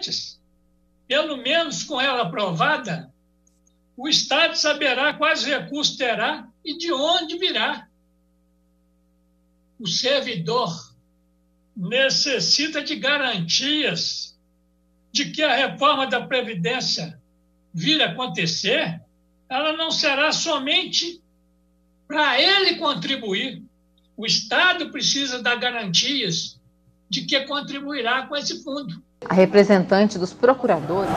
antes, pelo menos com ela aprovada, o Estado saberá quais recursos terá e de onde virá. O servidor necessita de garantias de que a reforma da Previdência vir a acontecer, ela não será somente para ele contribuir. O Estado precisa dar garantias de que contribuirá com esse fundo. A representante dos procuradores.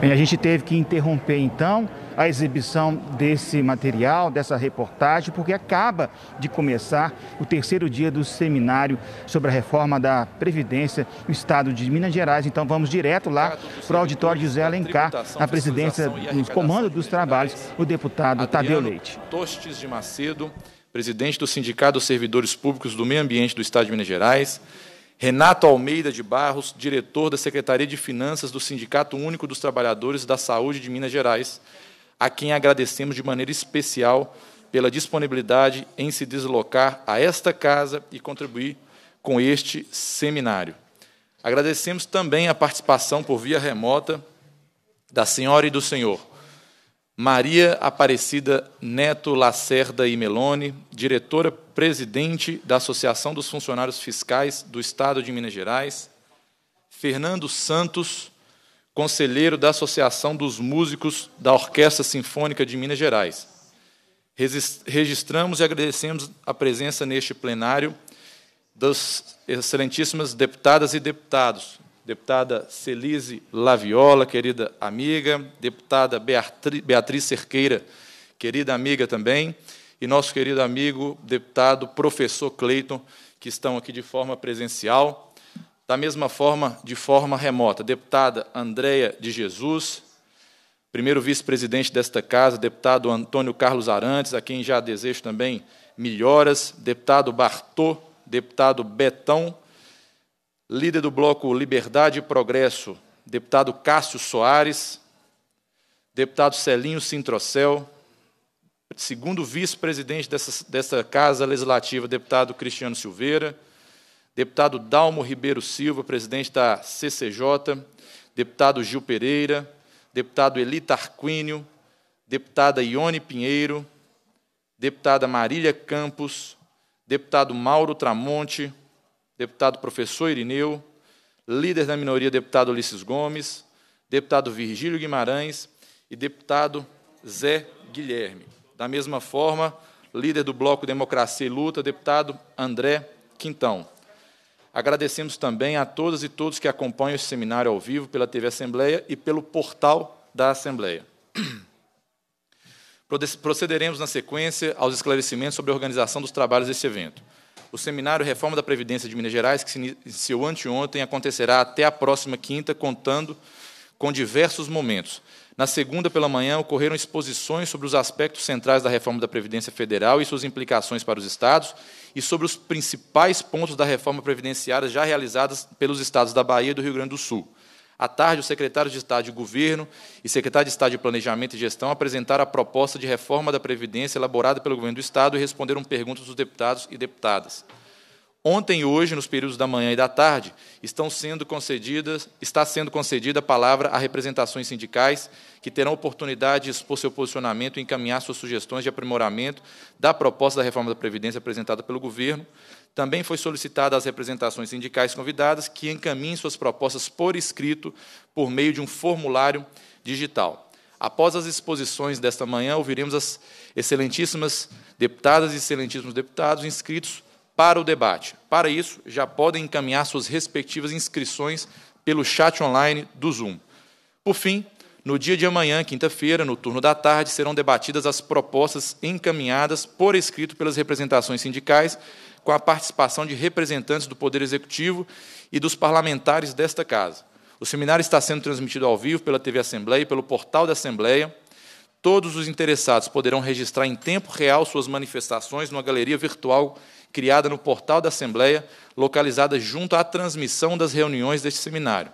Bem, a gente teve que interromper então a exibição desse material, dessa reportagem, porque acaba de começar o terceiro dia do seminário sobre a reforma da Previdência no Estado de Minas Gerais. Então vamos direto lá para o auditório de José Alencar, na presidência, no comando dos trabalhos, o deputado Tadeu Leite. Tostes de Macedo, presidente do Sindicato dos Servidores Públicos do Meio Ambiente do Estado de Minas Gerais. Renato Almeida de Barros, diretor da Secretaria de Finanças do Sindicato Único dos Trabalhadores da Saúde de Minas Gerais, a quem agradecemos de maneira especial pela disponibilidade em se deslocar a esta casa e contribuir com este seminário. Agradecemos também a participação por via remota da senhora e do senhor Maria Aparecida Neto Lacerda e Meloni, diretora presidente da Associação dos Funcionários Fiscais do Estado de Minas Gerais, Fernando Santos, conselheiro da Associação dos Músicos da Orquestra Sinfônica de Minas Gerais. Registramos e agradecemos a presença neste plenário das excelentíssimas deputadas e deputados. Deputada Celise Laviola, querida amiga, deputada Beatriz Cerqueira, querida amiga também, e nosso querido amigo, deputado, professor Cleiton, que estão aqui de forma presencial, da mesma forma, de forma remota. Deputada Andréia de Jesus, primeiro vice-presidente desta casa, deputado Antônio Carlos Arantes, a quem já desejo também melhoras, deputado Bartô, deputado Betão, líder do bloco Liberdade e Progresso, deputado Cássio Soares, deputado Celinho Sintrocel, segundo vice-presidente dessa, dessa Casa Legislativa, deputado Cristiano Silveira, deputado Dalmo Ribeiro Silva, presidente da CCJ, deputado Gil Pereira, deputado Eli Tarquínio, deputada Ione Pinheiro, deputada Marília Campos, deputado Mauro Tramonte, deputado professor Irineu, líder da minoria, deputado Ulisses Gomes, deputado Virgílio Guimarães e deputado Zé Guilherme. Da mesma forma, líder do Bloco Democracia e Luta, deputado André Quintão. Agradecemos também a todas e todos que acompanham esse seminário ao vivo pela TV Assembleia e pelo portal da Assembleia. Procederemos na sequência aos esclarecimentos sobre a organização dos trabalhos deste evento. O seminário Reforma da Previdência de Minas Gerais, que se iniciou anteontem, acontecerá até a próxima quinta, contando com diversos momentos. Na segunda pela manhã, ocorreram exposições sobre os aspectos centrais da reforma da Previdência Federal e suas implicações para os Estados, e sobre os principais pontos da reforma previdenciária já realizadas pelos Estados da Bahia e do Rio Grande do Sul. À tarde, os secretários de Estado de Governo e secretário de Estado de Planejamento e Gestão apresentaram a proposta de reforma da Previdência elaborada pelo Governo do Estado e responderam perguntas dos deputados e deputadas. Ontem e hoje, nos períodos da manhã e da tarde, estão sendo concedidas, está sendo concedida a palavra a representações sindicais que terão oportunidade de expor seu posicionamento e encaminhar suas sugestões de aprimoramento da proposta da reforma da Previdência apresentada pelo governo. Também foi solicitada às representações sindicais convidadas que encaminhem suas propostas por escrito por meio de um formulário digital. Após as exposições desta manhã, ouviremos as excelentíssimas deputadas e excelentíssimos deputados inscritos para o debate. Para isso, já podem encaminhar suas respectivas inscrições pelo chat online do Zoom. Por fim, no dia de amanhã, quinta-feira, no turno da tarde, serão debatidas as propostas encaminhadas por escrito pelas representações sindicais, com a participação de representantes do Poder Executivo e dos parlamentares desta Casa. O seminário está sendo transmitido ao vivo pela TV Assembleia e pelo portal da Assembleia. Todos os interessados poderão registrar em tempo real suas manifestações numa galeria virtual criada no portal da Assembleia, localizada junto à transmissão das reuniões deste seminário.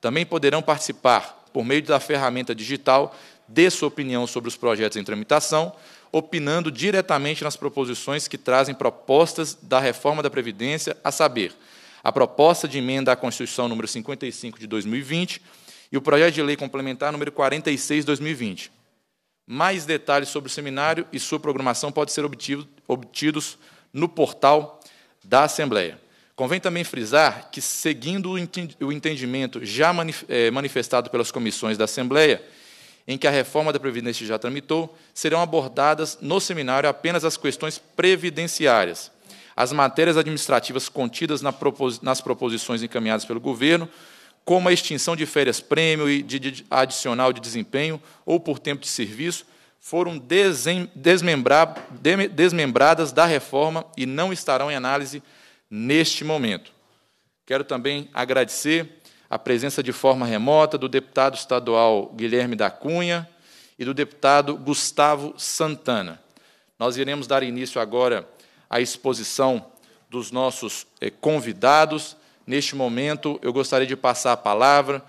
Também poderão participar, por meio da ferramenta digital, de sua opinião sobre os projetos em tramitação, opinando diretamente nas proposições que trazem propostas da reforma da Previdência, a saber, a proposta de emenda à Constituição número 55 de 2020 e o projeto de lei complementar número 46 de 2020. Mais detalhes sobre o seminário e sua programação podem ser obtidos no portal da Assembleia. Convém também frisar que, seguindo o entendimento já eh, manifestado pelas comissões da Assembleia, em que a reforma da Previdência já tramitou, serão abordadas no seminário apenas as questões previdenciárias. As matérias administrativas contidas nas proposições encaminhadas pelo governo, como a extinção de férias-prêmio e de adicional de desempenho ou por tempo de serviço, foram desmembradas da reforma e não estarão em análise neste momento. Quero também agradecer a presença de forma remota do deputado estadual Guilherme da Cunha e do deputado Gustavo Santana. Nós iremos dar início agora à exposição dos nossos eh, convidados. Neste momento, eu gostaria de passar a palavra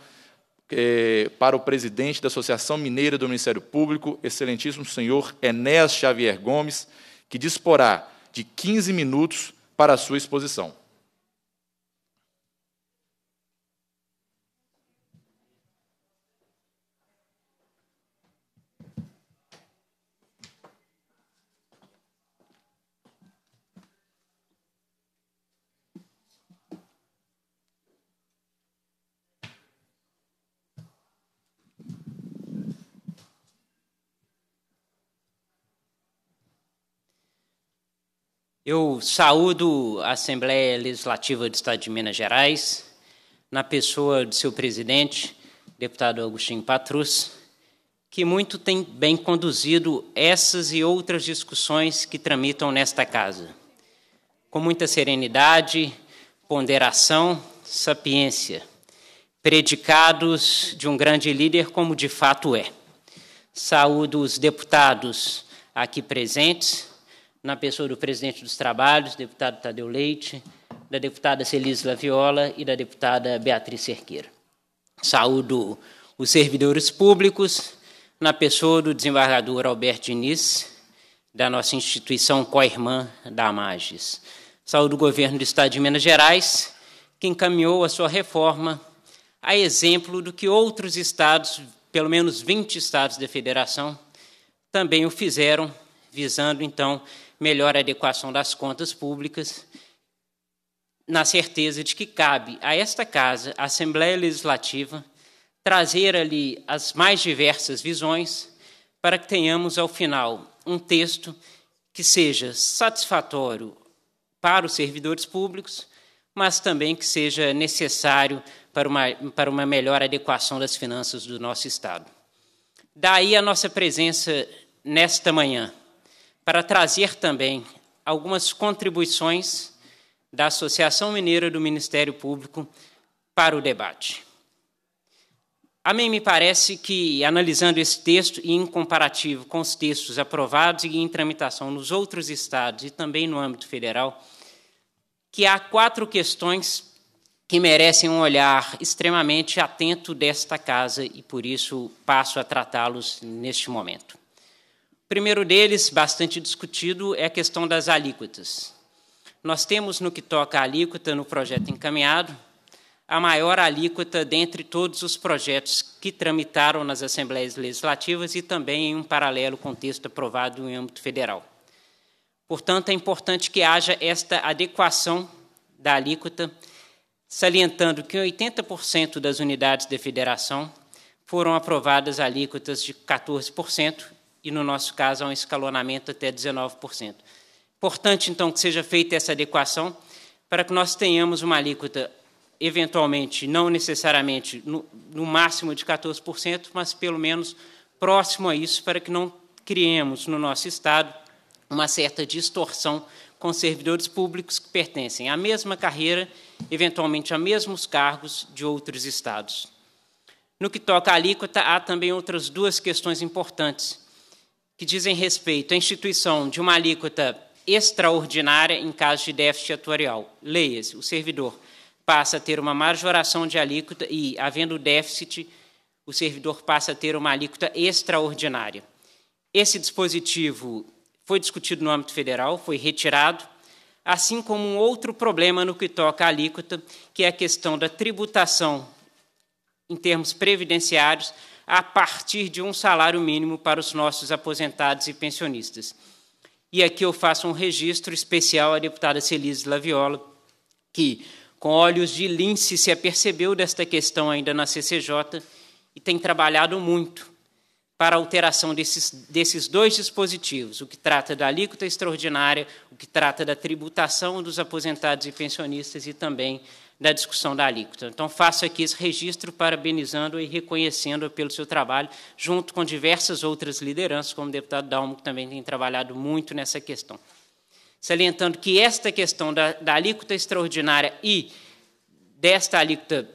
é, para o presidente da Associação Mineira do Ministério Público, excelentíssimo senhor Enéas Xavier Gomes, que disporá de 15 minutos para a sua exposição. Eu saúdo a Assembleia Legislativa do Estado de Minas Gerais, na pessoa de seu presidente, deputado Agostinho Patrus, que muito tem bem conduzido essas e outras discussões que tramitam nesta casa, com muita serenidade, ponderação, sapiência, predicados de um grande líder como de fato é. Saúdo os deputados aqui presentes na pessoa do presidente dos trabalhos, deputado Tadeu Leite, da deputada Celise Laviola e da deputada Beatriz Cerqueira. Saúdo os servidores públicos, na pessoa do desembargador Alberto Diniz, da nossa instituição co-irmã da Amages. Saúdo o governo do Estado de Minas Gerais, que encaminhou a sua reforma a exemplo do que outros estados, pelo menos 20 estados da federação, também o fizeram, visando então melhor adequação das contas públicas, na certeza de que cabe a esta casa, a Assembleia Legislativa, trazer ali as mais diversas visões para que tenhamos ao final um texto que seja satisfatório para os servidores públicos, mas também que seja necessário para uma, para uma melhor adequação das finanças do nosso Estado. Daí a nossa presença nesta manhã para trazer também algumas contribuições da Associação Mineira do Ministério Público para o debate. A mim me parece que, analisando esse texto e em comparativo com os textos aprovados e em tramitação nos outros estados e também no âmbito federal, que há quatro questões que merecem um olhar extremamente atento desta casa e, por isso, passo a tratá-los neste momento primeiro deles, bastante discutido, é a questão das alíquotas. Nós temos, no que toca à alíquota no projeto encaminhado, a maior alíquota dentre todos os projetos que tramitaram nas assembleias legislativas e também em um paralelo com o texto aprovado em âmbito federal. Portanto, é importante que haja esta adequação da alíquota, salientando que 80% das unidades de federação foram aprovadas alíquotas de 14% e, no nosso caso, há um escalonamento até 19%. Importante, então, que seja feita essa adequação para que nós tenhamos uma alíquota, eventualmente, não necessariamente no, no máximo de 14%, mas pelo menos próximo a isso, para que não criemos no nosso Estado uma certa distorção com servidores públicos que pertencem à mesma carreira, eventualmente a mesmos cargos de outros estados. No que toca à alíquota, há também outras duas questões importantes que dizem respeito à instituição de uma alíquota extraordinária em caso de déficit atuarial. Leia-se, o servidor passa a ter uma majoração de alíquota e, havendo déficit, o servidor passa a ter uma alíquota extraordinária. Esse dispositivo foi discutido no âmbito federal, foi retirado, assim como um outro problema no que toca à alíquota, que é a questão da tributação em termos previdenciários a partir de um salário mínimo para os nossos aposentados e pensionistas. E aqui eu faço um registro especial à deputada Celise Laviola, que, com olhos de lince, se apercebeu desta questão ainda na CCJ e tem trabalhado muito para a alteração desses, desses dois dispositivos, o que trata da alíquota extraordinária, o que trata da tributação dos aposentados e pensionistas e também da discussão da alíquota. Então, faço aqui esse registro parabenizando e reconhecendo pelo seu trabalho, junto com diversas outras lideranças, como o deputado Dalmo, que também tem trabalhado muito nessa questão. Salientando que esta questão da, da alíquota extraordinária e desta alíquota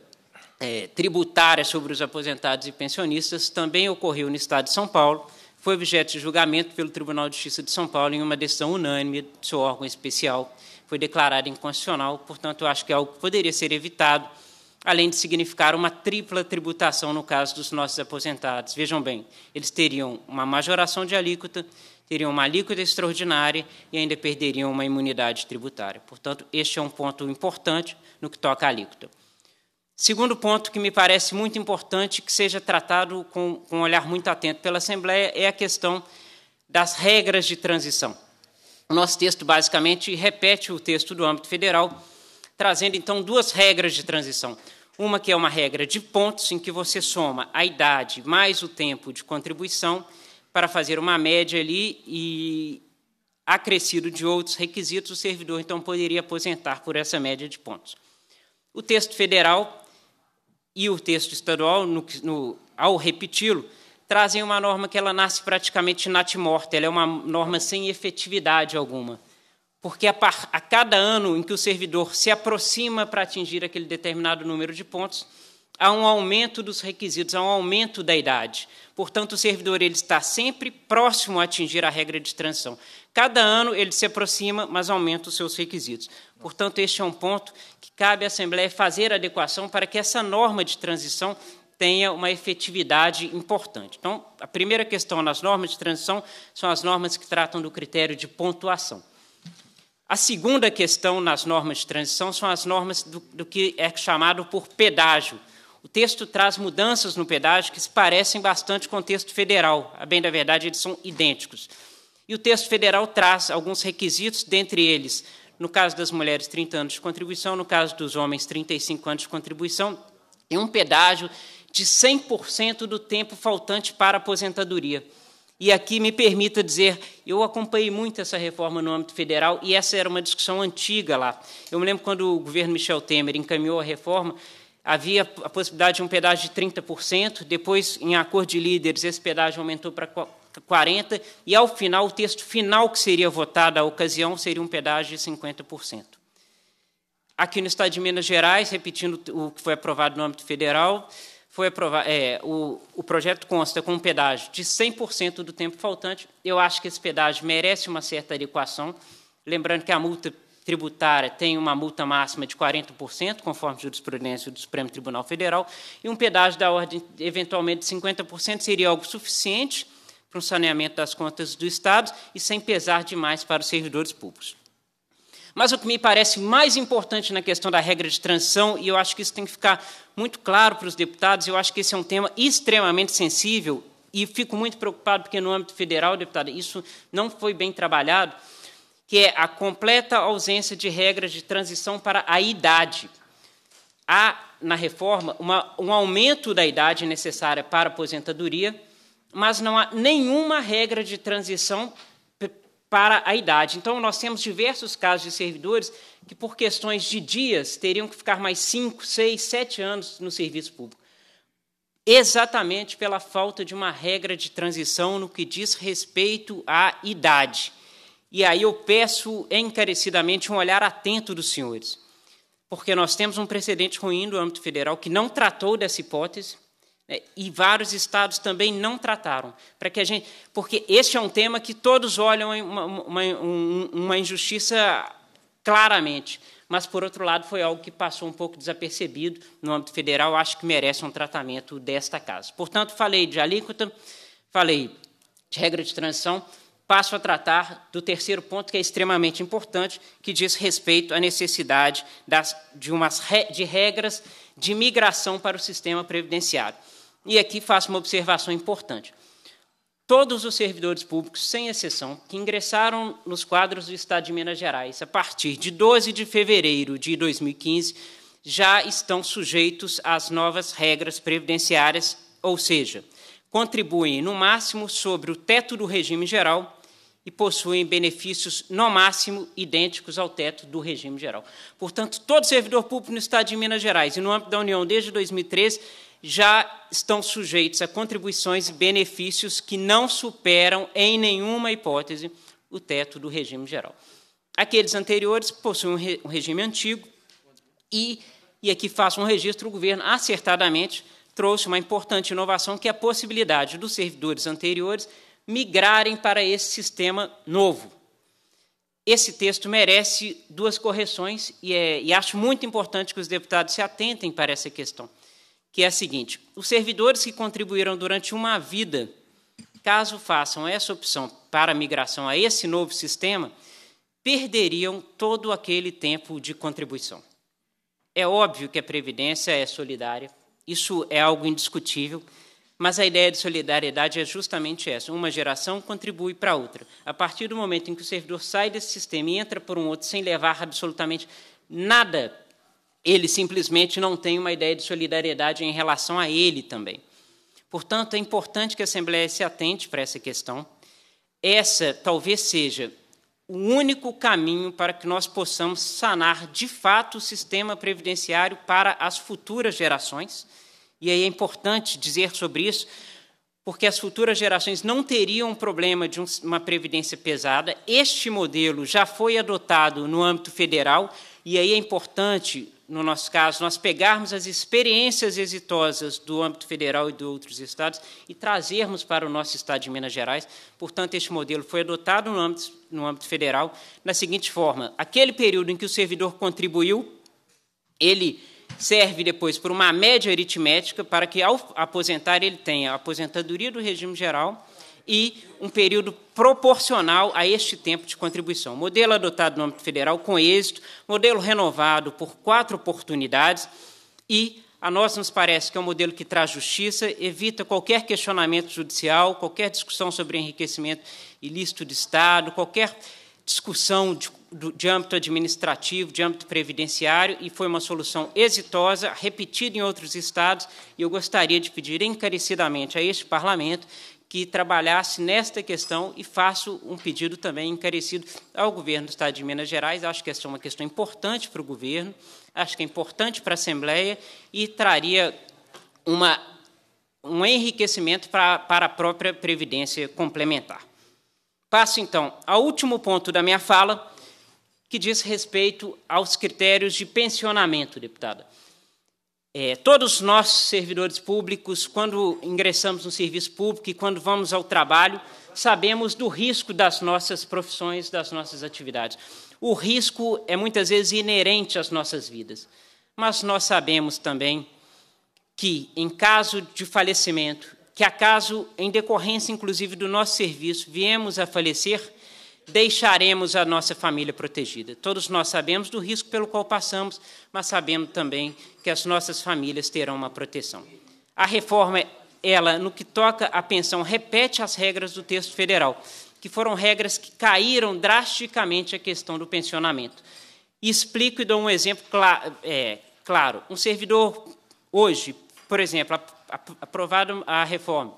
é, tributária sobre os aposentados e pensionistas também ocorreu no Estado de São Paulo, foi objeto de julgamento pelo Tribunal de Justiça de São Paulo em uma decisão unânime do seu órgão especial, foi declarada inconstitucional, portanto, eu acho que é algo que poderia ser evitado, além de significar uma tripla tributação no caso dos nossos aposentados. Vejam bem, eles teriam uma majoração de alíquota, teriam uma alíquota extraordinária e ainda perderiam uma imunidade tributária. Portanto, este é um ponto importante no que toca à alíquota. Segundo ponto que me parece muito importante que seja tratado com, com um olhar muito atento pela Assembleia é a questão das regras de transição. O nosso texto basicamente repete o texto do âmbito federal, trazendo então duas regras de transição. Uma que é uma regra de pontos, em que você soma a idade mais o tempo de contribuição para fazer uma média ali e, acrescido de outros requisitos, o servidor então poderia aposentar por essa média de pontos. O texto federal e o texto estadual, no, no, ao repeti-lo, trazem uma norma que ela nasce praticamente natimorta, ela é uma norma sem efetividade alguma. Porque a, par, a cada ano em que o servidor se aproxima para atingir aquele determinado número de pontos, há um aumento dos requisitos, há um aumento da idade. Portanto, o servidor ele está sempre próximo a atingir a regra de transição. Cada ano ele se aproxima, mas aumenta os seus requisitos. Portanto, este é um ponto que cabe à Assembleia fazer adequação para que essa norma de transição tenha uma efetividade importante. Então, a primeira questão nas normas de transição são as normas que tratam do critério de pontuação. A segunda questão nas normas de transição são as normas do, do que é chamado por pedágio. O texto traz mudanças no pedágio que se parecem bastante com o texto federal. A bem da verdade, eles são idênticos. E o texto federal traz alguns requisitos, dentre eles, no caso das mulheres, 30 anos de contribuição, no caso dos homens, 35 anos de contribuição, e um pedágio de 100% do tempo faltante para a aposentadoria. E aqui me permita dizer, eu acompanhei muito essa reforma no âmbito federal e essa era uma discussão antiga lá. Eu me lembro quando o governo Michel Temer encaminhou a reforma, havia a possibilidade de um pedágio de 30%, depois, em acordo de líderes, esse pedágio aumentou para 40%, e, ao final, o texto final que seria votado à ocasião seria um pedágio de 50%. Aqui no Estado de Minas Gerais, repetindo o que foi aprovado no âmbito federal, foi aprovado, é, o, o projeto consta com um pedágio de 100% do tempo faltante. Eu acho que esse pedágio merece uma certa adequação, lembrando que a multa tributária tem uma multa máxima de 40%, conforme a jurisprudência do Supremo Tribunal Federal, e um pedágio da ordem, eventualmente, de 50% seria algo suficiente para um saneamento das contas do Estado e sem pesar demais para os servidores públicos. Mas o que me parece mais importante na questão da regra de transição, e eu acho que isso tem que ficar muito claro para os deputados. Eu acho que esse é um tema extremamente sensível e fico muito preocupado porque no âmbito federal, deputada, isso não foi bem trabalhado, que é a completa ausência de regras de transição para a idade. Há na reforma uma, um aumento da idade necessária para a aposentadoria, mas não há nenhuma regra de transição para a idade. Então, nós temos diversos casos de servidores que, por questões de dias, teriam que ficar mais cinco, seis, sete anos no serviço público. Exatamente pela falta de uma regra de transição no que diz respeito à idade. E aí eu peço encarecidamente um olhar atento dos senhores, porque nós temos um precedente ruim do âmbito federal que não tratou dessa hipótese, né, e vários estados também não trataram, para que a gente, porque este é um tema que todos olham uma, uma, uma injustiça claramente. Mas, por outro lado, foi algo que passou um pouco desapercebido no âmbito federal, acho que merece um tratamento desta casa. Portanto, falei de alíquota, falei de regra de transição, passo a tratar do terceiro ponto, que é extremamente importante, que diz respeito à necessidade das, de, umas re, de regras de migração para o sistema previdenciário. E aqui faço uma observação importante todos os servidores públicos, sem exceção, que ingressaram nos quadros do Estado de Minas Gerais a partir de 12 de fevereiro de 2015 já estão sujeitos às novas regras previdenciárias, ou seja, contribuem no máximo sobre o teto do regime geral e possuem benefícios no máximo idênticos ao teto do regime geral. Portanto, todo servidor público no Estado de Minas Gerais e no âmbito da União desde 2013 já estão sujeitos a contribuições e benefícios que não superam, em nenhuma hipótese, o teto do regime geral. Aqueles anteriores possuem um regime antigo e, e aqui faço um registro, o governo acertadamente trouxe uma importante inovação, que é a possibilidade dos servidores anteriores migrarem para esse sistema novo. Esse texto merece duas correções e, é, e acho muito importante que os deputados se atentem para essa questão que é a seguinte: os servidores que contribuíram durante uma vida, caso façam essa opção para migração a esse novo sistema, perderiam todo aquele tempo de contribuição. É óbvio que a previdência é solidária, isso é algo indiscutível, mas a ideia de solidariedade é justamente essa: uma geração contribui para outra. A partir do momento em que o servidor sai desse sistema e entra por um outro sem levar absolutamente nada ele simplesmente não tem uma ideia de solidariedade em relação a ele também. Portanto, é importante que a Assembleia se atente para essa questão. Essa talvez seja o único caminho para que nós possamos sanar de fato o sistema previdenciário para as futuras gerações. E aí é importante dizer sobre isso, porque as futuras gerações não teriam problema de uma previdência pesada. Este modelo já foi adotado no âmbito federal, e aí é importante no nosso caso, nós pegarmos as experiências exitosas do âmbito federal e de outros estados e trazermos para o nosso estado de Minas Gerais. Portanto, este modelo foi adotado no âmbito, no âmbito federal da seguinte forma: aquele período em que o servidor contribuiu, ele serve depois por uma média aritmética para que, ao aposentar, ele tenha a aposentadoria do regime geral e um período proporcional a este tempo de contribuição. Modelo adotado no âmbito federal com êxito, modelo renovado por quatro oportunidades e a nós nos parece que é um modelo que traz justiça, evita qualquer questionamento judicial, qualquer discussão sobre enriquecimento ilícito de Estado, qualquer discussão de, de âmbito administrativo, de âmbito previdenciário, e foi uma solução exitosa, repetida em outros estados, e eu gostaria de pedir encarecidamente a este parlamento que trabalhasse nesta questão e faço um pedido também encarecido ao governo do Estado de Minas Gerais. Acho que essa é uma questão importante para o governo, acho que é importante para a Assembleia e traria uma, um enriquecimento para, para a própria Previdência Complementar. Passo, então, ao último ponto da minha fala, que diz respeito aos critérios de pensionamento, deputada. É, todos nós, servidores públicos, quando ingressamos no serviço público e quando vamos ao trabalho, sabemos do risco das nossas profissões, das nossas atividades. O risco é muitas vezes inerente às nossas vidas, mas nós sabemos também que, em caso de falecimento, que acaso em decorrência, inclusive, do nosso serviço, viemos a falecer, deixaremos a nossa família protegida. Todos nós sabemos do risco pelo qual passamos, mas sabemos também que as nossas famílias terão uma proteção. A reforma, ela, no que toca à pensão, repete as regras do texto federal, que foram regras que caíram drasticamente a questão do pensionamento. Explico e dou um exemplo cl é, claro. Um servidor, hoje, por exemplo, aprovado a reforma,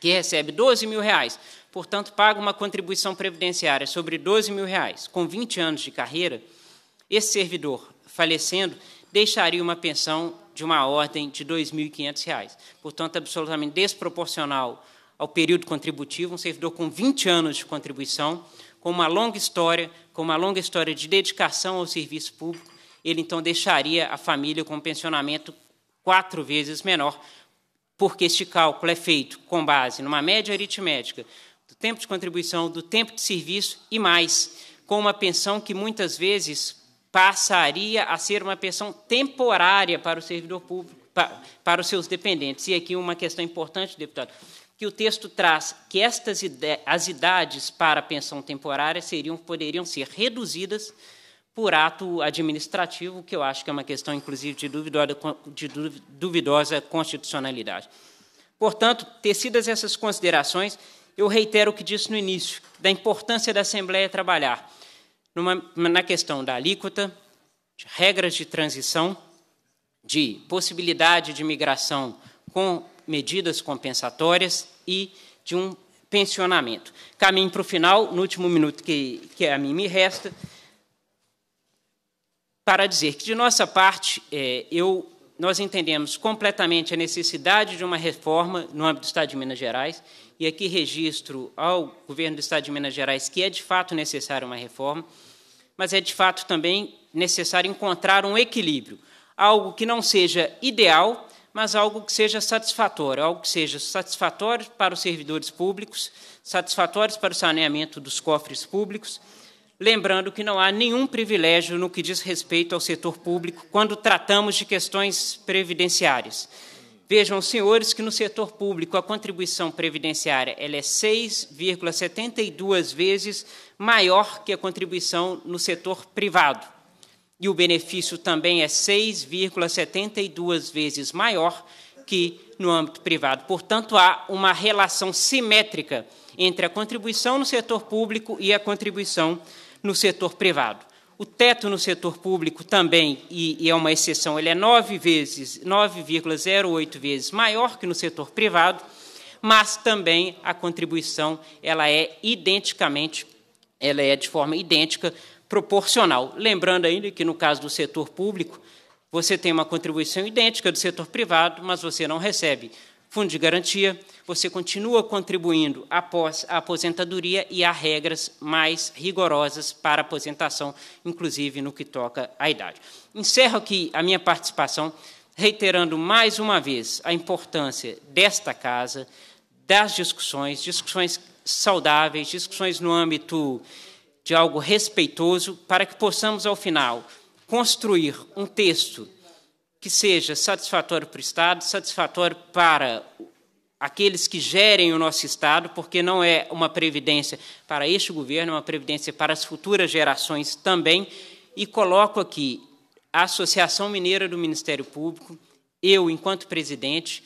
que recebe 12 mil reais, portanto, paga uma contribuição previdenciária sobre 12 mil reais, com 20 anos de carreira, esse servidor falecendo deixaria uma pensão de uma ordem de R$ 2.500. Portanto, absolutamente desproporcional ao período contributivo, um servidor com 20 anos de contribuição, com uma longa história, com uma longa história de dedicação ao serviço público, ele então deixaria a família com um pensionamento quatro vezes menor, porque este cálculo é feito com base numa média aritmética do tempo de contribuição, do tempo de serviço e mais, com uma pensão que muitas vezes passaria a ser uma pensão temporária para o servidor público, para, para os seus dependentes. E aqui uma questão importante, deputado, que o texto traz que estas as idades para a pensão temporária seriam poderiam ser reduzidas por ato administrativo, que eu acho que é uma questão, inclusive, de duvidosa, de duvidosa constitucionalidade. Portanto, tecidas essas considerações, eu reitero o que disse no início, da importância da Assembleia trabalhar numa, na questão da alíquota, de regras de transição, de possibilidade de migração com medidas compensatórias e de um pensionamento. Caminho para o final, no último minuto que, que a mim me resta, para dizer que, de nossa parte, é, eu, nós entendemos completamente a necessidade de uma reforma no âmbito do Estado de Minas Gerais e aqui registro ao governo do Estado de Minas Gerais que é de fato necessária uma reforma, mas é de fato também necessário encontrar um equilíbrio, algo que não seja ideal, mas algo que seja satisfatório, algo que seja satisfatório para os servidores públicos, satisfatório para o saneamento dos cofres públicos, lembrando que não há nenhum privilégio no que diz respeito ao setor público quando tratamos de questões previdenciárias Vejam, senhores, que no setor público a contribuição previdenciária ela é 6,72 vezes maior que a contribuição no setor privado. E o benefício também é 6,72 vezes maior que no âmbito privado. Portanto, há uma relação simétrica entre a contribuição no setor público e a contribuição no setor privado. O teto no setor público também, e, e é uma exceção, ele é 9 vezes, 9,08 vezes maior que no setor privado, mas também a contribuição ela é identicamente, ela é de forma idêntica proporcional. Lembrando ainda que no caso do setor público, você tem uma contribuição idêntica do setor privado, mas você não recebe fundo de garantia, você continua contribuindo após a aposentadoria e há regras mais rigorosas para aposentação, inclusive no que toca à idade. Encerro aqui a minha participação reiterando mais uma vez a importância desta casa, das discussões, discussões saudáveis, discussões no âmbito de algo respeitoso, para que possamos, ao final, construir um texto que seja satisfatório para o Estado, satisfatório para aqueles que gerem o nosso Estado, porque não é uma previdência para este governo, é uma previdência para as futuras gerações também. E coloco aqui a Associação Mineira do Ministério Público, eu, enquanto presidente,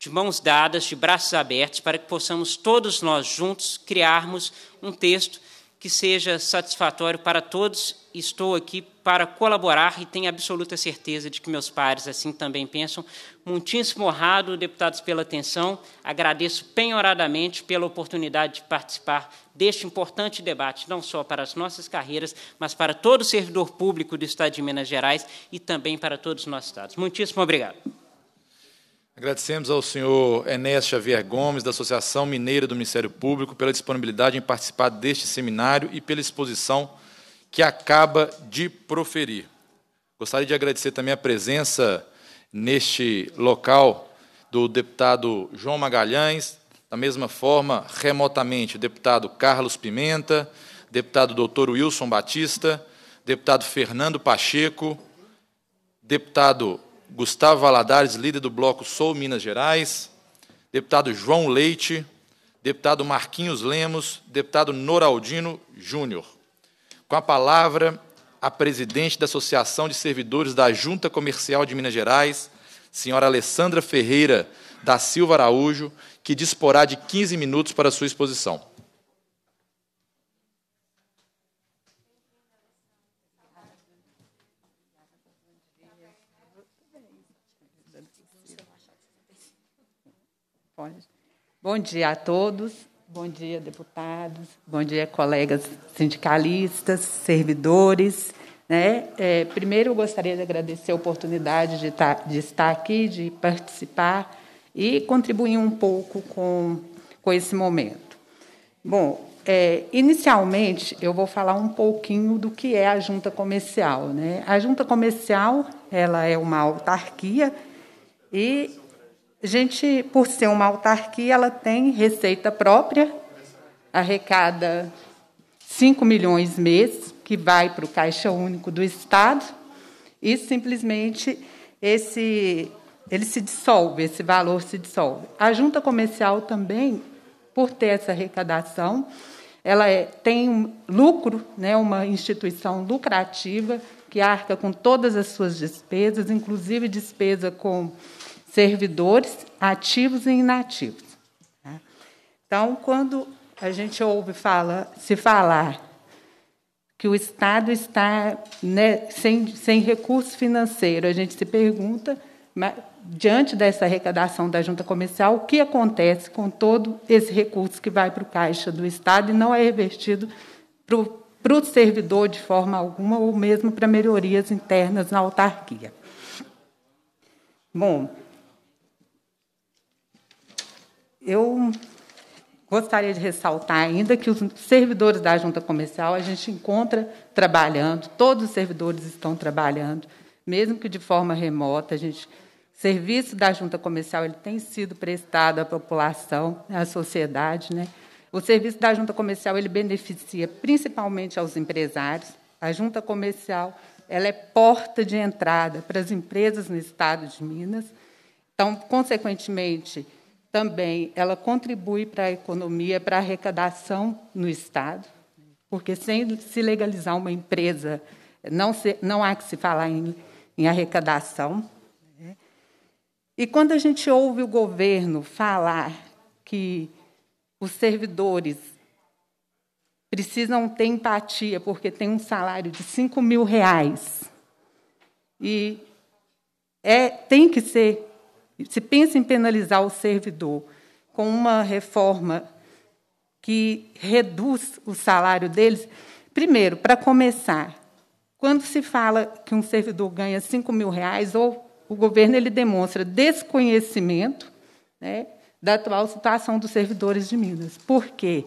de mãos dadas, de braços abertos, para que possamos todos nós juntos criarmos um texto que seja satisfatório para todos. Estou aqui para colaborar e tenho absoluta certeza de que meus pares assim também pensam. Muitíssimo honrado, deputados, pela atenção. Agradeço penhoradamente pela oportunidade de participar deste importante debate, não só para as nossas carreiras, mas para todo o servidor público do Estado de Minas Gerais e também para todos os nossos estados. Muitíssimo obrigado. Agradecemos ao senhor Enéas Xavier Gomes, da Associação Mineira do Ministério Público, pela disponibilidade em participar deste seminário e pela exposição que acaba de proferir. Gostaria de agradecer também a presença neste local do deputado João Magalhães, da mesma forma, remotamente, o deputado Carlos Pimenta, deputado doutor Wilson Batista, deputado Fernando Pacheco, deputado Gustavo Valadares, líder do bloco Sou Minas Gerais, deputado João Leite, deputado Marquinhos Lemos, deputado Noraldino Júnior. Com a palavra, a presidente da Associação de Servidores da Junta Comercial de Minas Gerais, senhora Alessandra Ferreira da Silva Araújo, que disporá de 15 minutos para sua exposição. Bom dia a todos. Bom dia, deputados. Bom dia, colegas sindicalistas, servidores. Né? É, primeiro, eu gostaria de agradecer a oportunidade de, tá, de, estar aqui, de participar e contribuir um pouco com, com esse momento. Bom, é, inicialmente, eu vou falar um pouquinho do que é a junta comercial. Né? A junta comercial ela é uma autarquia e a gente, por ser uma autarquia, ela tem receita própria, arrecada 5 milhões mês, que vai para o Caixa Único do Estado, e simplesmente esse ele se dissolve, esse valor se dissolve. A junta comercial também, por ter essa arrecadação, ela é, tem um lucro, né, uma instituição lucrativa que arca com todas as suas despesas, inclusive despesa com servidores ativos e inativos. Né? Então, quando a gente ouve fala, se falar que o Estado está né, sem, sem recurso financeiro, a gente se pergunta, mas, diante dessa arrecadação da junta comercial, o que acontece com todo esse recurso que vai para o caixa do Estado e não é revertido para o servidor de forma alguma, ou mesmo para melhorias internas na autarquia? Bom, eu gostaria de ressaltar ainda que os servidores da junta comercial a gente encontra trabalhando, todos os servidores estão trabalhando, mesmo que de forma remota. A gente, serviço da junta comercial ele tem sido prestado à população, à sociedade, né? O serviço da junta comercial ele beneficia principalmente aos empresários. A junta comercial ela é porta de entrada para as empresas no estado de Minas. Então, consequentemente, também ela contribui para a economia, para a arrecadação no Estado, porque sem se legalizar uma empresa, não, se, não há que se falar em, em arrecadação. Né? E quando a gente ouve o governo falar que os servidores precisam ter empatia porque tem um salário de 5 mil reais e é, tem que ser se pensa em penalizar o servidor com uma reforma que reduz o salário deles, primeiro, para começar, quando se fala que um servidor ganha 5 mil reais, ou o governo ele demonstra desconhecimento né, da atual situação dos servidores de Minas. Por quê?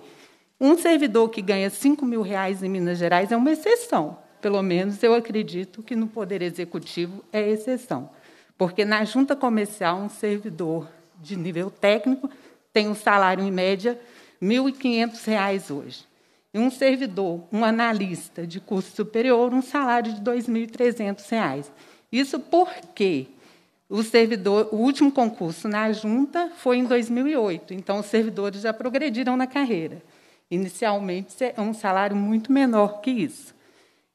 Um servidor que ganha 5 mil reais em Minas Gerais é uma exceção. Pelo menos eu acredito que no Poder Executivo é exceção. Porque na junta comercial, um servidor de nível técnico tem um salário em média R$ 1.500 hoje. E um servidor, um analista de curso superior, um salário de R$ 2.300. Isso porque o servidor, o último concurso na junta foi em 2008, então os servidores já progrediram na carreira. Inicialmente é um salário muito menor que isso.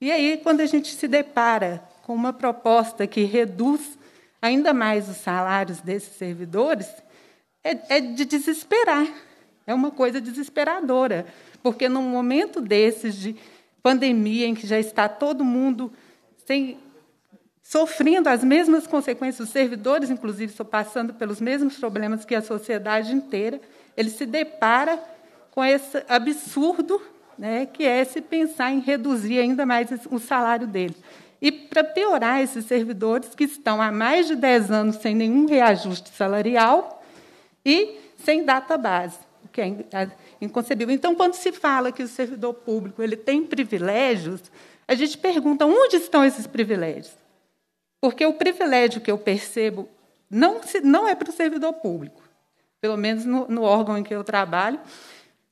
E aí, quando a gente se depara com uma proposta que reduz ainda mais os salários desses servidores, é, é de desesperar. É uma coisa desesperadora, porque num momento desses de pandemia, em que já está todo mundo sem, sofrendo as mesmas consequências, os servidores, inclusive, estão passando pelos mesmos problemas que a sociedade inteira, ele se depara com esse absurdo né, que é se pensar em reduzir ainda mais o salário deles. E, para piorar, esses servidores que estão há mais de 10 anos sem nenhum reajuste salarial e sem data base, o que é, é inconcebível. Então, quando se fala que o servidor público ele tem privilégios, a gente pergunta onde estão esses privilégios. Porque o privilégio que eu percebo não, se, não é para o servidor público, pelo menos no, no órgão em que eu trabalho.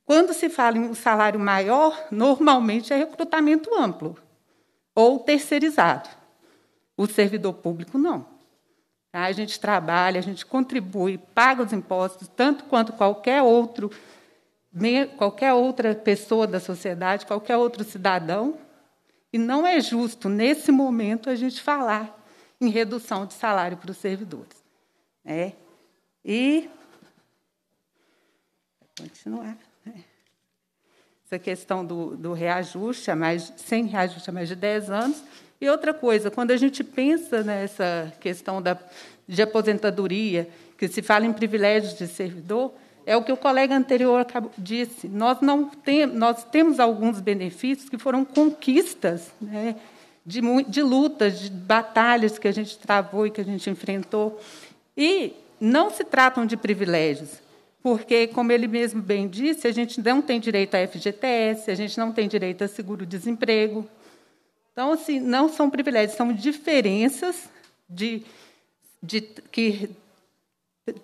Quando se fala em um salário maior, normalmente é recrutamento amplo ou terceirizado. O servidor público não. Tá? A gente trabalha, a gente contribui, paga os impostos, tanto quanto qualquer outro, qualquer outra pessoa da sociedade, qualquer outro cidadão. E não é justo, nesse momento, a gente falar em redução de salário para os servidores. É. E. continuar essa questão do, do reajuste, mais, sem reajuste há mais de 10 anos. E outra coisa, quando a gente pensa nessa questão da, de aposentadoria, que se fala em privilégios de servidor, é o que o colega anterior disse. Nós, não tem, nós temos alguns benefícios que foram conquistas né, de, de lutas, de batalhas que a gente travou e que a gente enfrentou. E não se tratam de privilégios, porque, como ele mesmo bem disse, a gente não tem direito a FGTS, a gente não tem direito a seguro-desemprego. Então, assim, não são privilégios, são diferenças de, de, que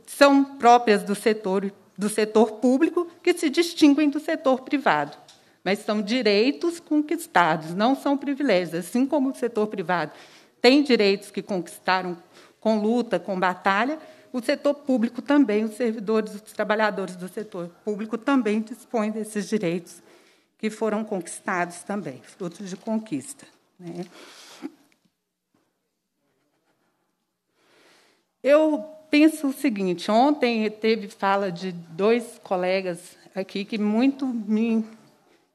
são próprias do setor, do setor público, que se distinguem do setor privado. Mas são direitos conquistados, não são privilégios. Assim como o setor privado tem direitos que conquistaram com luta, com batalha, o setor público também, os servidores, os trabalhadores do setor público também dispõem desses direitos que foram conquistados também, frutos de conquista. Né? Eu penso o seguinte: ontem teve fala de dois colegas aqui que muito me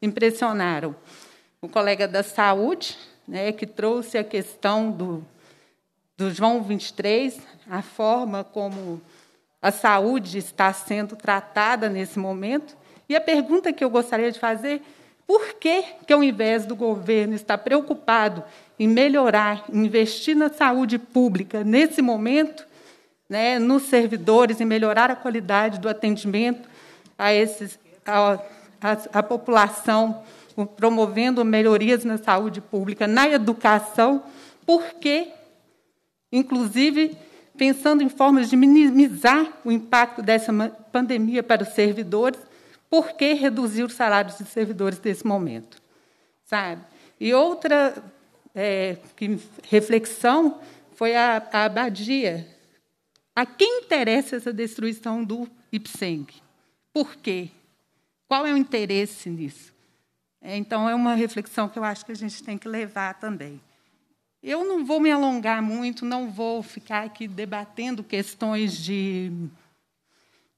impressionaram. O colega da saúde, né, que trouxe a questão do do João 23, a forma como a saúde está sendo tratada nesse momento. E a pergunta que eu gostaria de fazer, por que, que ao invés do governo estar preocupado em melhorar, investir na saúde pública nesse momento, né, nos servidores e melhorar a qualidade do atendimento a, esses, a, a, a população, promovendo melhorias na saúde pública, na educação, por que inclusive pensando em formas de minimizar o impacto dessa pandemia para os servidores, por que reduzir os salários dos servidores nesse momento? Sabe? E outra é, reflexão foi a, a abadia. A quem interessa essa destruição do Ipseng? Por quê? Qual é o interesse nisso? É, então, é uma reflexão que eu acho que a gente tem que levar também. Eu não vou me alongar muito, não vou ficar aqui debatendo questões de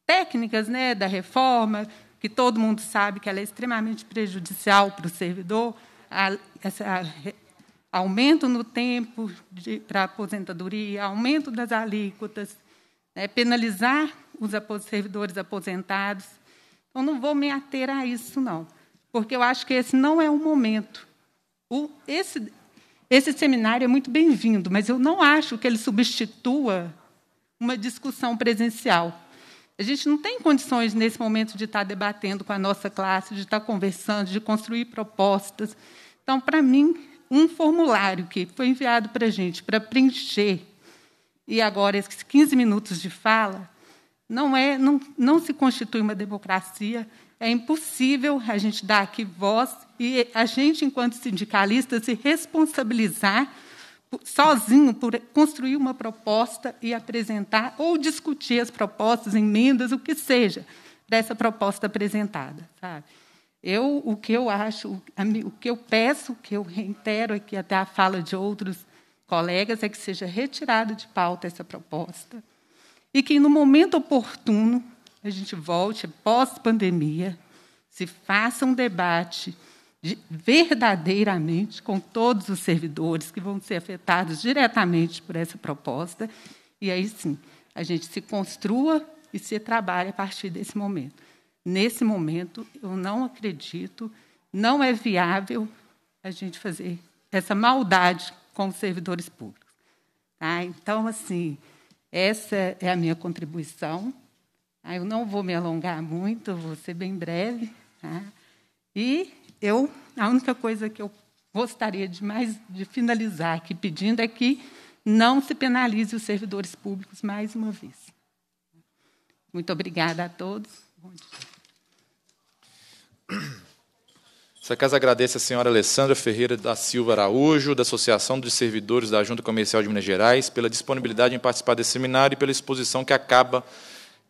técnicas né, da reforma, que todo mundo sabe que ela é extremamente prejudicial para o servidor, a, essa, a, aumento no tempo para a aposentadoria, aumento das alíquotas, né, penalizar os servidores aposentados. Eu então, não vou me ater a isso, não, porque eu acho que esse não é o momento. O, esse, esse seminário é muito bem-vindo, mas eu não acho que ele substitua uma discussão presencial. A gente não tem condições, nesse momento, de estar debatendo com a nossa classe, de estar conversando, de construir propostas. Então, para mim, um formulário que foi enviado para a gente para preencher, e agora esses 15 minutos de fala, não, é, não, não se constitui uma democracia é impossível a gente dar aqui voz e a gente, enquanto sindicalista, se responsabilizar sozinho por construir uma proposta e apresentar ou discutir as propostas, emendas, o que seja dessa proposta apresentada, sabe? Eu, o que eu acho, o que eu peço, o que eu reitero aqui até a fala de outros colegas é que seja retirada de pauta essa proposta e que no momento oportuno a gente volte pós-pandemia, se faça um debate de, verdadeiramente com todos os servidores que vão ser afetados diretamente por essa proposta, e aí sim, a gente se construa e se trabalha a partir desse momento. Nesse momento, eu não acredito, não é viável a gente fazer essa maldade com os servidores públicos. Tá? Então, assim, essa é a minha contribuição. Ah, eu não vou me alongar muito, vou ser bem breve. Tá? E eu, a única coisa que eu gostaria de mais de finalizar aqui pedindo é que não se penalize os servidores públicos mais uma vez. Muito obrigada a todos. Bom dia. Essa casa agradece a senhora Alessandra Ferreira da Silva Araújo, da Associação dos Servidores da Junta Comercial de Minas Gerais, pela disponibilidade em participar desse seminário e pela exposição que acaba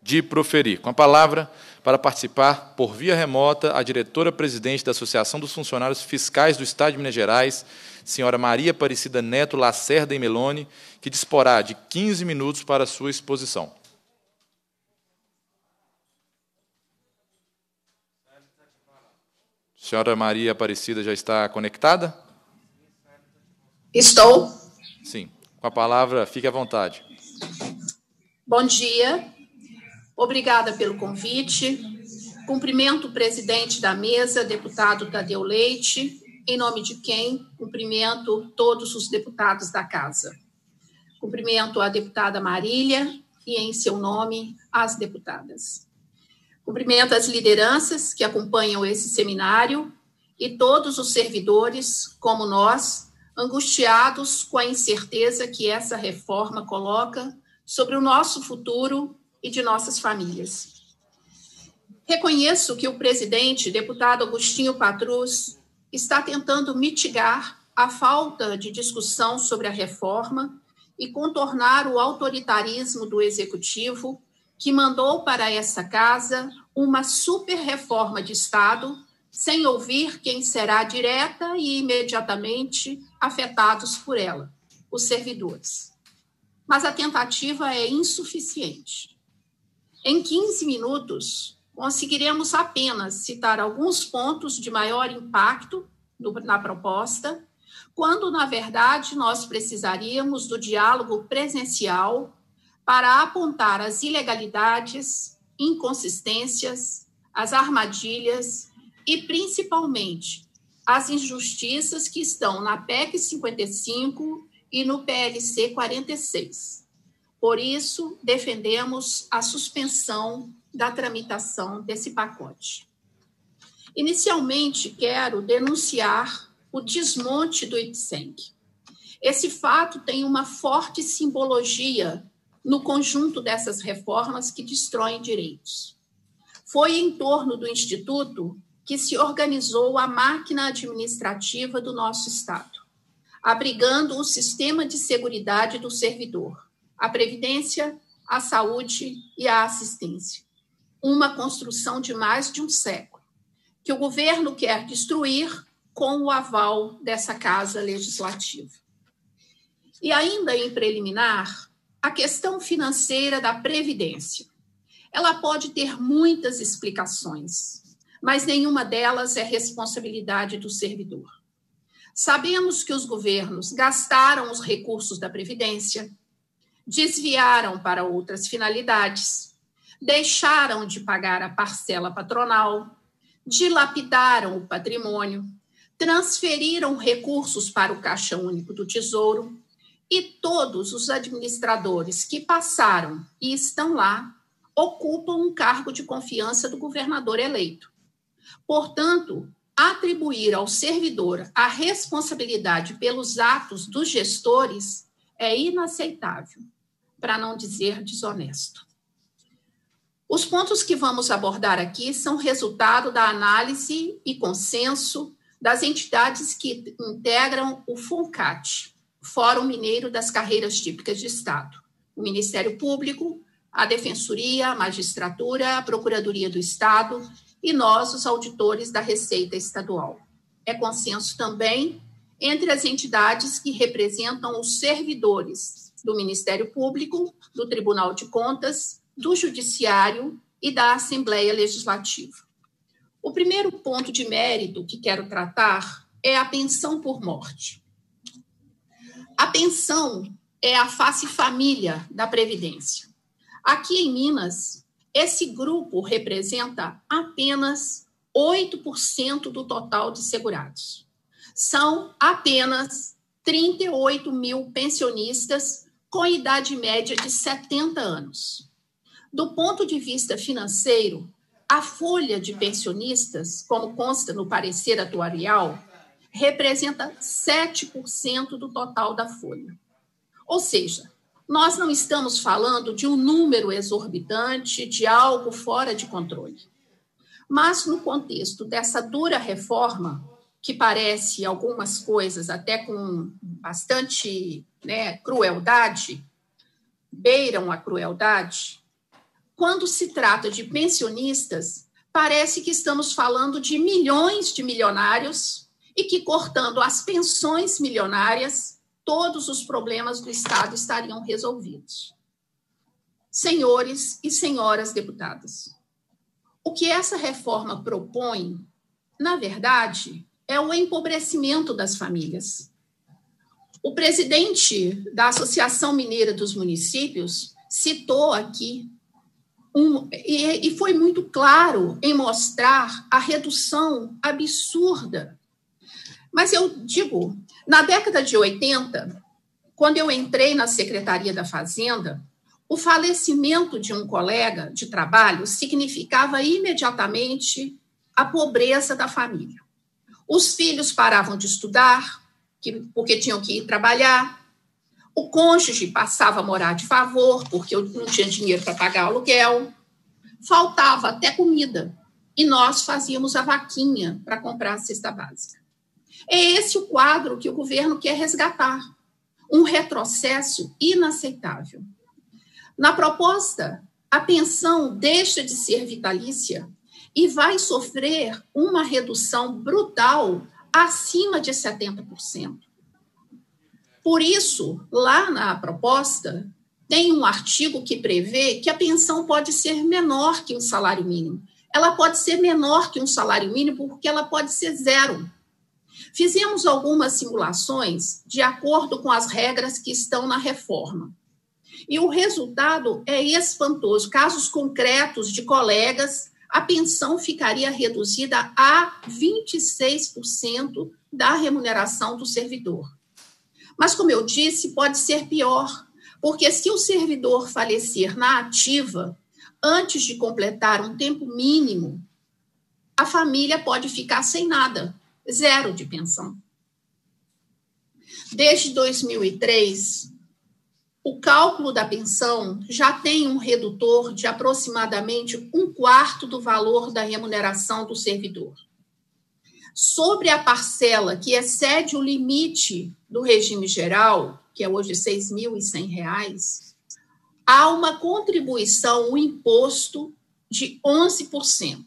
de proferir. Com a palavra, para participar, por via remota, a diretora-presidente da Associação dos Funcionários Fiscais do Estado de Minas Gerais, senhora Maria Aparecida Neto Lacerda e Meloni, que disporá de 15 minutos para sua exposição. Senhora Maria Aparecida já está conectada? Estou. Sim, com a palavra, fique à vontade. Bom dia. Obrigada pelo convite. Cumprimento o presidente da mesa, deputado Tadeu Leite, em nome de quem cumprimento todos os deputados da casa. Cumprimento a deputada Marília e, em seu nome, as deputadas. Cumprimento as lideranças que acompanham esse seminário e todos os servidores, como nós, angustiados com a incerteza que essa reforma coloca sobre o nosso futuro e de nossas famílias. Reconheço que o presidente, deputado Agostinho Patrus, está tentando mitigar a falta de discussão sobre a reforma e contornar o autoritarismo do executivo que mandou para essa casa uma super reforma de Estado sem ouvir quem será direta e imediatamente afetados por ela, os servidores. Mas a tentativa é insuficiente. Em 15 minutos, conseguiremos apenas citar alguns pontos de maior impacto no, na proposta, quando, na verdade, nós precisaríamos do diálogo presencial para apontar as ilegalidades, inconsistências, as armadilhas e, principalmente, as injustiças que estão na PEC 55 e no PLC 46. Por isso, defendemos a suspensão da tramitação desse pacote. Inicialmente, quero denunciar o desmonte do IPSENC. Esse fato tem uma forte simbologia no conjunto dessas reformas que destroem direitos. Foi em torno do Instituto que se organizou a máquina administrativa do nosso Estado, abrigando o sistema de segurança do servidor a previdência, a saúde e a assistência. Uma construção de mais de um século, que o governo quer destruir com o aval dessa casa legislativa. E ainda em preliminar, a questão financeira da previdência. Ela pode ter muitas explicações, mas nenhuma delas é responsabilidade do servidor. Sabemos que os governos gastaram os recursos da previdência desviaram para outras finalidades, deixaram de pagar a parcela patronal, dilapidaram o patrimônio, transferiram recursos para o Caixa Único do Tesouro e todos os administradores que passaram e estão lá ocupam um cargo de confiança do governador eleito. Portanto, atribuir ao servidor a responsabilidade pelos atos dos gestores é inaceitável para não dizer desonesto. Os pontos que vamos abordar aqui são resultado da análise e consenso das entidades que integram o Funcat, Fórum Mineiro das Carreiras Típicas de Estado, o Ministério Público, a Defensoria, a Magistratura, a Procuradoria do Estado e nós, os auditores da Receita Estadual. É consenso também entre as entidades que representam os servidores do Ministério Público, do Tribunal de Contas, do Judiciário e da Assembleia Legislativa. O primeiro ponto de mérito que quero tratar é a pensão por morte. A pensão é a face família da Previdência. Aqui em Minas, esse grupo representa apenas 8% do total de segurados. São apenas 38 mil pensionistas com idade média de 70 anos. Do ponto de vista financeiro, a folha de pensionistas, como consta no parecer atuarial, representa 7% do total da folha. Ou seja, nós não estamos falando de um número exorbitante, de algo fora de controle. Mas, no contexto dessa dura reforma, que parece algumas coisas até com bastante né, crueldade, beiram a crueldade, quando se trata de pensionistas, parece que estamos falando de milhões de milionários e que cortando as pensões milionárias, todos os problemas do Estado estariam resolvidos. Senhores e senhoras deputadas, o que essa reforma propõe, na verdade, é o empobrecimento das famílias. O presidente da Associação Mineira dos Municípios citou aqui um, e, e foi muito claro em mostrar a redução absurda. Mas eu digo, na década de 80, quando eu entrei na Secretaria da Fazenda, o falecimento de um colega de trabalho significava imediatamente a pobreza da família. Os filhos paravam de estudar, porque tinham que ir trabalhar. O cônjuge passava a morar de favor, porque não tinha dinheiro para pagar aluguel. Faltava até comida. E nós fazíamos a vaquinha para comprar a cesta básica. É esse o quadro que o governo quer resgatar. Um retrocesso inaceitável. Na proposta, a pensão deixa de ser vitalícia e vai sofrer uma redução brutal acima de 70%. Por isso, lá na proposta, tem um artigo que prevê que a pensão pode ser menor que um salário mínimo. Ela pode ser menor que um salário mínimo porque ela pode ser zero. Fizemos algumas simulações de acordo com as regras que estão na reforma. E o resultado é espantoso. Casos concretos de colegas a pensão ficaria reduzida a 26% da remuneração do servidor. Mas, como eu disse, pode ser pior, porque se o servidor falecer na ativa, antes de completar um tempo mínimo, a família pode ficar sem nada, zero de pensão. Desde 2003, o cálculo da pensão já tem um redutor de aproximadamente um quarto do valor da remuneração do servidor. Sobre a parcela que excede o limite do regime geral, que é hoje R$ 6.100, há uma contribuição, um imposto de 11%.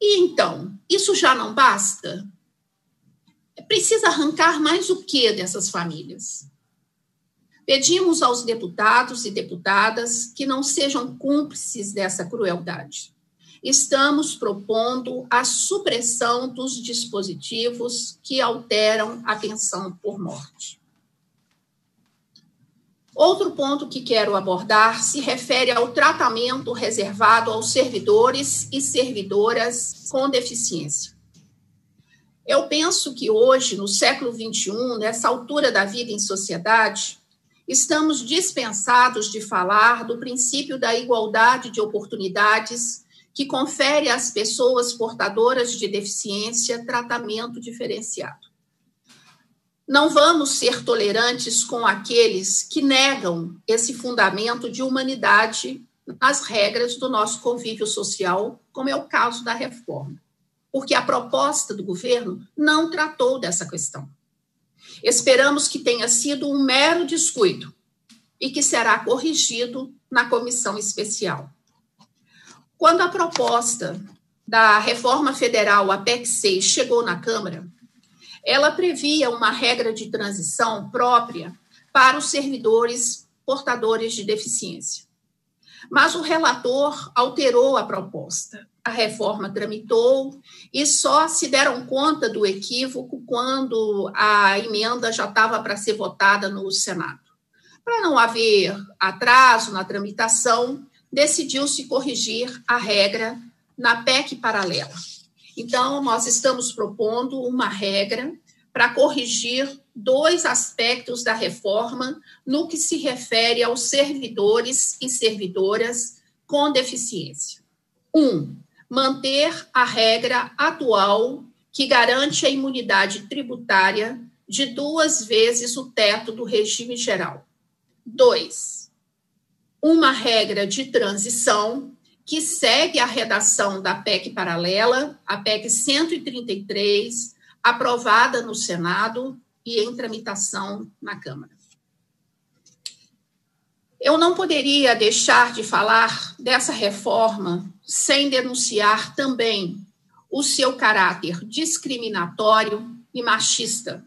E então, isso já não basta? Precisa arrancar mais o que dessas famílias? Pedimos aos deputados e deputadas que não sejam cúmplices dessa crueldade. Estamos propondo a supressão dos dispositivos que alteram a pensão por morte. Outro ponto que quero abordar se refere ao tratamento reservado aos servidores e servidoras com deficiência. Eu penso que hoje, no século XXI, nessa altura da vida em sociedade, estamos dispensados de falar do princípio da igualdade de oportunidades que confere às pessoas portadoras de deficiência tratamento diferenciado. Não vamos ser tolerantes com aqueles que negam esse fundamento de humanidade nas regras do nosso convívio social, como é o caso da reforma, porque a proposta do governo não tratou dessa questão. Esperamos que tenha sido um mero descuido e que será corrigido na comissão especial. Quando a proposta da reforma federal, a PEC 6, chegou na Câmara, ela previa uma regra de transição própria para os servidores portadores de deficiência. Mas o relator alterou a proposta a reforma tramitou e só se deram conta do equívoco quando a emenda já estava para ser votada no Senado. Para não haver atraso na tramitação, decidiu-se corrigir a regra na PEC paralela. Então, nós estamos propondo uma regra para corrigir dois aspectos da reforma no que se refere aos servidores e servidoras com deficiência. Um, manter a regra atual que garante a imunidade tributária de duas vezes o teto do regime geral. dois Uma regra de transição que segue a redação da PEC paralela, a PEC 133, aprovada no Senado e em tramitação na Câmara. Eu não poderia deixar de falar dessa reforma sem denunciar também o seu caráter discriminatório e machista,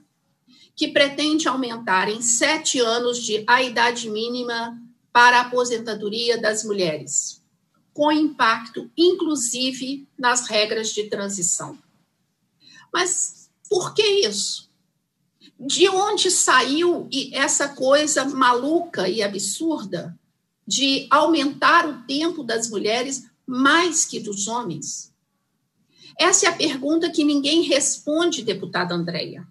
que pretende aumentar em sete anos de a idade mínima para a aposentadoria das mulheres, com impacto, inclusive, nas regras de transição. Mas por que isso? De onde saiu essa coisa maluca e absurda de aumentar o tempo das mulheres mais que dos homens? Essa é a pergunta que ninguém responde, deputada Andréia.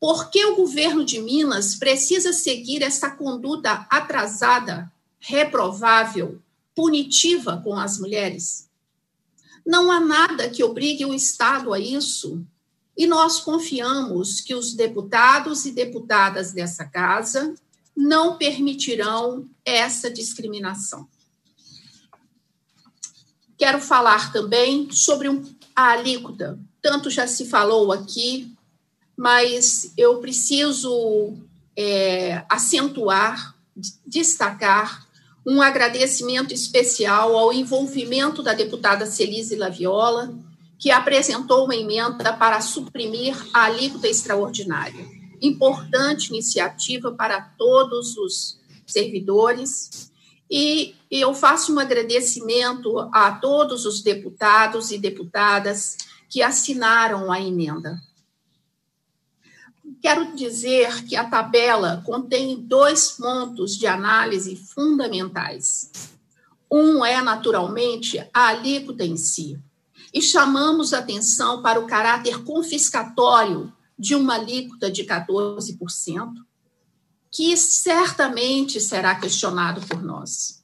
Por que o governo de Minas precisa seguir essa conduta atrasada, reprovável, punitiva com as mulheres? Não há nada que obrigue o Estado a isso, e nós confiamos que os deputados e deputadas dessa casa não permitirão essa discriminação. Quero falar também sobre a alíquota. Tanto já se falou aqui, mas eu preciso é, acentuar, destacar um agradecimento especial ao envolvimento da deputada Celise Laviola, que apresentou uma emenda para suprimir a alíquota extraordinária. Importante iniciativa para todos os servidores e e eu faço um agradecimento a todos os deputados e deputadas que assinaram a emenda. Quero dizer que a tabela contém dois pontos de análise fundamentais. Um é, naturalmente, a alíquota em si, e chamamos atenção para o caráter confiscatório de uma alíquota de 14%, que certamente será questionado por nós.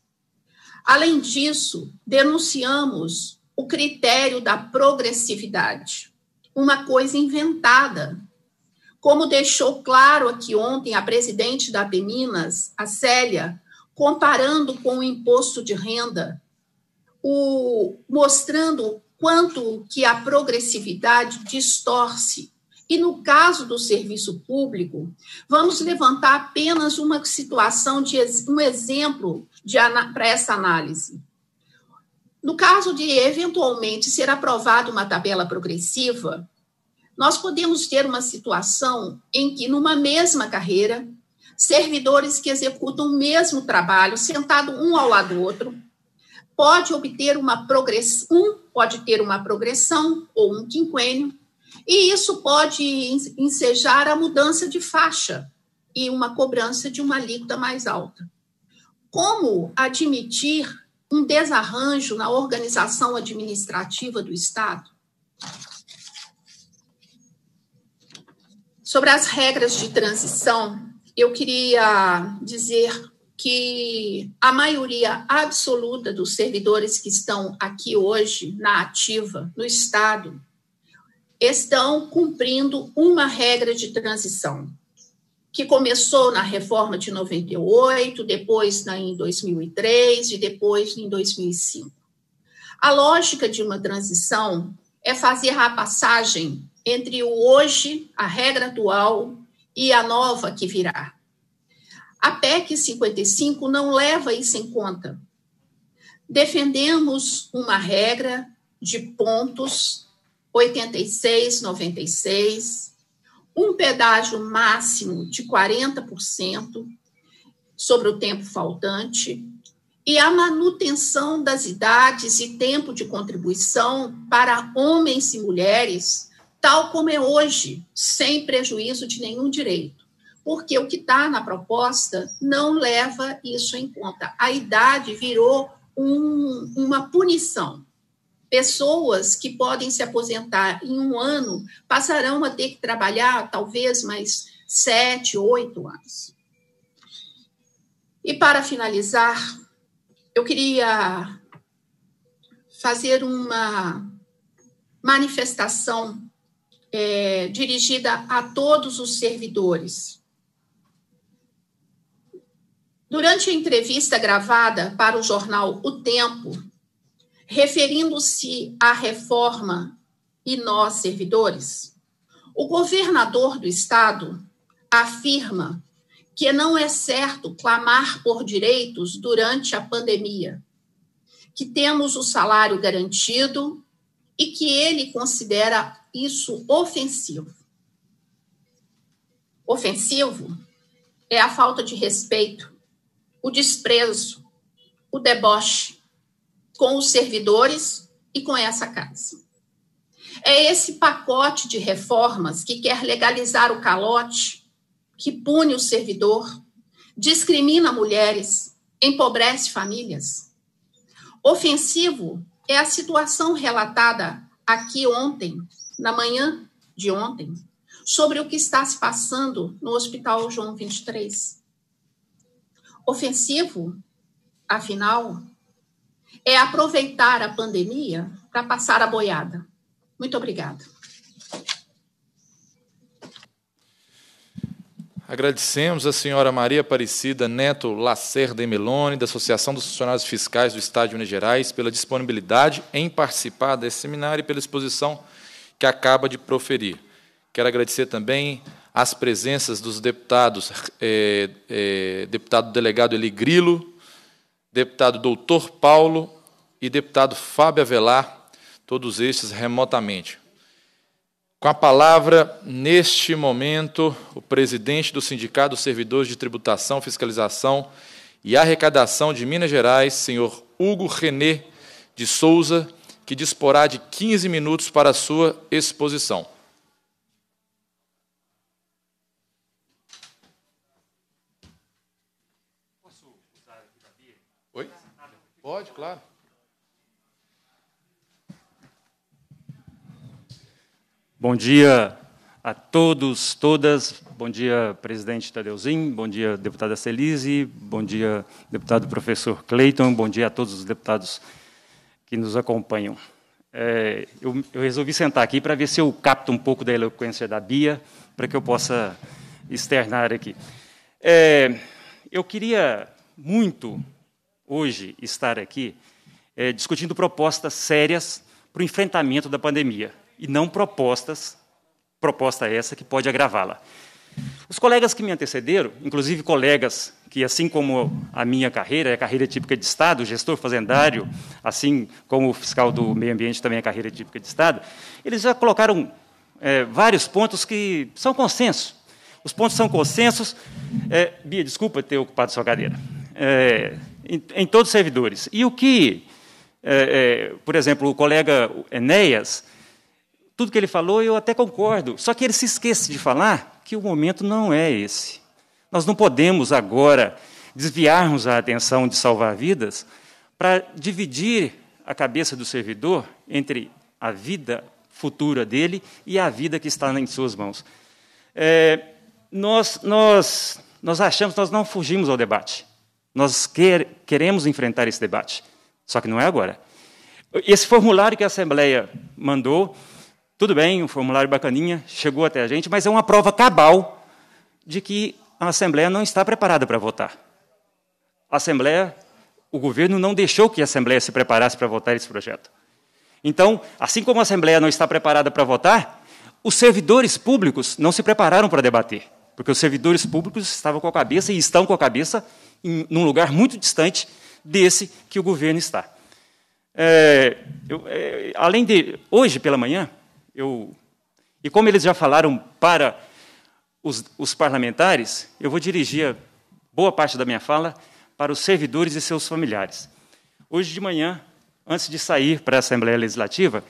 Além disso, denunciamos o critério da progressividade, uma coisa inventada. Como deixou claro aqui ontem a presidente da Peminas, a Célia, comparando com o imposto de renda, o, mostrando quanto que a progressividade distorce e no caso do serviço público, vamos levantar apenas uma situação de um exemplo para essa análise. No caso de eventualmente ser aprovada uma tabela progressiva, nós podemos ter uma situação em que, numa mesma carreira, servidores que executam o mesmo trabalho, sentado um ao lado do outro, pode obter uma progressão, um pode ter uma progressão ou um quinquênio, e isso pode ensejar a mudança de faixa e uma cobrança de uma alíquota mais alta. Como admitir um desarranjo na organização administrativa do Estado? Sobre as regras de transição, eu queria dizer que a maioria absoluta dos servidores que estão aqui hoje na ativa, no Estado, estão cumprindo uma regra de transição, que começou na reforma de 98, depois na, em 2003 e depois em 2005. A lógica de uma transição é fazer a passagem entre o hoje, a regra atual, e a nova que virá. A PEC 55 não leva isso em conta. Defendemos uma regra de pontos 86, 96, um pedágio máximo de 40% sobre o tempo faltante e a manutenção das idades e tempo de contribuição para homens e mulheres, tal como é hoje, sem prejuízo de nenhum direito. Porque o que está na proposta não leva isso em conta. A idade virou um, uma punição. Pessoas que podem se aposentar em um ano passarão a ter que trabalhar talvez mais sete, oito anos. E para finalizar, eu queria fazer uma manifestação é, dirigida a todos os servidores. Durante a entrevista gravada para o jornal O Tempo, referindo-se à reforma e nós servidores, o governador do estado afirma que não é certo clamar por direitos durante a pandemia, que temos o salário garantido e que ele considera isso ofensivo. Ofensivo é a falta de respeito, o desprezo, o deboche, com os servidores e com essa casa. É esse pacote de reformas que quer legalizar o calote, que pune o servidor, discrimina mulheres, empobrece famílias. Ofensivo é a situação relatada aqui ontem, na manhã de ontem, sobre o que está se passando no Hospital João 23. Ofensivo, afinal, é aproveitar a pandemia para passar a boiada. Muito obrigada. Agradecemos a senhora Maria Aparecida Neto Lacerda Meloni, da Associação dos Funcionários Fiscais do Estado de Minas Gerais, pela disponibilidade em participar desse seminário e pela exposição que acaba de proferir. Quero agradecer também as presenças dos deputados, é, é, deputado delegado Eli Grilo, deputado doutor Paulo e deputado Fábio Avelar, todos estes remotamente. Com a palavra, neste momento, o presidente do Sindicato dos Servidores de Tributação, Fiscalização e Arrecadação de Minas Gerais, senhor Hugo René de Souza, que disporá de 15 minutos para a sua exposição. Posso usar aqui da Oi? Pode, claro. Bom dia a todos, todas. Bom dia, presidente Tadeuzinho. Bom dia, deputada Celise. Bom dia, deputado professor Cleiton. Bom dia a todos os deputados que nos acompanham. É, eu, eu, resolvi sentar aqui para ver se eu capto um pouco da eloquência da Bia, para que eu possa externar aqui. É, eu queria muito, hoje, estar aqui é, discutindo propostas sérias para o enfrentamento da pandemia e não propostas, proposta essa que pode agravá-la. Os colegas que me antecederam, inclusive colegas que, assim como a minha carreira, é a carreira típica de Estado, gestor fazendário, assim como o fiscal do meio ambiente também é a carreira típica de Estado, eles já colocaram é, vários pontos que são consenso. Os pontos são consensos. É, Bia, desculpa ter ocupado sua cadeira. É, em, em, todos os servidores. E o que, é, é, por exemplo, o colega Enéas tudo que ele falou eu até concordo, só que ele se esquece de falar que o momento não é esse. Nós não podemos agora desviarmos a atenção de salvar vidas para dividir a cabeça do servidor entre a vida futura dele e a vida que está em suas mãos. É, nós, nós, nós achamos, nós não fugimos ao debate. Nós quer, queremos enfrentar esse debate, só que não é agora. Esse formulário que a Assembleia mandou tudo bem, um formulário bacaninha chegou até a gente, mas é uma prova cabal de que a Assembleia não está preparada para votar. A Assembleia, o governo não deixou que a Assembleia se preparasse para votar esse projeto. Então, assim como a Assembleia não está preparada para votar, os servidores públicos não se prepararam para debater, porque os servidores públicos estavam com a cabeça e estão com a cabeça em um lugar muito distante desse que o governo está. É, eu, é, além de hoje pela manhã, eu e como eles já falaram para os, os, parlamentares, eu vou dirigir a boa parte da minha fala para os servidores e seus familiares. Hoje de manhã, antes de sair para a Assembleia Legislativa,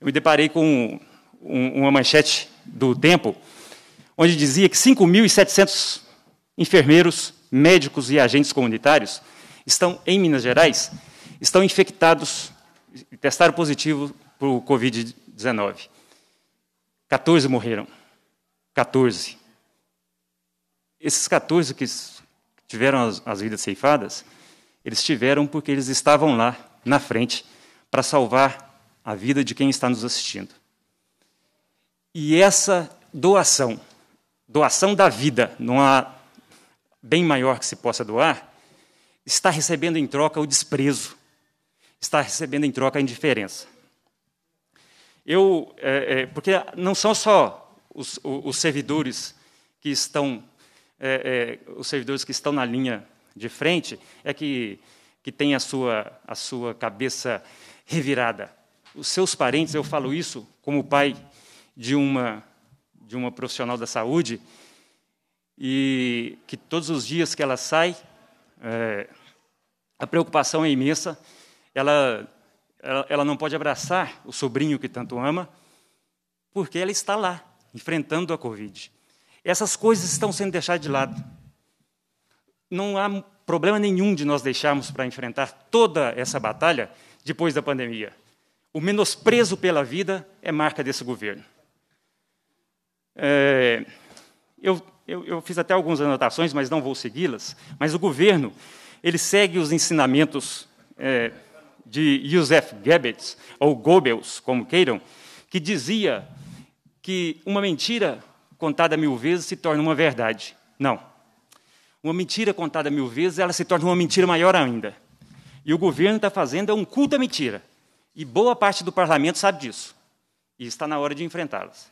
eu me deparei com um, uma manchete do Tempo, onde dizia que 5.700 enfermeiros, médicos e agentes comunitários estão em Minas Gerais, estão infectados, testaram positivo para o Covid-19. 14 morreram. 14. Esses 14 que tiveram as, as vidas ceifadas, eles tiveram porque eles estavam lá, na frente, para salvar a vida de quem está nos assistindo. E essa doação, doação da vida, não há bem maior que se possa doar, está recebendo em troca o desprezo, está recebendo em troca a indiferença. Eu, é, é, porque não são só os, os servidores que estão é, é, os servidores que estão na linha de frente é que que tem a sua a sua cabeça revirada. Os seus parentes, eu falo isso como pai de uma de uma profissional da saúde e que todos os dias que ela sai é, a preocupação é imensa. Ela ela, ela não pode abraçar o sobrinho que tanto ama, porque ela está lá, enfrentando a Covid. Essas coisas estão sendo deixadas de lado. Não há problema nenhum de nós deixarmos para enfrentar toda essa batalha depois da pandemia. O menosprezo pela vida é marca desse governo. É, eu, eu, eu fiz até algumas anotações, mas não vou segui-las. Mas o governo ele segue os ensinamentos é, de Joseph Goebbels, ou Goebbels, como queiram, que dizia que uma mentira contada mil vezes se torna uma verdade. Não. Uma mentira contada mil vezes, ela se torna uma mentira maior ainda. E o governo está fazendo é um culto à mentira. E boa parte do parlamento sabe disso. E está na hora de enfrentá-las.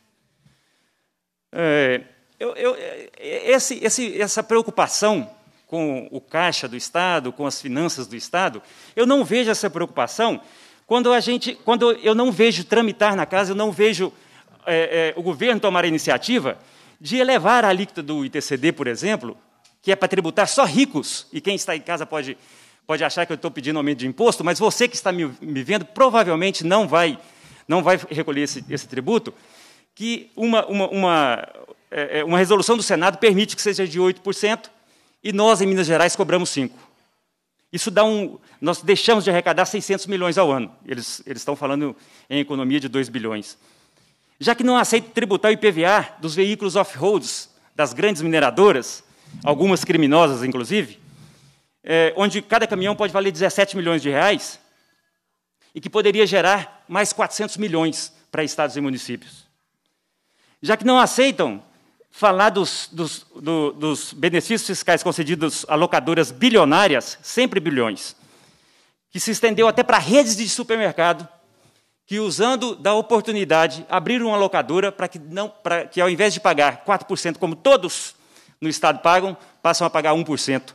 É, é esse, esse, essa preocupação com o caixa do Estado, com as finanças do Estado, eu não vejo essa preocupação. Quando, a gente, quando eu não vejo tramitar na casa, eu não vejo é, é, o governo tomar a iniciativa de elevar a alíquota do ITCD, por exemplo, que é para tributar só ricos, e quem está em casa pode, pode achar que eu estou pedindo aumento de imposto, mas você que está me, me vendo provavelmente não vai, não vai recolher esse, esse tributo, que uma, uma, uma, é, é uma resolução do Senado permite que seja de 8%, e nós, em Minas Gerais, cobramos 5. Isso dá um. Nós deixamos de arrecadar 600 milhões ao ano. Eles, eles estão falando em economia de 2 bilhões. Já que não aceita tributar o IPVA dos veículos off-roads das grandes mineradoras, algumas criminosas, inclusive, é, onde cada caminhão pode valer 17 milhões de reais, e que poderia gerar mais 400 milhões para estados e municípios. Já que não aceitam falar dos, dos, do, dos benefícios fiscais concedidos a locadoras bilionárias, sempre bilhões, que se estendeu até para redes de supermercado, que, usando da oportunidade, abriram uma locadora para que, não, para que, ao invés de pagar 4%, como todos no Estado pagam, passam a pagar 1%.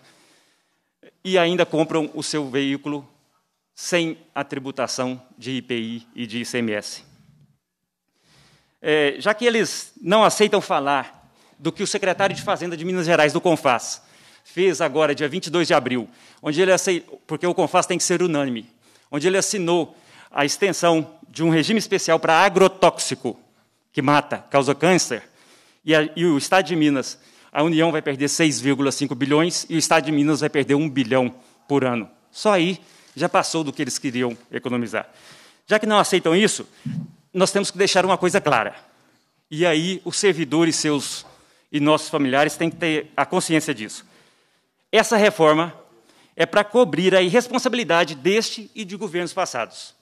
E ainda compram o seu veículo sem a tributação de IPI e de ICMS. É, já que eles não aceitam falar do que o secretário de Fazenda de Minas Gerais do Confas fez agora, dia 22 de abril, onde ele aceitou, porque o Confas tem que ser unânime, onde ele assinou a extensão de um regime especial para agrotóxico, que mata, causa câncer, e, a, e o Estado de Minas, a União vai perder 6,5 bilhões e o Estado de Minas vai perder 1 bilhão por ano. Só aí já passou do que eles queriam economizar. Já que não aceitam isso, nós temos que deixar uma coisa clara. E aí os servidores seus e nossos familiares têm que ter a consciência disso. Essa reforma é para cobrir a irresponsabilidade deste e de governos passados.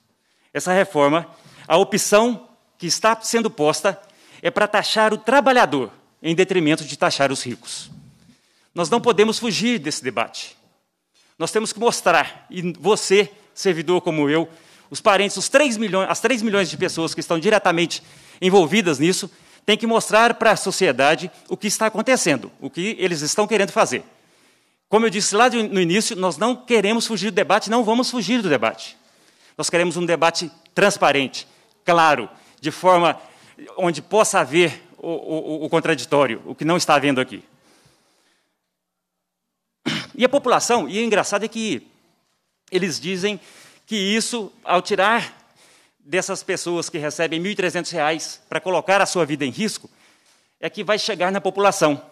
Essa reforma, a opção que está sendo posta é para taxar o trabalhador em detrimento de taxar os ricos. Nós não podemos fugir desse debate. Nós temos que mostrar, e você, servidor como eu, os parentes, os 3 milhões, as 3 milhões de pessoas que estão diretamente envolvidas nisso, tem que mostrar para a sociedade o que está acontecendo, o que eles estão querendo fazer. Como eu disse lá no início, nós não queremos fugir do debate, não vamos fugir do debate. Nós queremos um debate transparente, claro, de forma onde possa haver o, o, o contraditório, o que não está havendo aqui. E a população, e o é engraçado é que eles dizem que isso, ao tirar dessas pessoas que recebem R$ 1.300 para colocar a sua vida em risco é que vai chegar na população.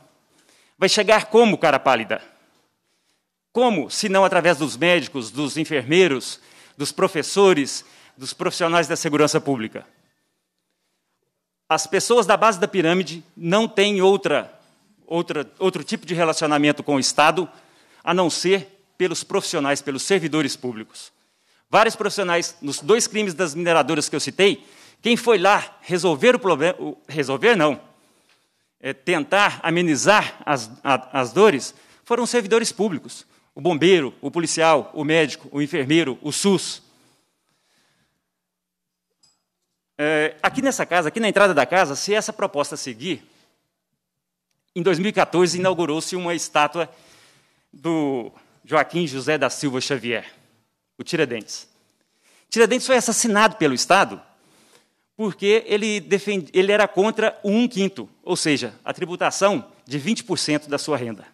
Vai chegar como, cara pálida? Como, se não através dos médicos, dos enfermeiros, dos professores, dos profissionais da segurança pública? As pessoas da base da pirâmide não têm outra, outra, outro tipo de relacionamento com o Estado a não ser pelos profissionais, pelos servidores públicos vários profissionais nos dois crimes das mineradoras que eu citei, quem foi lá resolver o problema, resolver não, é, tentar amenizar as, a, as dores, foram os servidores públicos, o bombeiro, o policial, o médico, o enfermeiro, o SUS. É, aqui nessa casa, aqui na entrada da casa, se essa proposta seguir, em 2014 inaugurou-se uma estátua do Joaquim José da Silva Xavier o Tiradentes. Tiradentes foi assassinado pelo Estado porque ele, defend... ele era contra o um quinto, ou seja, a tributação de 20% da sua renda.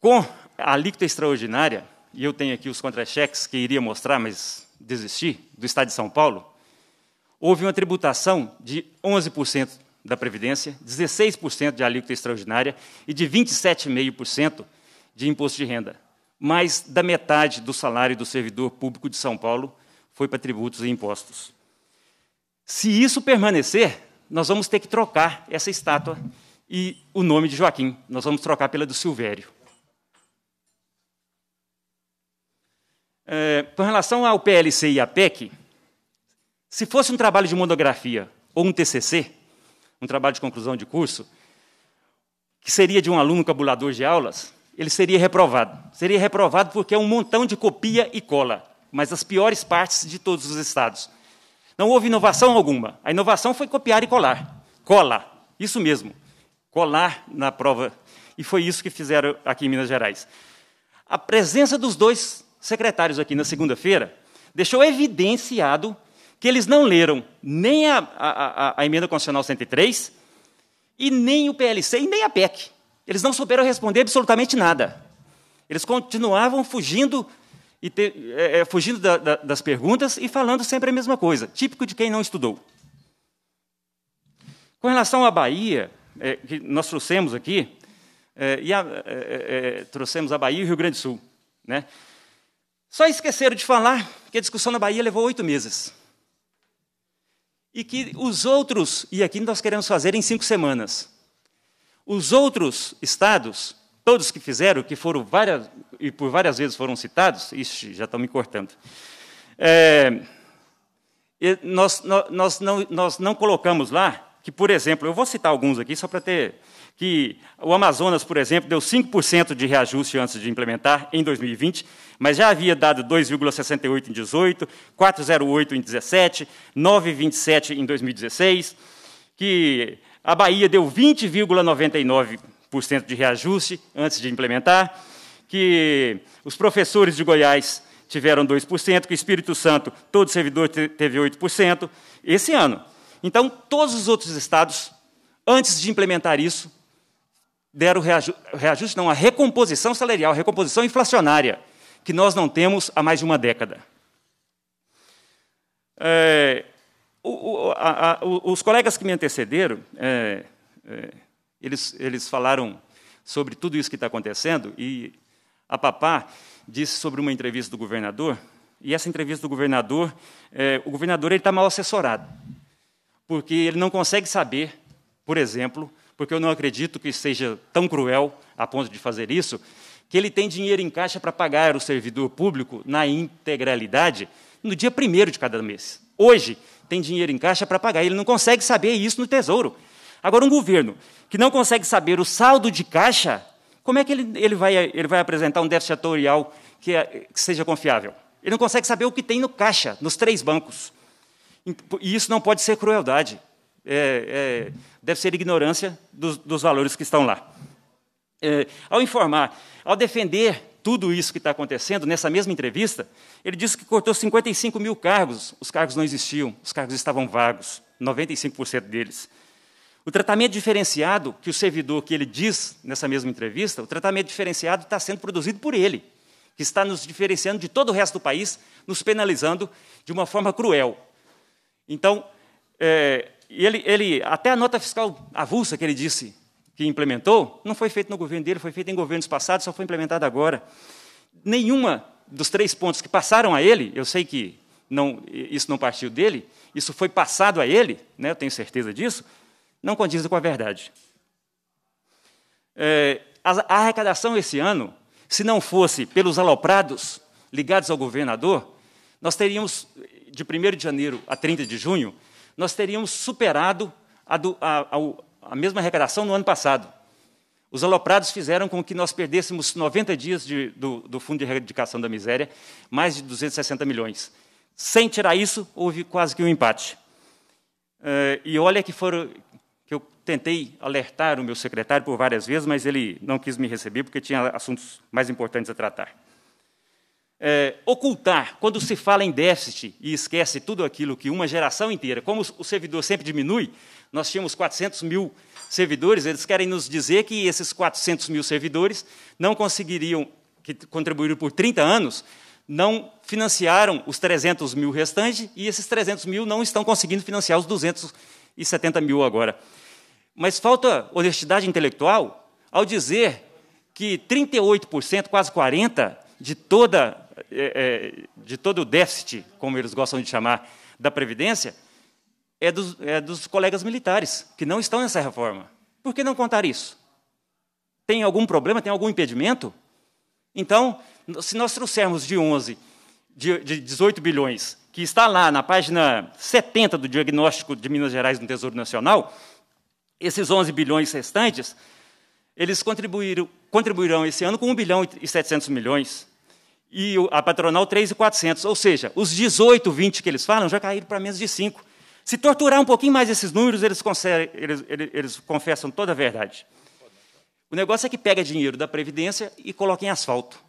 Com a alíquota extraordinária, e eu tenho aqui os contra-cheques que iria mostrar, mas desisti, do Estado de São Paulo, houve uma tributação de 11% da Previdência, 16% de alíquota extraordinária e de 27,5% de imposto de renda mais da metade do salário do servidor público de São Paulo foi para tributos e impostos. Se isso permanecer, nós vamos ter que trocar essa estátua e o nome de Joaquim. Nós vamos trocar pela do Silvério. É, com relação ao PLC e à PEC, se fosse um trabalho de monografia ou um TCC, um trabalho de conclusão de curso, que seria de um aluno cabulador de aulas, ele seria reprovado. Seria reprovado porque é um montão de copia e cola, mas as piores partes de todos os estados. Não houve inovação alguma. A inovação foi copiar e colar. Cola, isso mesmo. Colar na prova. E foi isso que fizeram aqui em Minas Gerais. A presença dos dois secretários aqui na segunda-feira deixou evidenciado que eles não leram nem a, a, a, a emenda constitucional 103 e nem o PLC e nem a PEC. Eles não souberam responder absolutamente nada. Eles continuavam fugindo e te, é, é, fugindo da, da, das perguntas e falando sempre a mesma coisa, típico de quem não estudou. Com relação à Bahia, é, que nós trouxemos aqui, é, e a, é, é, trouxemos a Bahia e o Rio Grande do Sul. Né? Só esqueceram de falar que a discussão na Bahia levou oito meses. E que os outros, e aqui nós queremos fazer em cinco semanas. Os outros estados, todos que fizeram, que foram várias, e por várias vezes foram citados, ixi, já estão me cortando, é, nós, nós, não, nós não colocamos lá que, por exemplo, eu vou citar alguns aqui só para ter. Que o Amazonas, por exemplo, deu 5% de reajuste antes de implementar em 2020, mas já havia dado 2,68% em 18, 4,08% em 17, 9,27% em 2016, que a Bahia deu 20,99% de reajuste antes de implementar, que os professores de Goiás tiveram 2%, que o Espírito Santo, todo servidor teve 8% esse ano. Então, todos os outros estados, antes de implementar isso, deram reajuste, não, a recomposição salarial, a recomposição inflacionária, que nós não temos há mais de uma década. É, o, o, a, a, os colegas que me antecederam, é, é, eles, eles falaram sobre tudo isso que está acontecendo, e a Papá disse sobre uma entrevista do governador, e essa entrevista do governador, é, o governador está mal assessorado, porque ele não consegue saber, por exemplo, porque eu não acredito que seja tão cruel a ponto de fazer isso, que ele tem dinheiro em caixa para pagar o servidor público na integralidade no dia primeiro de cada mês. Hoje, tem dinheiro em caixa para pagar. Ele não consegue saber isso no Tesouro. Agora, um governo que não consegue saber o saldo de caixa, como é que ele, ele, vai, ele vai apresentar um déficit atorial que, é, que seja confiável? Ele não consegue saber o que tem no caixa, nos três bancos. E isso não pode ser crueldade. É, é, deve ser ignorância dos, dos, valores que estão lá. É, ao informar, ao defender tudo isso que está acontecendo, nessa mesma entrevista, ele disse que cortou 55 mil cargos. Os cargos não existiam, os cargos estavam vagos, 95% deles. O tratamento diferenciado que o servidor que ele diz nessa mesma entrevista, o tratamento diferenciado está sendo produzido por ele, que está nos diferenciando de todo o resto do país, nos penalizando de uma forma cruel. Então, é, ele, ele, até a nota fiscal avulsa que ele disse que implementou, não foi feito no governo dele, foi feito em governos passados, só foi implementado agora. Nenhuma dos três pontos que passaram a ele, eu sei que não, isso não partiu dele, isso foi passado a ele, né, eu tenho certeza disso, não condiz com a verdade. É, a arrecadação esse ano, se não fosse pelos aloprados ligados ao governador, nós teríamos, de 1 de janeiro a 30 de junho, nós teríamos superado a do, a, a, a mesma arrecadação no ano passado. Os aloprados fizeram com que nós perdêssemos 90 dias de, do, do, Fundo de Erradicação da Miséria, mais de 260 milhões. Sem tirar isso, houve quase que um empate. Uh, e olha que, foram, que eu tentei alertar o meu secretário por várias vezes, mas ele não quis me receber porque tinha assuntos mais importantes a tratar. É, ocultar, quando se fala em déficit e esquece tudo aquilo que uma geração inteira, como o servidor sempre diminui, nós tínhamos 400 mil servidores, eles querem nos dizer que esses 400 mil servidores não conseguiriam, que contribuíram por 30 anos, não financiaram os 300 mil restantes, e esses 300 mil não estão conseguindo financiar os 270 mil agora. Mas falta honestidade intelectual ao dizer que 38%, quase 40%, de, toda, eh, eh, de todo o déficit, como eles gostam de chamar, da Previdência, é dos, é dos colegas militares, que não estão nessa reforma. Por que não contar isso? Tem algum problema, tem algum impedimento? Então, se nós trouxermos de 11, de, de 18 bilhões, que está lá na página 70 do diagnóstico de Minas Gerais no Tesouro Nacional, esses 11 bilhões restantes, eles contribuirão esse ano com 1 bilhão e 700 milhões, e a patronal 3 e ou seja, os 18, 20 que eles falam já caíram para menos de 5. Se torturar um pouquinho mais esses números, eles, eles, eles, eles confessam toda a verdade. O negócio é que pega dinheiro da Previdência e coloca em asfalto.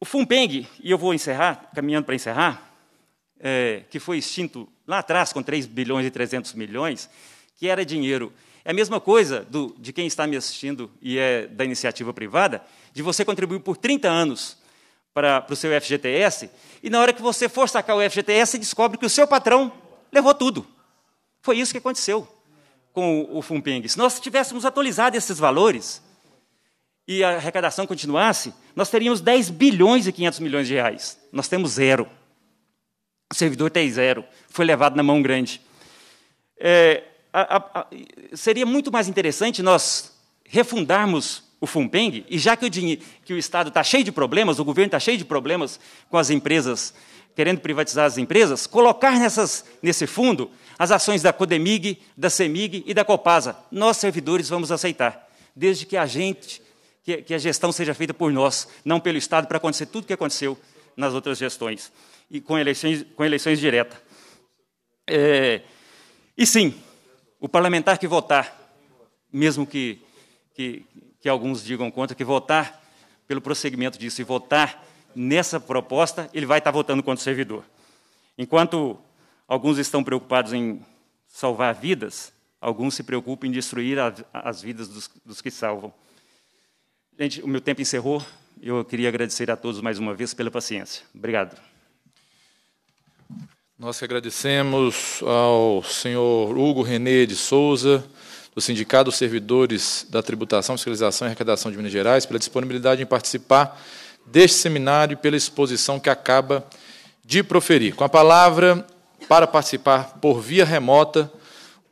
O Fumpeng, e eu vou encerrar, caminhando para encerrar, é, que foi extinto lá atrás com 3 bilhões e 300 milhões, que era dinheiro. É a mesma coisa do, de quem está me assistindo e é da iniciativa privada, de você contribuir por 30 anos para o seu FGTS, e na hora que você for sacar o FGTS, descobre que o seu patrão levou tudo. Foi isso que aconteceu com o, Fumping. Se nós tivéssemos atualizado esses valores e a arrecadação continuasse, nós teríamos 10 bilhões e 500 milhões de reais. Nós temos zero. O servidor tem zero. Foi levado na mão grande. É, a, a, a, seria muito mais interessante nós refundarmos o Fumpeng e já que o, dinheiro, que o Estado está cheio de problemas, o governo está cheio de problemas com as empresas, querendo privatizar as empresas, colocar nessas, nesse fundo as ações da Codemig, da CEMIG e da Copasa. Nós, servidores, vamos aceitar, desde que a gente, que, que a gestão seja feita por nós, não pelo Estado, para acontecer tudo o que aconteceu nas outras gestões, e com eleições, com eleições diretas. É, e sim, o parlamentar que votar, mesmo que, que que alguns digam contra, que votar pelo prosseguimento disso e votar nessa proposta, ele vai estar votando contra o servidor. Enquanto alguns estão preocupados em salvar vidas, alguns se preocupam em destruir as vidas dos, dos que salvam. Gente, o meu tempo encerrou. Eu queria agradecer a todos mais uma vez pela paciência. Obrigado. Nós que agradecemos ao senhor Hugo Renê de Souza do Sindicato dos Servidores da Tributação, Fiscalização e Arrecadação de Minas Gerais, pela disponibilidade em participar deste seminário e pela exposição que acaba de proferir. Com a palavra, para participar por via remota,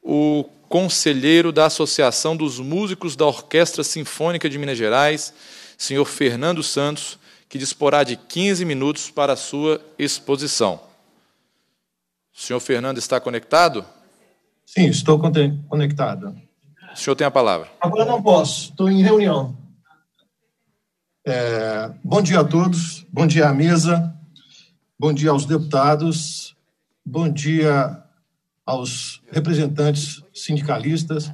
o conselheiro da Associação dos Músicos da Orquestra Sinfônica de Minas Gerais, senhor Fernando Santos, que disporá de 15 minutos para a sua exposição. O senhor Fernando está conectado? Sim, estou conectado. O senhor tem a palavra. Agora não posso, estou em reunião. É, bom dia a todos, bom dia à mesa, bom dia aos deputados, bom dia aos representantes sindicalistas,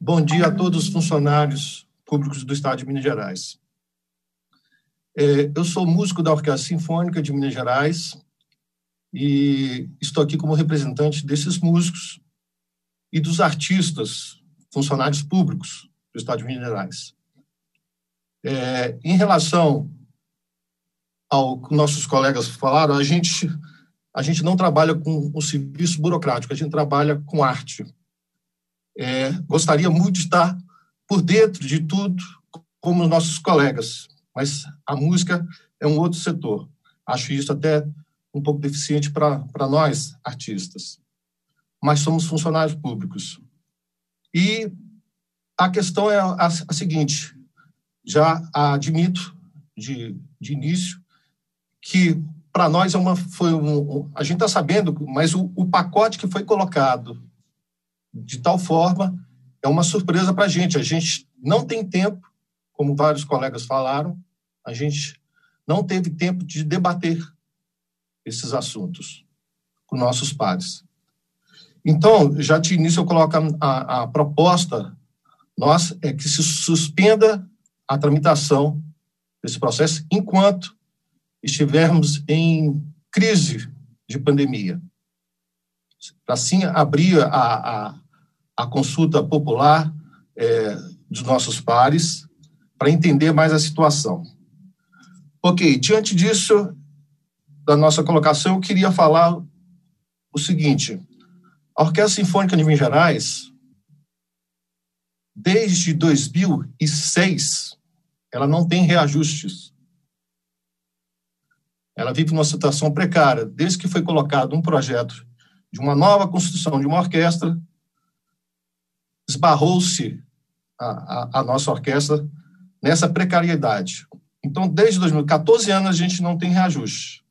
bom dia a todos os funcionários públicos do Estado de Minas Gerais. É, eu sou músico da Orquestra Sinfônica de Minas Gerais e estou aqui como representante desses músicos e dos artistas funcionários públicos do Estado de Minas Gerais. É, em relação ao que nossos colegas falaram, a gente, a gente não trabalha com o um serviço burocrático, a gente trabalha com arte. É, gostaria muito de estar por dentro de tudo, como nossos colegas, mas a música é um outro setor. Acho isso até um pouco deficiente para nós, artistas. Mas somos funcionários públicos. E a questão é a, seguinte: já admito de, de início que para nós é uma, foi um, a gente está sabendo, mas o, o pacote que foi colocado de tal forma é uma surpresa para a gente. A gente não tem tempo, como vários colegas falaram, a gente não teve tempo de debater esses assuntos com nossos pares. Então, já de início eu coloco a, a proposta nossa é que se suspenda a tramitação desse processo enquanto estivermos em crise de pandemia. para Assim, abrir a, a, a consulta popular é, dos nossos pares para entender mais a situação. Ok, diante disso, da nossa colocação, eu queria falar o seguinte: a Orquestra Sinfônica de Minas Gerais, desde 2006, ela não tem reajustes. Ela vive numa situação precária. Desde que foi colocado um projeto de uma nova construção de uma orquestra, esbarrou-se a, a, a, nossa orquestra nessa precariedade. Então, desde 2014 anos, a gente não tem reajuste.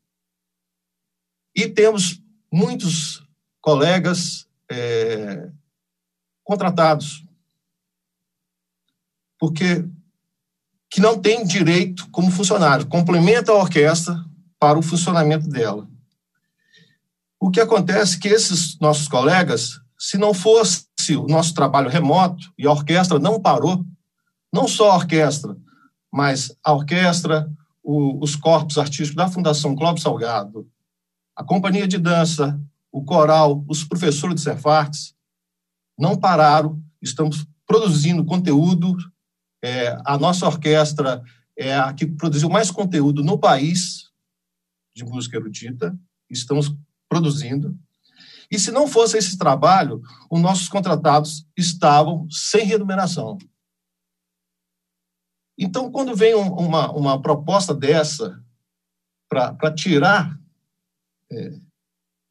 E temos muitos colegas é, contratados, porque que não tem direito como funcionário, complementa a orquestra para o funcionamento dela. O que acontece é que esses nossos colegas, se não fosse o nosso trabalho remoto e a orquestra não parou, não só a orquestra, mas a orquestra, o, os corpos artísticos da Fundação Clóvis Salgado, a companhia de dança, o coral, os professores de Cefartes, não pararam, estamos produzindo conteúdo. É, a nossa orquestra é a que produziu mais conteúdo no país de música erudita, estamos produzindo. E se não fosse esse trabalho, os nossos contratados estavam sem remuneração. Então, quando vem uma, uma proposta dessa para tirar é,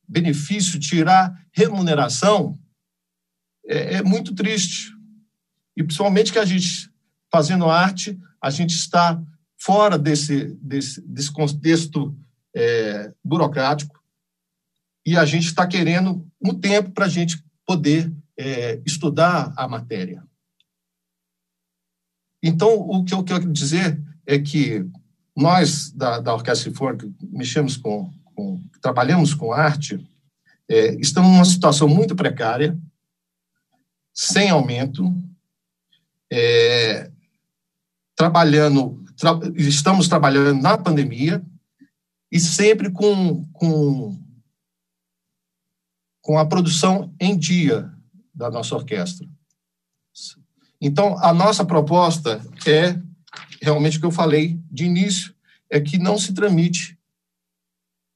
benefício, tirar remuneração, é, é muito triste. E principalmente que a gente, fazendo arte, a gente está fora desse, desse, desse contexto é, burocrático e a gente está querendo um tempo para a gente poder é, estudar a matéria. Então, o que eu quero dizer é que nós, da, da Orquestra Sinfônica, mexemos com com, trabalhamos com arte, é, estamos numa situação muito precária, sem aumento, é, trabalhando, tra, estamos trabalhando na pandemia e sempre com, com, com a produção em dia da nossa orquestra. Então, a nossa proposta é realmente o que eu falei de início, é que não se tramite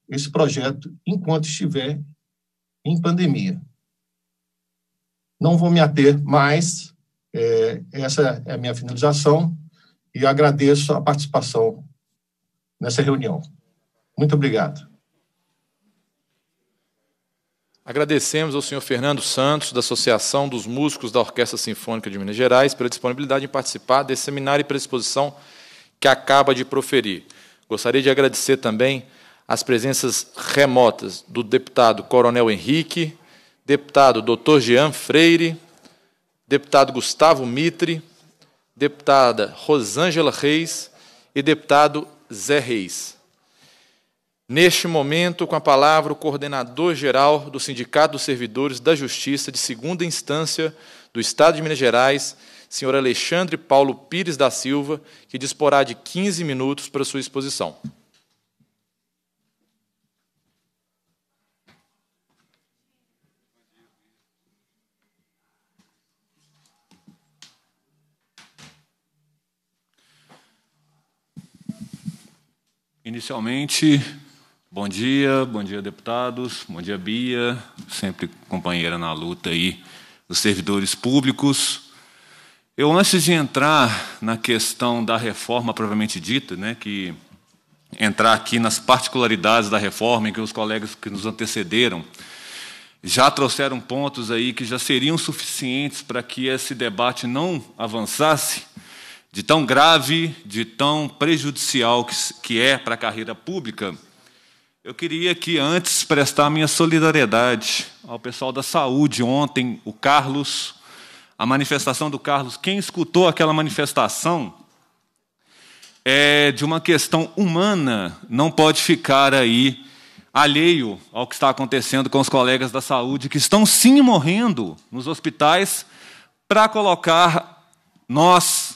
esse projeto enquanto estiver em pandemia. Não vou me ater mais, é, essa é a minha finalização e agradeço a participação nessa reunião. Muito obrigado. Agradecemos ao senhor Fernando Santos, da Associação dos Músicos da Orquestra Sinfônica de Minas Gerais, pela disponibilidade em participar desse seminário e exposição que acaba de proferir. Gostaria de agradecer também as presenças remotas do deputado Coronel Henrique, deputado Dr. Jean Freire, deputado Gustavo Mitre, deputada Rosângela Reis e deputado Zé Reis. Neste momento, com a palavra, o coordenador-geral do Sindicato dos Servidores da Justiça de Segunda Instância do Estado de Minas Gerais, senhor Alexandre Paulo Pires da Silva, que disporá de 15 minutos para sua exposição. Inicialmente, bom dia, bom dia, deputados, bom dia, Bia, sempre companheira na luta aí dos servidores públicos. Eu, antes de entrar na questão da reforma provavelmente dita, né, que entrar aqui nas particularidades da reforma, em que os colegas que nos antecederam já trouxeram pontos aí que já seriam suficientes para que esse debate não avançasse, de tão grave, de tão prejudicial que é para a carreira pública, eu queria que antes prestar minha solidariedade ao pessoal da saúde. Ontem, o Carlos, a manifestação do Carlos, quem escutou aquela manifestação é de uma questão humana, não pode ficar aí alheio ao que está acontecendo com os colegas da saúde que estão sim morrendo nos hospitais para colocar nós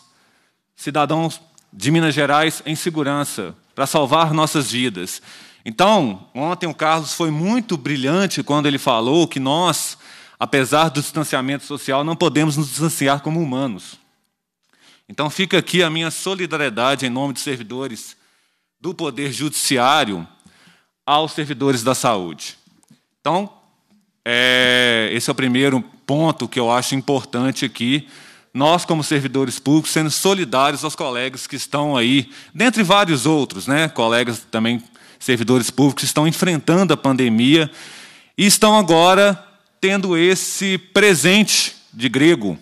cidadãos de Minas Gerais em segurança, para salvar nossas vidas. Então, ontem o Carlos foi muito brilhante quando ele falou que nós, apesar do distanciamento social, não podemos nos distanciar como humanos. Então, fica aqui a minha solidariedade em nome dos servidores do Poder Judiciário aos servidores da saúde. Então, é, esse é o primeiro ponto que eu acho importante aqui nós, como servidores públicos, sendo solidários aos colegas que estão aí, dentre vários outros, né, colegas também servidores públicos, estão enfrentando a pandemia e estão agora tendo esse presente de grego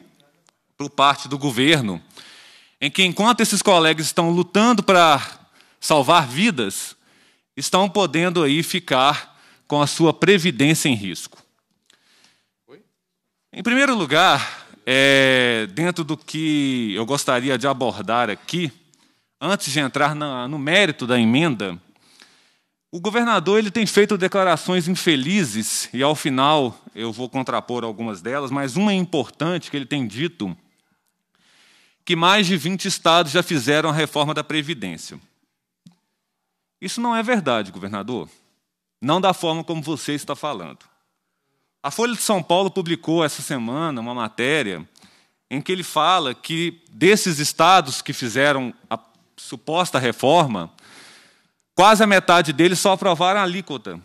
por parte do governo, em que, enquanto esses colegas estão lutando para salvar vidas, estão podendo aí ficar com a sua previdência em risco. Em primeiro lugar, é, dentro do que eu gostaria de abordar aqui, antes de entrar na, no mérito da emenda, o governador ele tem feito declarações infelizes e ao final eu vou contrapor algumas delas, mas uma é importante que ele tem dito que mais de 20 estados já fizeram a reforma da previdência. Isso não é verdade, governador. Não da forma como você está falando. A Folha de São Paulo publicou essa semana uma matéria em que ele fala que desses estados que fizeram a suposta reforma, quase a metade deles só aprovaram a alíquota.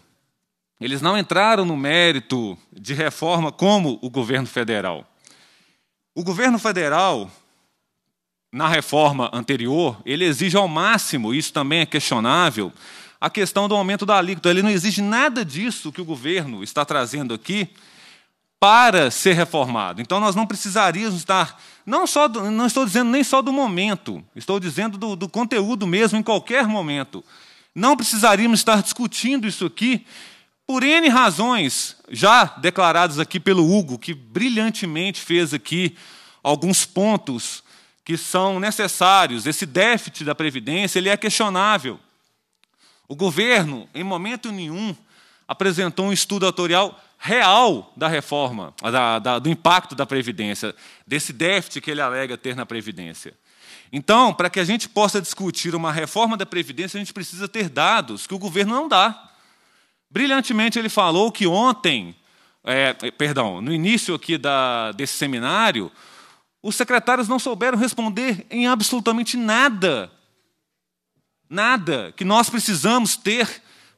Eles não entraram no mérito de reforma como o governo federal. O governo federal, na reforma anterior, ele exige ao máximo, isso também é questionável, a questão do aumento da alíquota. Ele não exige nada disso que o governo está trazendo aqui para ser reformado. Então, nós não precisaríamos estar. Não, só do, não estou dizendo nem só do momento, estou dizendo do, do conteúdo mesmo, em qualquer momento. Não precisaríamos estar discutindo isso aqui por N razões, já declaradas aqui pelo Hugo, que brilhantemente fez aqui alguns pontos que são necessários. Esse déficit da Previdência ele é questionável. O governo, em momento nenhum, apresentou um estudo autorial real da reforma, da, da, do impacto da Previdência, desse déficit que ele alega ter na Previdência. Então, para que a gente possa discutir uma reforma da Previdência, a gente precisa ter dados que o governo não dá. Brilhantemente, ele falou que ontem, é, perdão, no início aqui da, desse seminário, os secretários não souberam responder em absolutamente nada nada que nós precisamos ter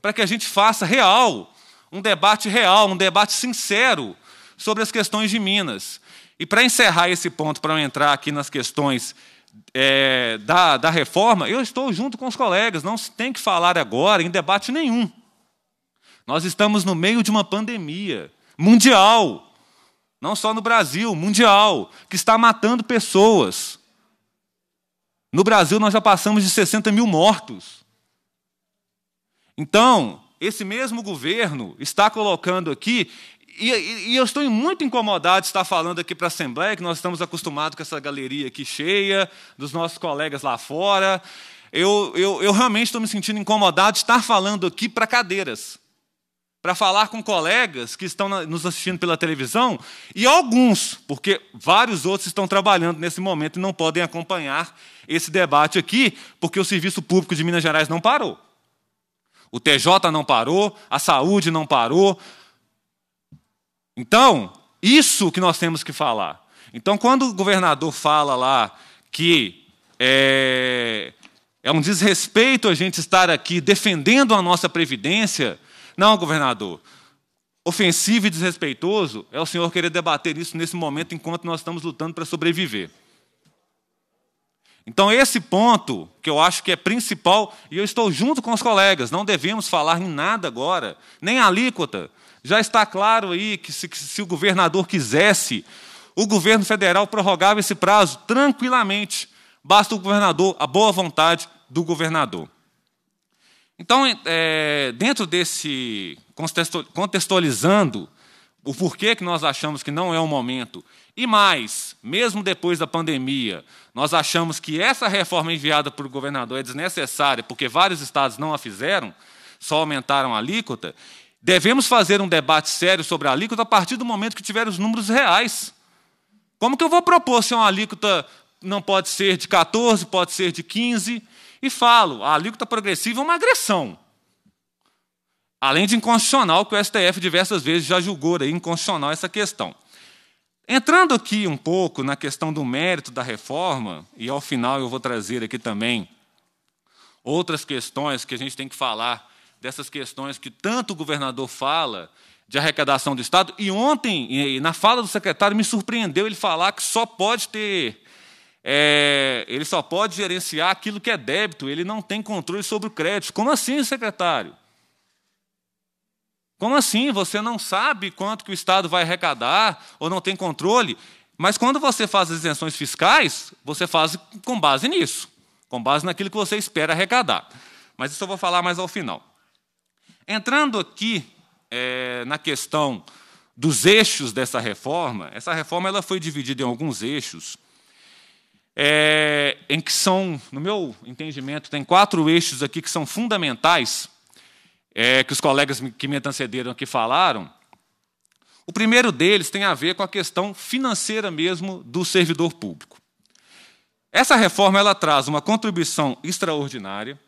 para que a gente faça real, um debate real, um debate sincero sobre as questões de Minas. E para encerrar esse ponto, para eu entrar aqui nas questões é, da, da reforma, eu estou junto com os colegas, não se tem que falar agora em debate nenhum. Nós estamos no meio de uma pandemia mundial, não só no Brasil, mundial, que está matando pessoas. No Brasil, nós já passamos de 60 mil mortos. Então, esse mesmo governo está colocando aqui, e, e, eu estou muito incomodado de estar falando aqui para a Assembleia, que nós estamos acostumados com essa galeria aqui cheia, dos nossos colegas lá fora. Eu, eu, eu realmente estou me sentindo incomodado de estar falando aqui para cadeiras para falar com colegas que estão nos assistindo pela televisão e alguns, porque vários outros estão trabalhando nesse momento e não podem acompanhar esse debate aqui, porque o serviço público de Minas Gerais não parou. O TJ não parou, a saúde não parou. Então, isso que nós temos que falar. Então, quando o governador fala lá que é, é um desrespeito a gente estar aqui defendendo a nossa Previdência não, governador. Ofensivo e desrespeitoso é o senhor querer debater isso nesse momento enquanto nós estamos lutando para sobreviver. Então, esse ponto que eu acho que é principal, e eu estou junto com os colegas, não devemos falar em nada agora, nem alíquota. Já está claro aí que se, que se o governador quisesse, o governo federal prorrogava esse prazo tranquilamente. Basta o governador, a boa vontade do governador. Então, é, dentro desse. contextualizando o porquê que nós achamos que não é o momento, e mais, mesmo depois da pandemia, nós achamos que essa reforma enviada pelo governador é desnecessária, porque vários estados não a fizeram, só aumentaram a alíquota. Devemos fazer um debate sério sobre a alíquota a partir do momento que tiver os números reais. Como que eu vou propor se uma alíquota não pode ser de 14, pode ser de 15? e falo, a alíquota progressiva é uma agressão. Além de inconstitucional, que o STF diversas vezes já julgou aí, inconstitucional essa questão. Entrando aqui um pouco na questão do mérito da reforma, e ao final eu vou trazer aqui também outras questões que a gente tem que falar, dessas questões que tanto o governador fala de arrecadação do Estado, e ontem, na fala do secretário, me surpreendeu ele falar que só pode ter é, ele só pode gerenciar aquilo que é débito, ele não tem controle sobre o crédito. Como assim, secretário? Como assim? Você não sabe quanto que o Estado vai arrecadar ou não tem controle? Mas quando você faz as isenções fiscais, você faz com base nisso, com base naquilo que você espera arrecadar. Mas isso eu vou falar mais ao final. Entrando aqui é, na questão dos eixos dessa reforma, essa reforma ela foi dividida em alguns eixos é, em que são, no meu entendimento, tem quatro eixos aqui que são fundamentais, é, que os colegas que me antecederam aqui falaram. O primeiro deles tem a ver com a questão financeira mesmo do servidor público. Essa reforma ela traz uma contribuição extraordinária,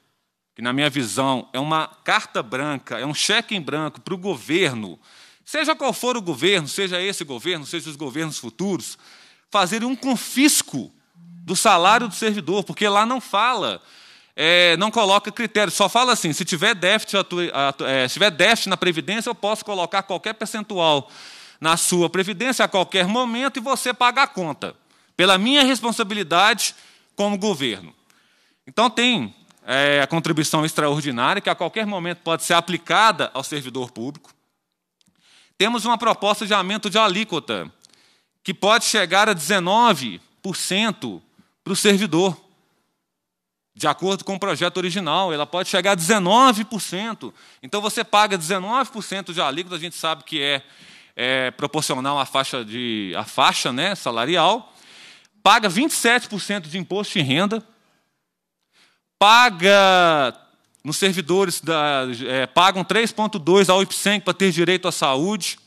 que, na minha visão, é uma carta branca, é um cheque em branco para o governo, seja qual for o governo, seja esse governo, seja os governos futuros, fazer um confisco do salário do servidor, porque lá não fala, é, não coloca critério, só fala assim: se tiver déficit, é, se tiver déficit na Previdência, eu posso colocar qualquer percentual na sua Previdência a qualquer momento e você paga a conta, pela minha responsabilidade como governo. Então, tem é, a contribuição extraordinária, que a qualquer momento pode ser aplicada ao servidor público. Temos uma proposta de aumento de alíquota, que pode chegar a 19% para o servidor, de acordo com o projeto original. Ela pode chegar a 19%. Então você paga 19% de alíquota, a gente sabe que é, é proporcional à faixa, de, à faixa né, salarial, paga 27% de imposto de renda, paga nos servidores da, é, pagam 3,2 ao IPSEM para ter direito à saúde,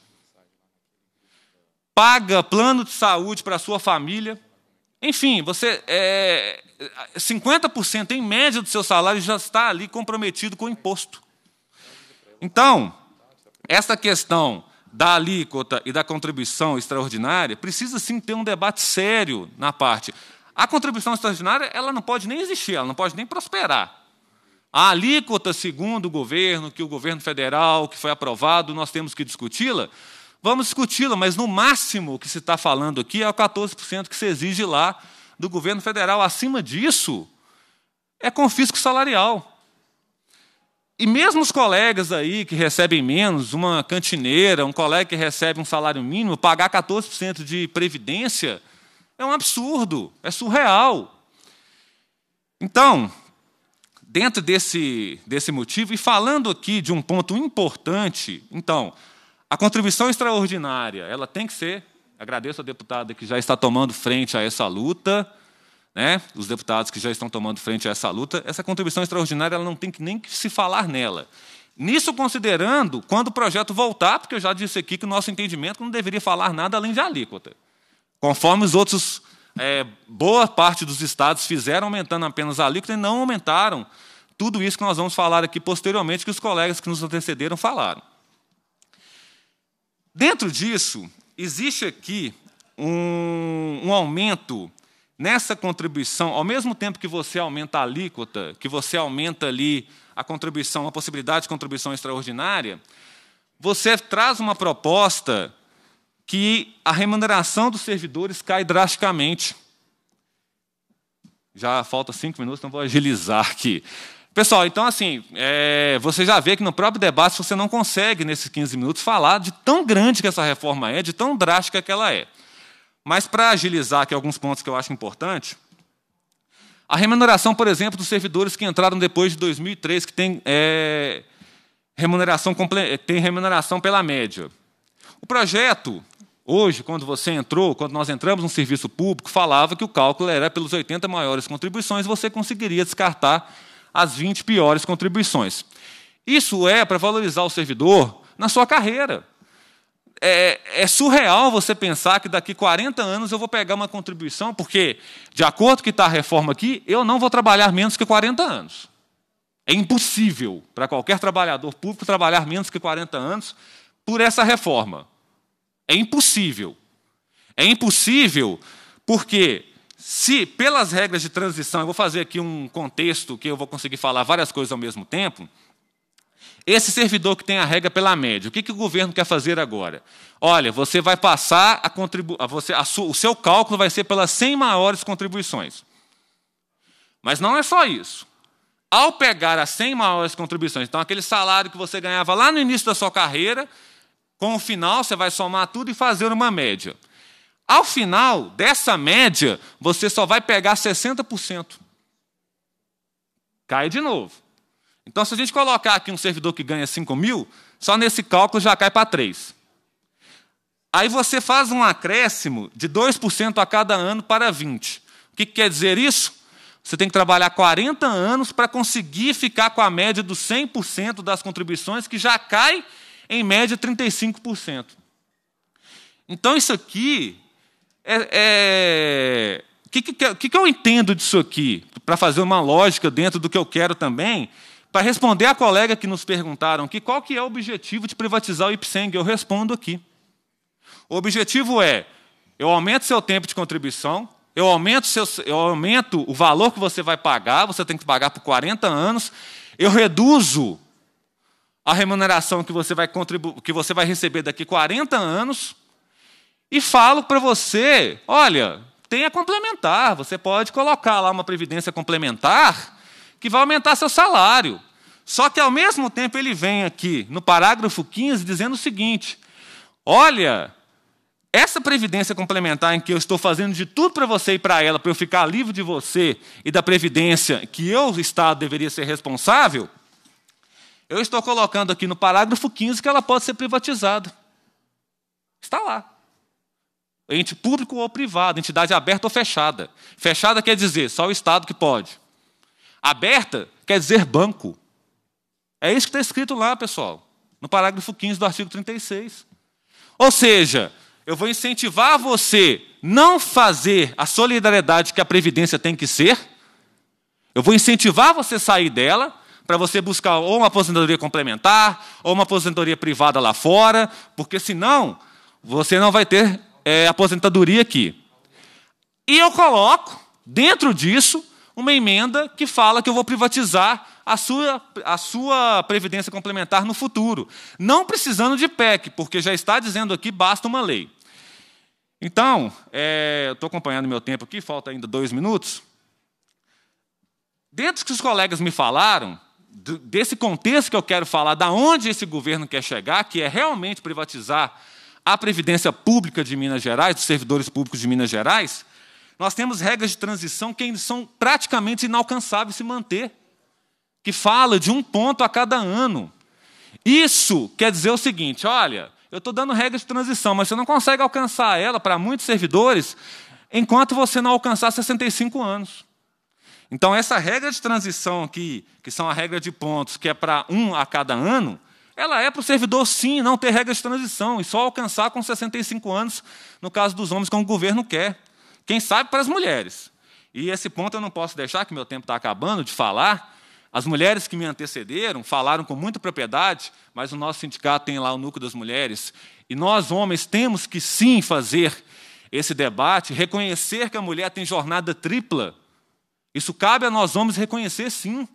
paga plano de saúde para a sua família. Enfim, você é, 50% em média do seu salário já está ali comprometido com o imposto. Então, essa questão da alíquota e da contribuição extraordinária precisa sim ter um debate sério na parte. A contribuição extraordinária ela não pode nem existir, ela não pode nem prosperar. A alíquota, segundo o governo, que o governo federal, que foi aprovado, nós temos que discuti-la, Vamos discuti-la, mas no máximo que se está falando aqui é o 14% que se exige lá do governo federal. Acima disso, é confisco salarial. E mesmo os colegas aí que recebem menos, uma cantineira, um colega que recebe um salário mínimo, pagar 14% de previdência é um absurdo, é surreal. Então, dentro desse, desse motivo, e falando aqui de um ponto importante, então, a contribuição extraordinária, ela tem que ser. Agradeço a deputada que já está tomando frente a essa luta, né? Os deputados que já estão tomando frente a essa luta. Essa contribuição extraordinária, ela não tem que nem que se falar nela. Nisso considerando quando o projeto voltar, porque eu já disse aqui que o nosso entendimento não deveria falar nada além de alíquota. Conforme os outros, é, boa parte dos estados fizeram aumentando apenas a alíquota e não aumentaram tudo isso que nós vamos falar aqui posteriormente, que os colegas que nos antecederam falaram. Dentro disso, existe aqui um, um aumento nessa contribuição, ao mesmo tempo que você aumenta a alíquota, que você aumenta ali a contribuição, a possibilidade de contribuição extraordinária, você traz uma proposta que a remuneração dos servidores cai drasticamente. Já falta cinco minutos, então vou agilizar aqui. Pessoal, então assim, é, você já vê que no próprio debate você não consegue, nesses 15 minutos, falar de tão grande que essa reforma é, de tão drástica que ela é. Mas para agilizar aqui alguns pontos que eu acho importante, a remuneração, por exemplo, dos servidores que entraram depois de 2003, que tem, é, remuneração, é, tem remuneração pela média. O projeto, hoje, quando você entrou, quando nós entramos no serviço público, falava que o cálculo era pelos 80 maiores contribuições, você conseguiria descartar as 20 piores contribuições. Isso é para valorizar o servidor na sua carreira. É, é, surreal você pensar que daqui 40 anos eu vou pegar uma contribuição, porque, de acordo com que está a reforma aqui, eu não vou trabalhar menos que 40 anos. É impossível para qualquer trabalhador público trabalhar menos que 40 anos por essa reforma. É impossível. É impossível porque se pelas regras de transição, eu vou fazer aqui um contexto que eu vou conseguir falar várias coisas ao mesmo tempo. Esse servidor que tem a regra pela média, o que, que o governo quer fazer agora? Olha, você vai passar a contribuição, o seu cálculo vai ser pelas 100 maiores contribuições. Mas não é só isso. Ao pegar as 100 maiores contribuições, então aquele salário que você ganhava lá no início da sua carreira, com o final você vai somar tudo e fazer uma média. Ao final dessa média, você só vai pegar 60%. Cai de novo. Então, se a gente colocar aqui um servidor que ganha 5 mil, só nesse cálculo já cai para 3. Aí você faz um acréscimo de 2% a cada ano para 20. O que, quer dizer isso? Você tem que trabalhar 40 anos para conseguir ficar com a média dos 100% das contribuições, que já cai em média 35%. Então, isso aqui é, o é, que, que, que eu entendo disso aqui? Para fazer uma lógica dentro do que eu quero também, para responder a colega que nos perguntaram que qual que é o objetivo de privatizar o Ipseng, eu respondo aqui. O objetivo é, eu aumento seu tempo de contribuição, eu aumento, seu, eu aumento o valor que você vai pagar, você tem que pagar por 40 anos, eu reduzo a remuneração que você vai, que você vai receber daqui 40 anos, e falo para você: olha, tem a complementar, você pode colocar lá uma previdência complementar que vai aumentar seu salário. Só que, ao mesmo tempo, ele vem aqui no parágrafo 15 dizendo o seguinte: olha, essa previdência complementar em que eu estou fazendo de tudo para você e para ela, para eu ficar livre de você e da previdência que eu, o Estado, deveria ser responsável, eu estou colocando aqui no parágrafo 15 que ela pode ser privatizada. Está lá ente público ou privado, entidade aberta ou fechada. Fechada quer dizer só o Estado que pode. Aberta quer dizer banco. É isso que está escrito lá, pessoal, no parágrafo 15 do artigo 36. Ou seja, eu vou incentivar você não fazer a solidariedade que a Previdência tem que ser, eu vou incentivar você a sair dela para você buscar ou uma aposentadoria complementar ou uma aposentadoria privada lá fora, porque senão você não vai ter é, aposentadoria aqui. E eu coloco, dentro disso, uma emenda que fala que eu vou privatizar a sua, a sua previdência complementar no futuro. Não precisando de PEC, porque já está dizendo aqui, basta uma lei. Então, é, estou acompanhando meu tempo aqui, falta ainda dois minutos. Dentro do que os colegas me falaram, desse contexto que eu quero falar, da onde esse governo quer chegar, que é realmente privatizar a Previdência Pública de Minas Gerais, dos servidores públicos de Minas Gerais, nós temos regras de transição que são praticamente inalcançáveis se manter, que fala de um ponto a cada ano. Isso quer dizer o seguinte: olha, eu estou dando regras de transição, mas você não consegue alcançar ela para muitos servidores enquanto você não alcançar 65 anos. Então, essa regra de transição aqui, que são a regra de pontos, que é para um a cada ano, ela é para o servidor, sim, não ter regras de transição e só alcançar com 65 anos, no caso dos homens, como o governo quer. Quem sabe para as mulheres. E esse ponto eu não posso deixar, que meu tempo está acabando, de falar. As mulheres que me antecederam falaram com muita propriedade, mas o nosso sindicato tem lá o núcleo das mulheres. E nós, homens, temos que sim fazer esse debate, reconhecer que a mulher tem jornada tripla. Isso cabe a nós, homens, reconhecer sim.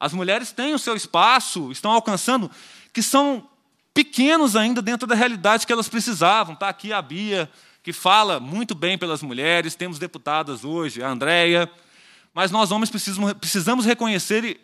As mulheres têm o seu espaço, estão alcançando, que são pequenos ainda dentro da realidade que elas precisavam. Está aqui a Bia, que fala muito bem pelas mulheres, temos deputadas hoje, a Andréia, mas nós homens precisamos, precisamos reconhecer e,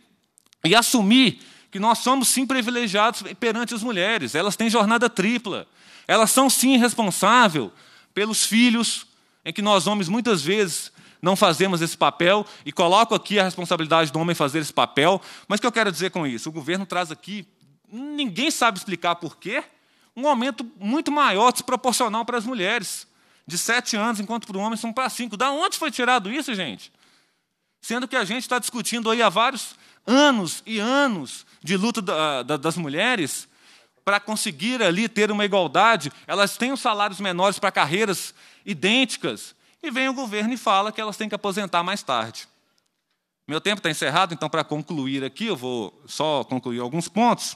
e assumir que nós somos sim privilegiados perante as mulheres, elas têm jornada tripla, elas são sim responsáveis pelos filhos, em que nós homens muitas vezes não fazemos esse papel, e coloco aqui a responsabilidade do homem fazer esse papel. Mas o que eu quero dizer com isso? O governo traz aqui, ninguém sabe explicar porquê, um aumento muito maior, desproporcional para as mulheres. De sete anos, enquanto para o homem são para cinco. Da onde foi tirado isso, gente? Sendo que a gente está discutindo aí há vários anos e anos de luta da, da, das mulheres para conseguir ali ter uma igualdade. Elas têm os salários menores para carreiras idênticas. E vem o governo e fala que elas têm que aposentar mais tarde. Meu tempo está encerrado, então, para concluir aqui, eu vou só concluir alguns pontos.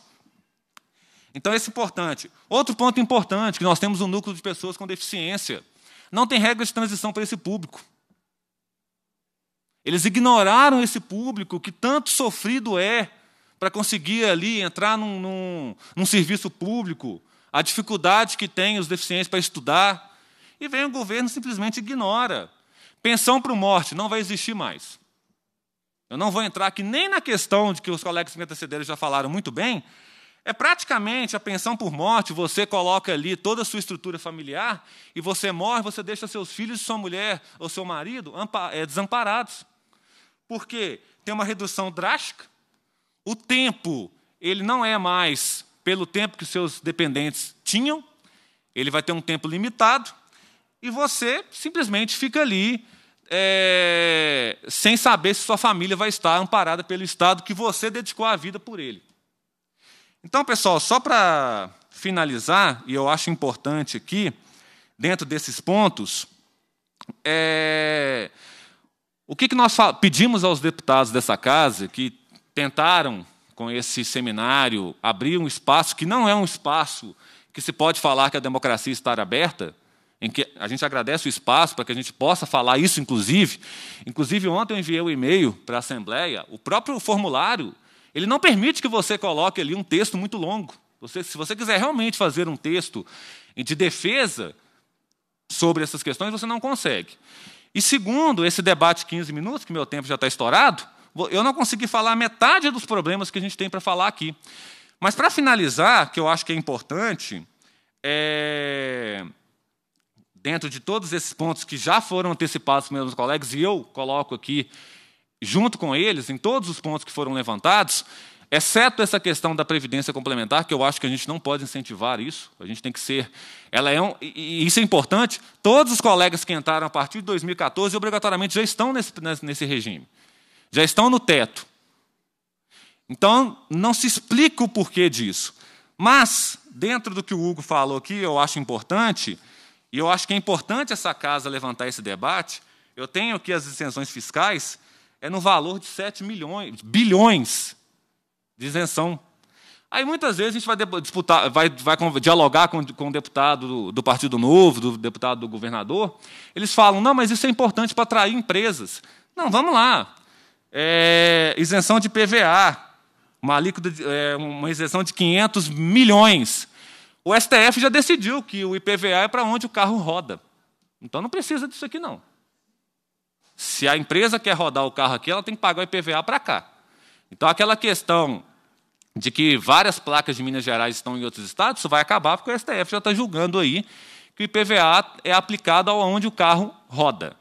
Então, esse é importante. Outro ponto importante, que nós temos um núcleo de pessoas com deficiência. Não tem regra de transição para esse público. Eles ignoraram esse público que tanto sofrido é para conseguir ali entrar num, num, num serviço público, a dificuldade que tem os deficientes para estudar, e vem o governo simplesmente ignora. Pensão para o morte não vai existir mais. Eu não vou entrar aqui nem na questão de que os colegas que me antecederam já falaram muito bem. É praticamente a pensão por morte, você coloca ali toda a sua estrutura familiar e você morre, você deixa seus filhos, sua mulher ou seu marido eh, desamparados. Porque tem uma redução drástica, o tempo, ele não é mais pelo tempo que seus dependentes tinham, ele vai ter um tempo limitado, e você simplesmente fica ali é, sem saber se sua família vai estar amparada pelo Estado que você dedicou a vida por ele. Então, pessoal, só para finalizar, e eu acho importante aqui, dentro desses pontos, é, o que, que nós pedimos aos deputados dessa casa que tentaram, com esse seminário, abrir um espaço que não é um espaço que se pode falar que a democracia está aberta, em que a gente agradece o espaço para que a gente possa falar isso, inclusive. Inclusive, ontem eu enviei um e-mail para a Assembleia, o próprio formulário, ele não permite que você coloque ali um texto muito longo. Você, se você quiser realmente fazer um texto de defesa sobre essas questões, você não consegue. E segundo, esse debate 15 minutos, que meu tempo já está estourado, eu não consegui falar metade dos problemas que a gente tem para falar aqui. Mas para finalizar, que eu acho que é importante, é dentro de todos esses pontos que já foram antecipados pelos meus colegas, e eu coloco aqui junto com eles, em todos os pontos que foram levantados, exceto essa questão da previdência complementar, que eu acho que a gente não pode incentivar isso, a gente tem que ser. Ela é um, e isso é importante, todos os colegas que entraram a partir de 2014 obrigatoriamente já estão nesse, nesse regime, já estão no teto. Então, não se explica o porquê disso. Mas, dentro do que o Hugo falou aqui, eu acho importante, e eu acho que é importante essa casa levantar esse debate. Eu tenho aqui as isenções fiscais, é no valor de 7 milhões, bilhões de isenção. Aí muitas vezes a gente vai disputar, vai, vai dialogar com, com o deputado do, do, Partido Novo, do deputado do governador. Eles falam, não, mas isso é importante para atrair empresas. Não, vamos lá. É, isenção de PVA, uma, é, uma isenção de 500 milhões. O STF já decidiu que o IPVA é para onde o carro roda. Então não precisa disso aqui, não. Se a empresa quer rodar o carro aqui, ela tem que pagar o IPVA para cá. Então aquela questão de que várias placas de Minas Gerais estão em outros estados, isso vai acabar porque o STF já está julgando aí que o IPVA é aplicado aonde o carro roda.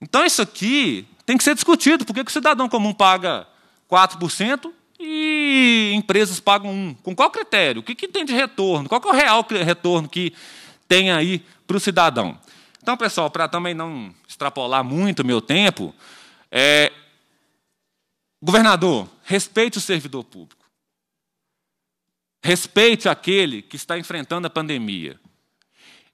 Então isso aqui tem que ser discutido. Por que, o cidadão comum paga 4% e empresas pagam um. Com qual critério? O que, que tem de retorno? Qual é o real retorno que tem aí para o cidadão? Então, pessoal, para também não extrapolar muito o meu tempo, é... governador, respeite o servidor público. Respeite aquele que está enfrentando a pandemia.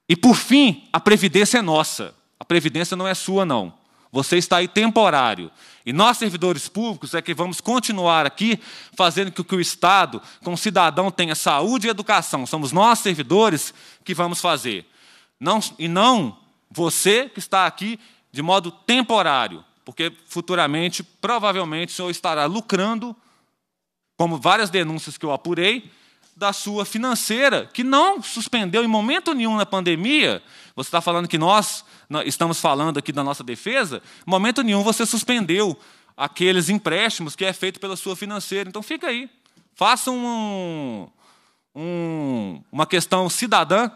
E, por fim, a previdência é nossa. A previdência não é sua, não. Você está aí temporário. E nós, servidores públicos, é que vamos continuar aqui fazendo com que o Estado, o cidadão, tenha saúde e educação. Somos nós, servidores, que vamos fazer. Não, e não você que está aqui de modo temporário, porque futuramente, provavelmente, o senhor estará lucrando, como várias denúncias que eu apurei, da sua financeira, que não suspendeu em momento nenhum na pandemia. Você está falando que nós estamos falando aqui da nossa defesa, momento nenhum você suspendeu aqueles empréstimos que é feito pela sua financeira. Então fica aí. Faça um, um, uma questão cidadã.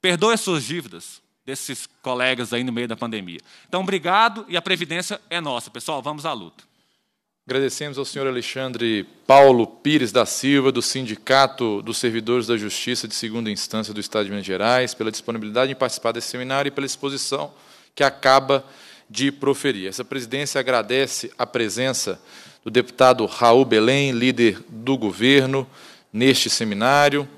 Perdoe as suas dívidas desses colegas aí no meio da pandemia. Então, obrigado e a previdência é nossa, pessoal. Vamos à luta. Agradecemos ao senhor Alexandre Paulo Pires da Silva, do Sindicato dos Servidores da Justiça de Segunda Instância do Estado de Minas Gerais, pela disponibilidade em participar desse seminário e pela exposição que acaba de proferir. Essa presidência agradece a presença do deputado Raul Belém, líder do governo, neste seminário.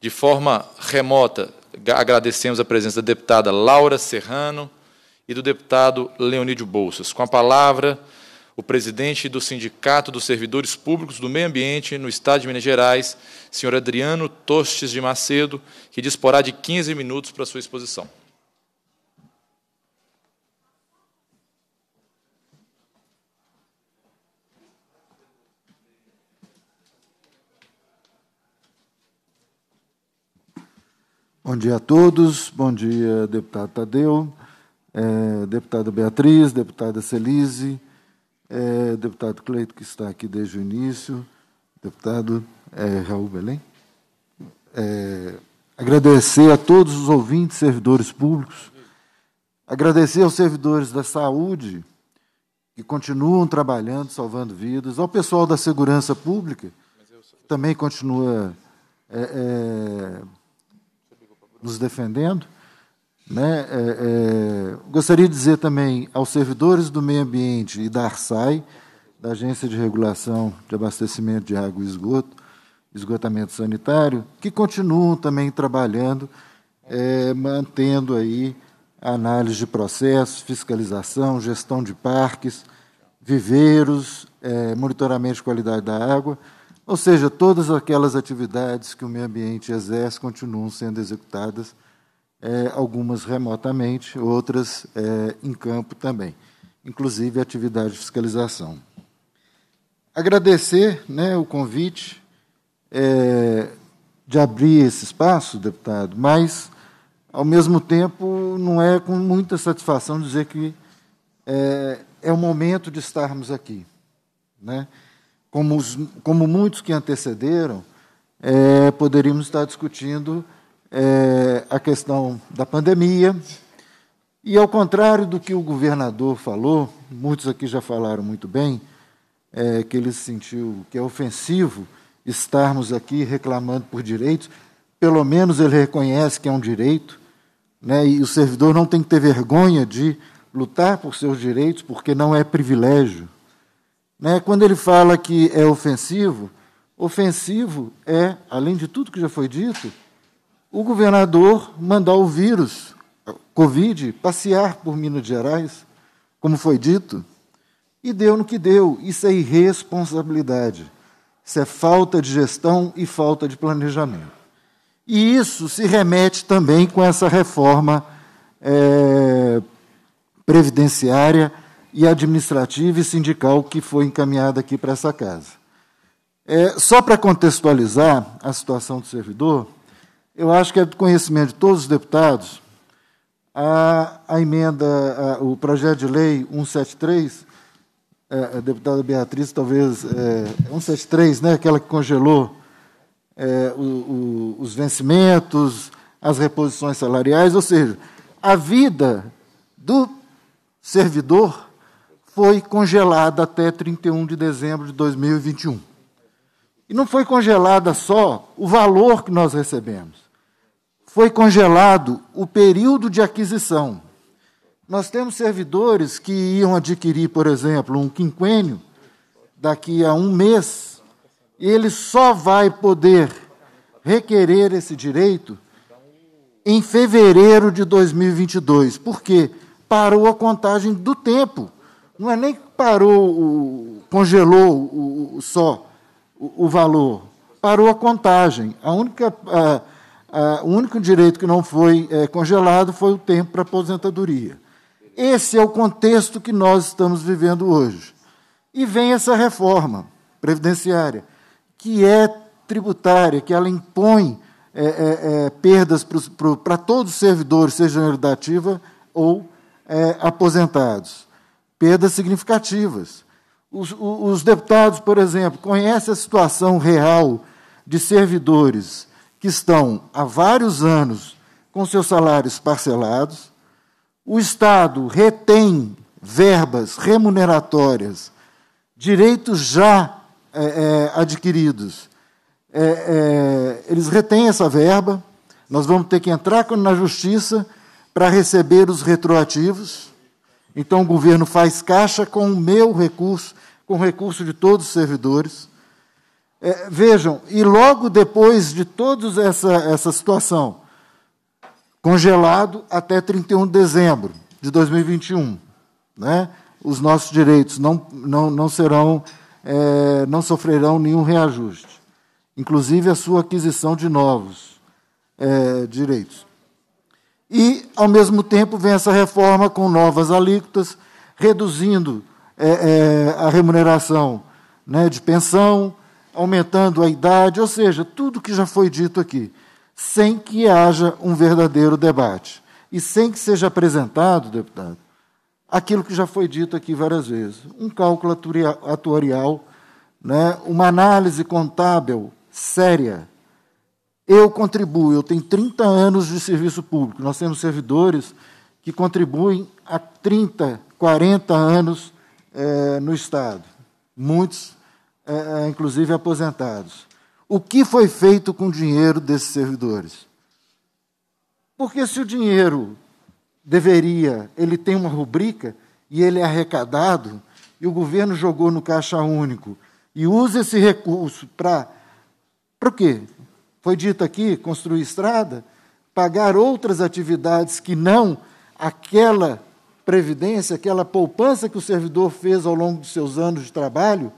De forma remota, agradecemos a presença da deputada Laura Serrano e do deputado Leonídio Bolsas. Com a palavra o presidente do Sindicato dos Servidores Públicos do Meio Ambiente no Estado de Minas Gerais, senhor Adriano Tostes de Macedo, que disporá de 15 minutos para sua exposição. Bom dia a todos, bom dia, deputado Tadeu, eh, deputada Beatriz, deputada Celise, é, deputado Cleito, que está aqui desde o início, deputado é, Raul Belém. É, agradecer a todos os ouvintes, servidores públicos, agradecer aos servidores da saúde, que continuam trabalhando, salvando vidas, ao pessoal da segurança pública, que também continua é, é, nos defendendo. Né? É, é, gostaria de dizer também aos servidores do meio ambiente e da ARSAI, da Agência de Regulação de Abastecimento de Água e Esgoto, Esgotamento Sanitário, que continuam também trabalhando, é, mantendo aí análise de processos, fiscalização, gestão de parques, viveiros, é, monitoramento de qualidade da água, ou seja, todas aquelas atividades que o meio ambiente exerce continuam sendo executadas é, algumas remotamente, outras é, em campo também, inclusive atividade de fiscalização. Agradecer né, o convite é, de abrir esse espaço, deputado, mas, ao mesmo tempo, não é com muita satisfação dizer que é, é o momento de estarmos aqui. Né? Como, os, como muitos que antecederam, é, poderíamos estar discutindo é, a questão da pandemia. E, ao contrário do que o governador falou, muitos aqui já falaram muito bem, é, que ele sentiu que é ofensivo estarmos aqui reclamando por direitos. Pelo menos ele reconhece que é um direito, né, e o servidor não tem que ter vergonha de lutar por seus direitos, porque não é privilégio. Né? Quando ele fala que é ofensivo, ofensivo é, além de tudo que já foi dito, o governador mandar o vírus, a Covid, passear por Minas Gerais, como foi dito, e deu no que deu. Isso é irresponsabilidade. Isso é falta de gestão e falta de planejamento. E isso se remete também com essa reforma é, previdenciária e administrativa e sindical que foi encaminhada aqui para essa casa. É, só para contextualizar a situação do servidor, eu acho que é do conhecimento de todos os deputados a, a emenda, a, o projeto de lei 173, é, a deputada Beatriz, talvez, é, 173, né, aquela que congelou é, o, o, os vencimentos, as reposições salariais, ou seja, a vida do servidor foi congelada até 31 de dezembro de 2021. E não foi congelada só o valor que nós recebemos, foi congelado o período de aquisição. Nós temos servidores que iam adquirir, por exemplo, um quinquênio daqui a um mês, e ele só vai poder requerer esse direito em fevereiro de 2022. Por quê? Parou a contagem do tempo. Não é nem que parou, congelou o, só o, o valor. Parou a contagem. A única, a, a, o único direito que não foi é, congelado foi o tempo para aposentadoria. Esse é o contexto que nós estamos vivendo hoje. E vem essa reforma previdenciária, que é tributária, que ela impõe é, é, é, perdas para todos os servidores, sejam unidade ativa ou é, aposentados. Perdas significativas. Os, os deputados, por exemplo, conhecem a situação real de servidores que estão há vários anos com seus salários parcelados, o Estado retém verbas remuneratórias, direitos já é, é, adquiridos. É, é eles retêm essa verba, nós vamos ter que entrar na justiça para receber os retroativos. Então o governo faz caixa com o meu recurso, com o recurso de todos os servidores. É, vejam, e logo depois de toda essa, essa situação, congelado até 31 de dezembro de 2021, né, os nossos direitos não, não, não serão, é, não sofrerão nenhum reajuste, inclusive a sua aquisição de novos é, direitos. E, ao mesmo tempo, vem essa reforma com novas alíquotas, reduzindo é, é, a remuneração né, de pensão, aumentando a idade, ou seja, tudo que já foi dito aqui, sem que haja um verdadeiro debate. E sem que seja apresentado, deputado, aquilo que já foi dito aqui várias vezes: um cálculo atuarial, né, uma análise contábil séria eu contribuo, eu tenho 30 anos de serviço público. Nós temos servidores que contribuem há 30, 40 anos é, no Estado, muitos, é, inclusive, aposentados. O que foi feito com o dinheiro desses servidores? Porque se o dinheiro deveria, ele tem uma rubrica e ele é arrecadado, e o governo jogou no caixa único e usa esse recurso para. Para o quê? Foi dito aqui construir estrada, pagar outras atividades que não aquela previdência, aquela poupança que o servidor fez ao longo dos seus anos de trabalho,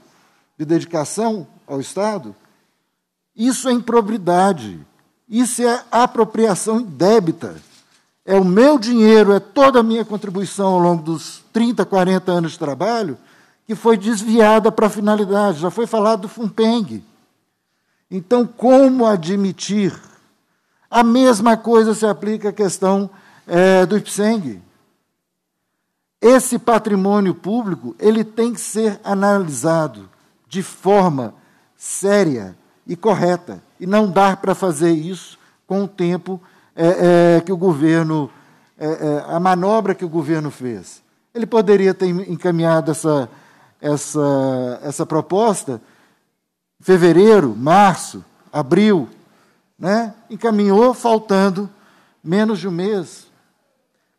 de dedicação ao Estado. Isso é improbidade, isso é apropriação débita. É o meu dinheiro, é toda a minha contribuição ao longo dos 30, 40 anos de trabalho que foi desviada para a finalidade. Já foi falado do FUNPENG. Então, como admitir? A mesma coisa se aplica à questão é, do Ipseng. Esse patrimônio público ele tem que ser analisado de forma séria e correta, e não dar para fazer isso com o tempo é, é, que o governo, é, é, a manobra que o governo fez. Ele poderia ter encaminhado essa, essa, essa proposta fevereiro, março, abril, né? encaminhou faltando menos de um mês,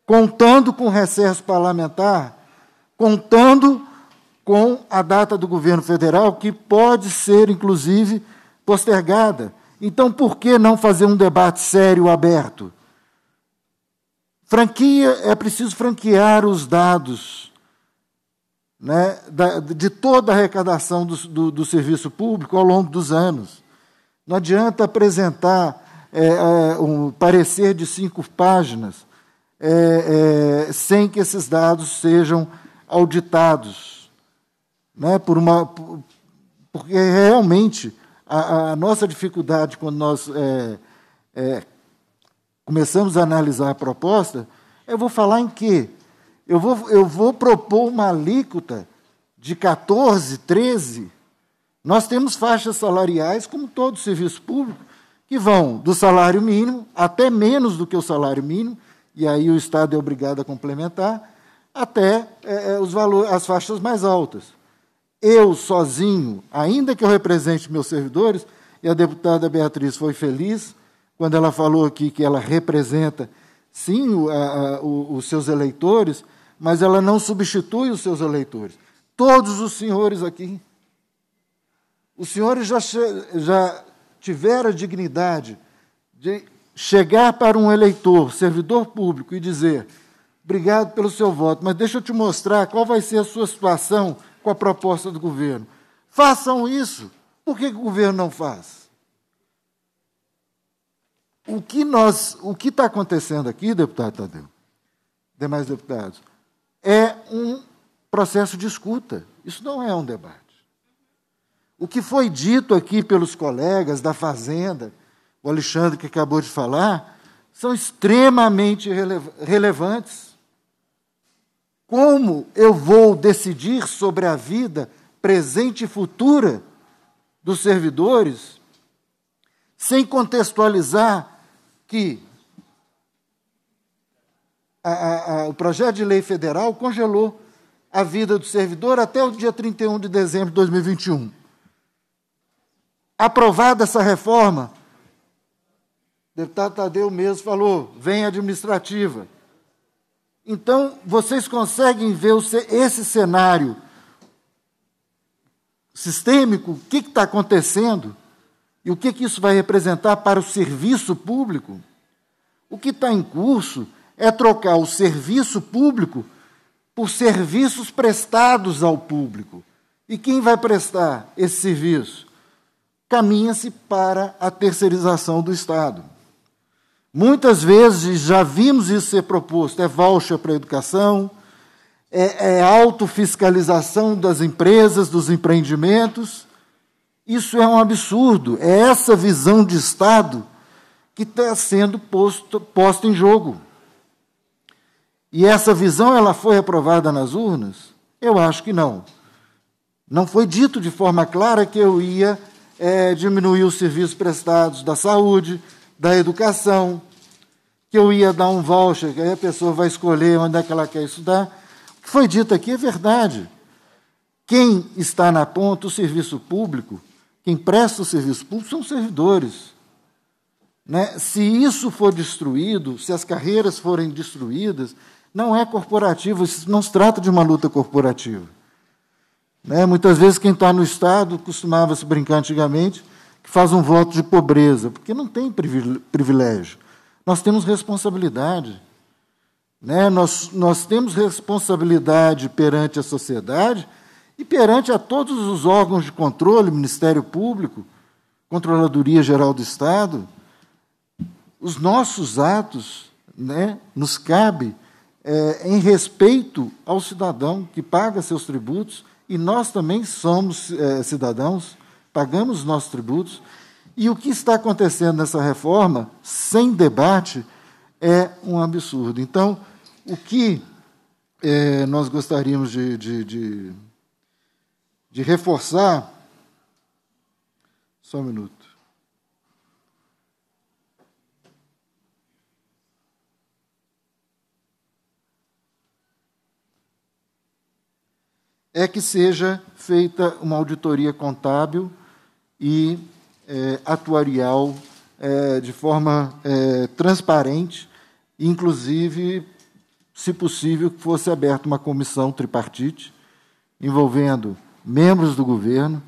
contando com o recesso parlamentar, contando com a data do governo federal, que pode ser, inclusive, postergada. Então, por que não fazer um debate sério, aberto? Franquia, é preciso franquear os dados né, da, de toda a arrecadação do, do, do, serviço público ao longo dos anos. Não adianta apresentar é, é um parecer de cinco páginas é, é, sem que esses dados sejam auditados, né, por uma, porque é realmente a, a, nossa dificuldade quando nós é, começamos a analisar a proposta, eu vou falar em quê? Eu vou, eu vou propor uma alíquota de 14, 13. Nós temos faixas salariais, como todo serviço público, que vão do salário mínimo até menos do que o salário mínimo, e aí o Estado é obrigado a complementar, até é, é os valores, as faixas mais altas. Eu sozinho, ainda que eu represente meus servidores, e a deputada Beatriz foi feliz quando ela falou aqui que ela representa, sim, a, os seus eleitores, mas ela não substitui os seus eleitores. Todos os senhores aqui. Os senhores já, já tiveram a dignidade de chegar para um eleitor, servidor público, e dizer: obrigado pelo seu voto, mas deixa eu te mostrar qual vai ser a sua situação com a proposta do governo. Façam isso. Por que o governo não faz? O que nós, o que está acontecendo aqui, deputado Tadeu, demais deputados, um processo de escuta, isso não é um debate. O que foi dito aqui pelos colegas da Fazenda, o Alexandre que acabou de falar, são extremamente relevantes. Como eu vou decidir sobre a vida presente e futura dos servidores sem contextualizar que a, a, a, o projeto de lei federal congelou a vida do servidor até o dia 31 de dezembro de 2021. Aprovada essa reforma, o deputado Tadeu mesmo falou, vem administrativa. Então, vocês conseguem ver esse cenário sistêmico, o que está acontecendo e o que, que isso vai representar para o serviço público? O que está em curso é trocar o serviço público por serviços prestados ao público. E quem vai prestar esse serviço? Caminha-se para a terceirização do Estado. Muitas vezes já vimos isso ser proposto: é voucher para a educação, é, é autofiscalização das empresas, dos empreendimentos. Isso é um absurdo. É essa visão de Estado que está sendo posta em jogo. E essa visão ela foi aprovada nas urnas? Eu acho que não. Não foi dito de forma clara que eu ia é, diminuir os serviços prestados da saúde, da educação, que eu ia dar um voucher, que aí a pessoa vai escolher onde é que ela quer estudar. O que foi dito aqui é verdade. Quem está na ponta, o serviço público, quem presta o serviço público são os servidores. Né? Se isso for destruído, se as carreiras forem destruídas, não é corporativo, isso não se trata de uma luta corporativa. Né? Muitas vezes quem está no Estado, costumava se brincar antigamente, que faz um voto de pobreza, porque não tem privilégio. Nós temos responsabilidade. Né? Nós, nós temos responsabilidade perante a sociedade e perante a todos os órgãos de controle, Ministério Público, Controladoria Geral do Estado, os nossos atos né, nos cabe é, em respeito ao cidadão que paga seus tributos, e nós também somos é, cidadãos, pagamos nossos tributos. E o que está acontecendo nessa reforma, sem debate, é um absurdo. Então, o que é, nós gostaríamos de, de, de, de reforçar. Só um minuto. é que seja feita uma auditoria contábil e é, atuarial é, de forma é, transparente, inclusive, se possível, que fosse aberta uma comissão tripartite envolvendo membros do governo,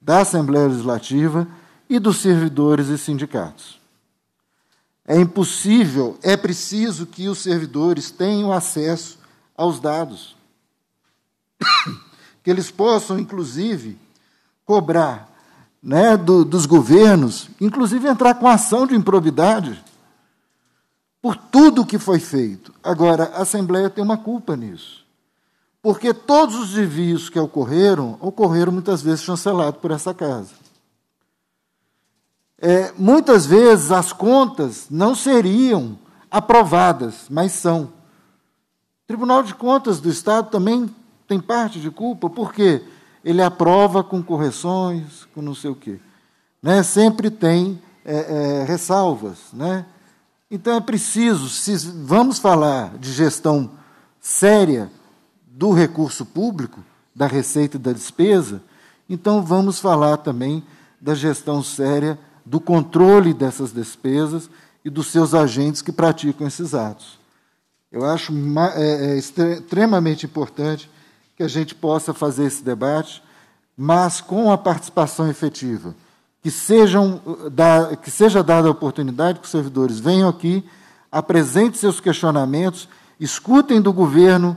da Assembleia Legislativa e dos servidores e sindicatos. É impossível, é preciso que os servidores tenham acesso aos dados. que eles possam, inclusive, cobrar né, do, dos governos, inclusive entrar com ação de improbidade por tudo o que foi feito. Agora, a Assembleia tem uma culpa nisso, porque todos os desvios que ocorreram, ocorreram muitas vezes chancelados por essa casa. É, muitas vezes as contas não seriam aprovadas, mas são. O Tribunal de Contas do Estado também tem parte de culpa, porque ele aprova com correções, com não sei o quê. Né? Sempre tem é, é, ressalvas. Né? Então é preciso, se vamos falar de gestão séria do recurso público, da receita e da despesa, então vamos falar também da gestão séria do controle dessas despesas e dos seus agentes que praticam esses atos. Eu acho é, é extremamente importante que a gente possa fazer esse debate, mas com a participação efetiva. Que, sejam, eh, que seja dada a oportunidade que os servidores venham aqui, apresentem seus questionamentos, escutem do governo,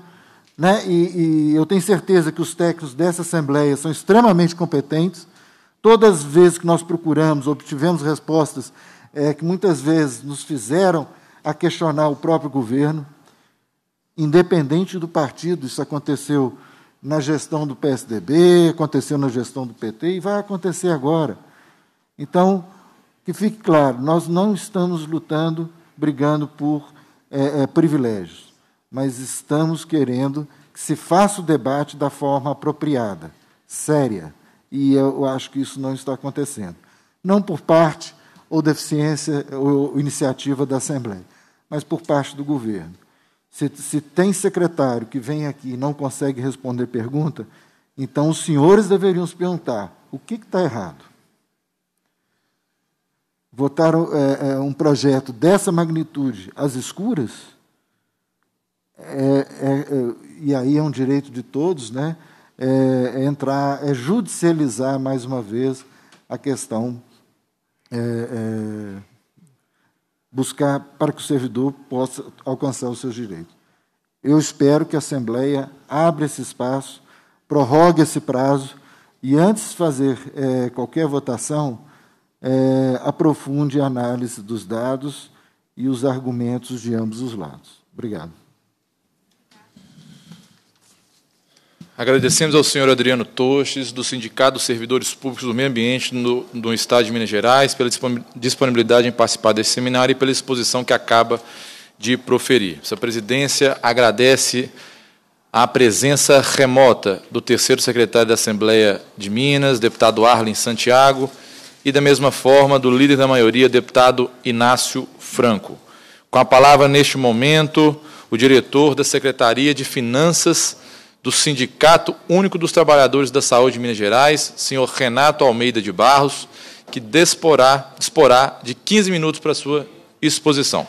né, e, e eu tenho certeza que os técnicos dessa Assembleia são extremamente competentes. Todas as vezes que nós procuramos, obtivemos respostas é, que muitas vezes nos fizeram a questionar o próprio governo, independente do partido, isso aconteceu na gestão do PSDB, aconteceu na gestão do PT e vai acontecer agora. Então, que fique claro, nós não estamos lutando, brigando por é, é, privilégios, mas estamos querendo que se faça o debate da forma apropriada, séria, e eu acho que isso não está acontecendo. Não por parte ou deficiência ou iniciativa da Assembleia, mas por parte do governo. Se, se tem secretário que vem aqui e não consegue responder pergunta, então os senhores deveriam se perguntar: o que está errado? Votar é, é, um projeto dessa magnitude às escuras? É, é, é, e aí é um direito de todos, né? É, é entrar, é judicializar mais uma vez a questão é, buscar para que o servidor possa alcançar os seus direitos. Eu espero que a Assembleia abra esse espaço, prorrogue esse prazo e, antes de fazer é, qualquer votação, é, aprofunde a análise dos dados e os argumentos de ambos os lados. Obrigado. Agradecemos ao senhor Adriano Toches, do Sindicato dos Servidores Públicos do Meio Ambiente do, do Estado de Minas Gerais, pela disponibilidade em participar desse seminário e pela exposição que acaba de proferir. Sua presidência agradece a presença remota do terceiro secretário da Assembleia de Minas, deputado Arlen Santiago, e, da mesma forma, do líder da maioria, deputado Inácio Franco. Com a palavra, neste momento, o diretor da Secretaria de Finanças do Sindicato Único dos Trabalhadores da Saúde de Minas Gerais, senhor Renato Almeida de Barros, que disporá, disporá de 15 minutos para sua exposição.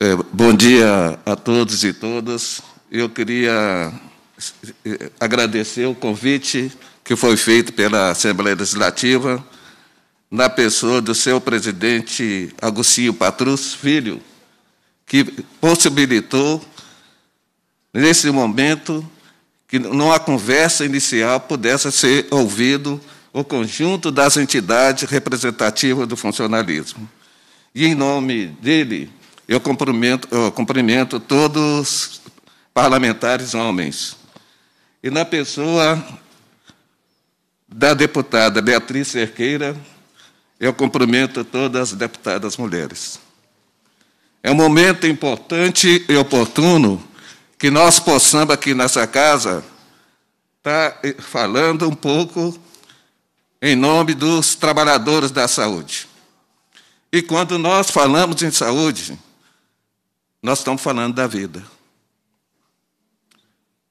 É, bom dia a todos e todas. Eu queria é, agradecer o convite que foi feito pela Assembleia Legislativa, na pessoa do seu presidente Agostinho Patrus Filho, que possibilitou, nesse momento, que numa conversa inicial pudesse ser ouvido o conjunto das entidades representativas do funcionalismo. E, em nome dele, eu cumprimento, eu cumprimento todos os parlamentares homens. E na pessoa da deputada Beatriz Cerqueira, eu cumprimento todas as deputadas mulheres. É um momento importante e oportuno que nós possamos aqui nessa casa tá, estar eh, falando um pouco em nome dos trabalhadores da saúde. E quando nós falamos em saúde, nós estamos falando da vida.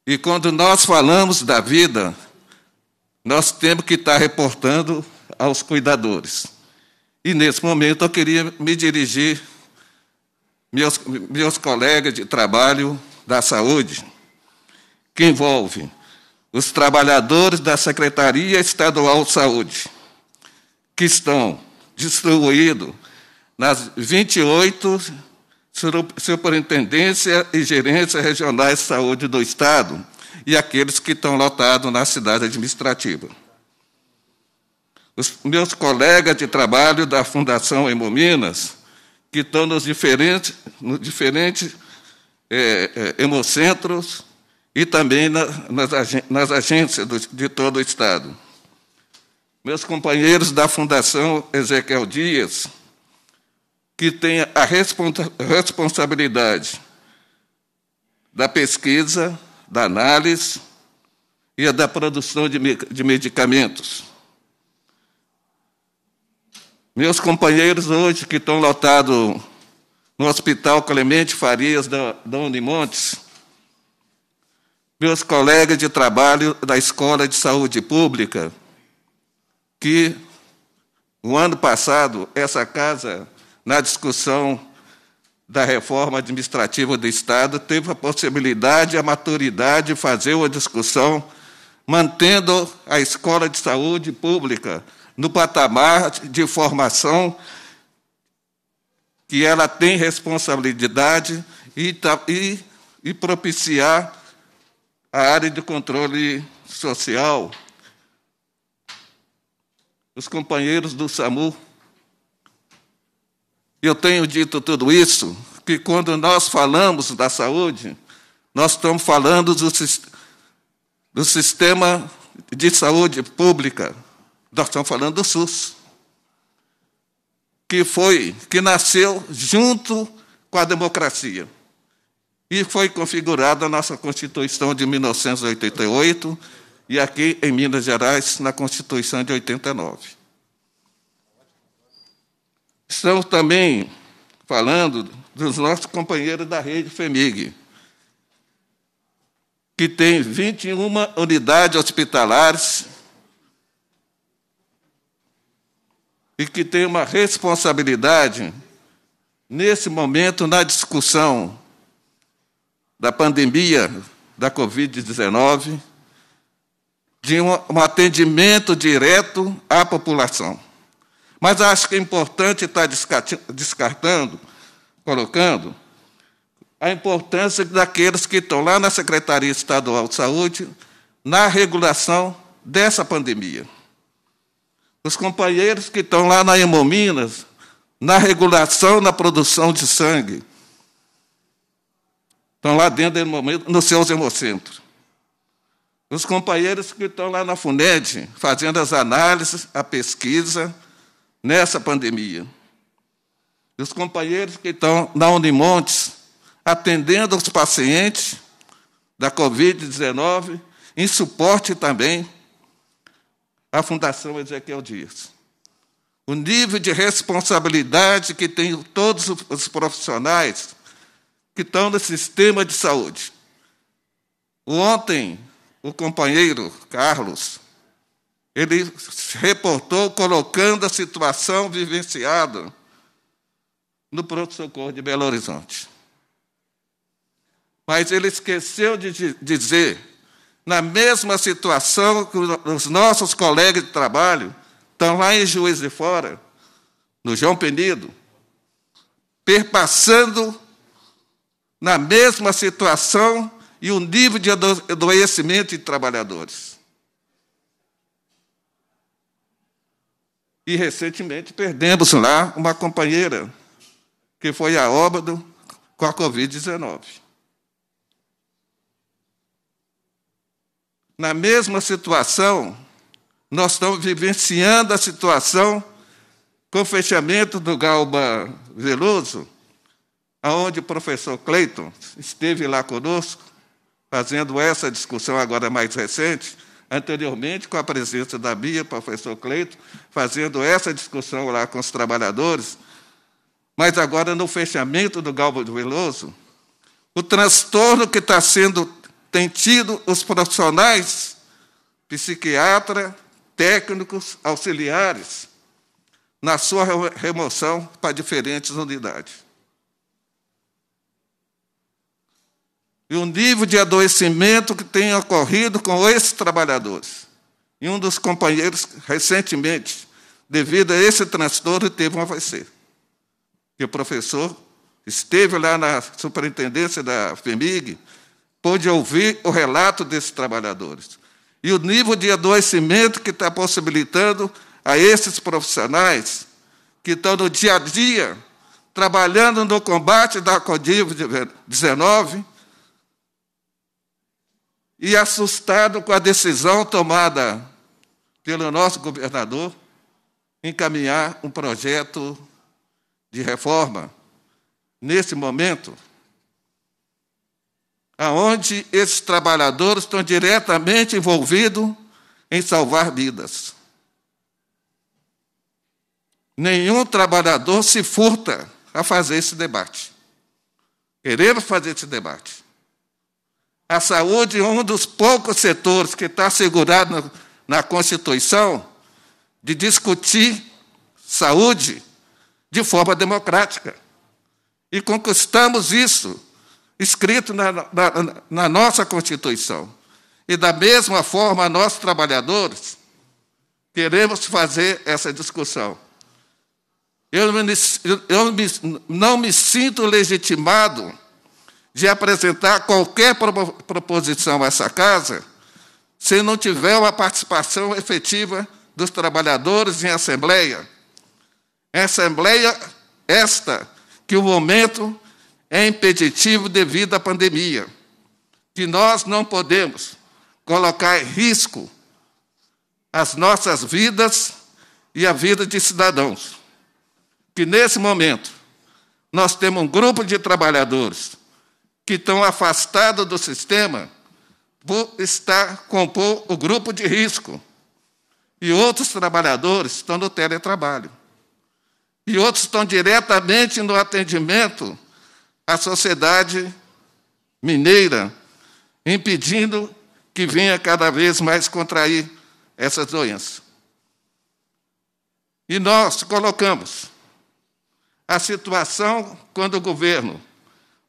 E quando nós falamos da vida, nós temos que estar reportando aos cuidadores. E nesse momento eu queria me dirigir meus, meus colegas de trabalho da saúde, que envolve os trabalhadores da Secretaria Estadual de Saúde, que estão distribuídos nas 28 Superintendência e Gerência Regionais de Saúde do Estado e aqueles que estão lotados na cidade administrativa. Os meus colegas de trabalho da Fundação Hemominas, que estão nos diferentes, nos diferentes é, é, hemocentros e também na, nas, nas, agências do, de todo o Estado. Meus companheiros da Fundação Ezequiel Dias, que tem a responsa responsabilidade da pesquisa, da análise e da produção de, me de medicamentos. Meus companheiros hoje que estão lotados no Hospital Clemente Farias da, da Unimontes, meus colegas de trabalho da Escola de Saúde Pública, que o ano passado essa casa na discussão da reforma administrativa do Estado, teve a possibilidade, a maturidade de fazer uma discussão mantendo a escola de saúde pública no patamar de formação que ela tem responsabilidade e, e, e propiciar a área de controle social. Os companheiros do SAMU eu tenho dito tudo isso, que quando nós falamos da saúde, nós estamos falando do, do sistema de saúde pública, nós estamos falando do SUS, que foi, que nasceu junto com a democracia. E foi configurada a nossa Constituição de 1988 e aqui em Minas Gerais, na Constituição de 89. Estamos também falando dos nossos companheiros da rede FEMIG, que tem 21 unidades hospitalares e que tem uma responsabilidade, nesse momento, na discussão da pandemia da Covid-19, de um atendimento direto à população. Mas acho que é importante tá estar descartando, colocando, a importância daqueles que estão lá na Secretaria Estadual de Saúde na regulação dessa pandemia. Os companheiros que estão lá na Hemominas, na regulação na produção de sangue, estão lá dentro nos seus hemocentros. Os companheiros que estão lá na FUNED, fazendo as análises, a pesquisa, nessa pandemia. Os companheiros que estão na Unimontes atendendo os pacientes da Covid-19, em suporte também à Fundação Ezequiel Dias. O nível de responsabilidade que tem todos os profissionais que estão no sistema de saúde. Ontem, o companheiro Carlos ele reportou colocando a situação vivenciada no pronto-socorro de Belo Horizonte. Mas ele esqueceu de dizer, na mesma situação que os nossos colegas de trabalho estão lá em Juiz de Fora, no João Penido, perpassando na mesma situação e o nível de adoecimento de trabalhadores. E recentemente perdemos lá uma companheira, que foi a óbito com a Covid-19. Na mesma situação, nós estamos vivenciando a situação com o fechamento do Galba Veloso, aonde o professor Cleiton esteve lá conosco, fazendo essa discussão agora mais recente, anteriormente, com a presença da Bia, professor Cleito, fazendo essa discussão lá com os trabalhadores, mas agora no fechamento do Galvão do Veloso, o transtorno que está sendo tem tido os profissionais, psiquiatra, técnicos, auxiliares, na sua remoção para diferentes unidades. e o nível de adoecimento que tem ocorrido com esses trabalhadores. E um dos companheiros, recentemente, devido a esse transtorno, teve um AVC. E o professor esteve lá na superintendência da FEMIG, pôde ouvir o relato desses trabalhadores. E o nível de adoecimento que está possibilitando a esses profissionais que estão no dia a dia trabalhando no combate da Covid-19 e assustado com a decisão tomada pelo nosso governador encaminhar um projeto de reforma nesse momento, aonde esses trabalhadores estão diretamente envolvidos em salvar vidas. Nenhum trabalhador se furta a fazer esse debate. Queremos fazer esse debate a saúde, é um dos poucos setores que está assegurado na Constituição, de discutir saúde de forma democrática. E conquistamos isso, escrito na, na, na, nossa Constituição. E, da mesma forma, nós, trabalhadores, queremos fazer essa discussão. Eu, me, eu me, não me sinto legitimado de apresentar qualquer proposição a essa casa se não tiver uma participação efetiva dos trabalhadores em assembleia. É assembleia esta que o momento é impeditivo devido à pandemia, que nós não podemos colocar em risco as nossas vidas e a vida de cidadãos. Que nesse momento nós temos um grupo de trabalhadores que estão afastados do sistema por estar compor o grupo de risco. E outros trabalhadores estão no teletrabalho. E outros estão diretamente no atendimento à sociedade mineira, impedindo que venha cada vez mais contrair essas doenças. E nós colocamos a situação quando o governo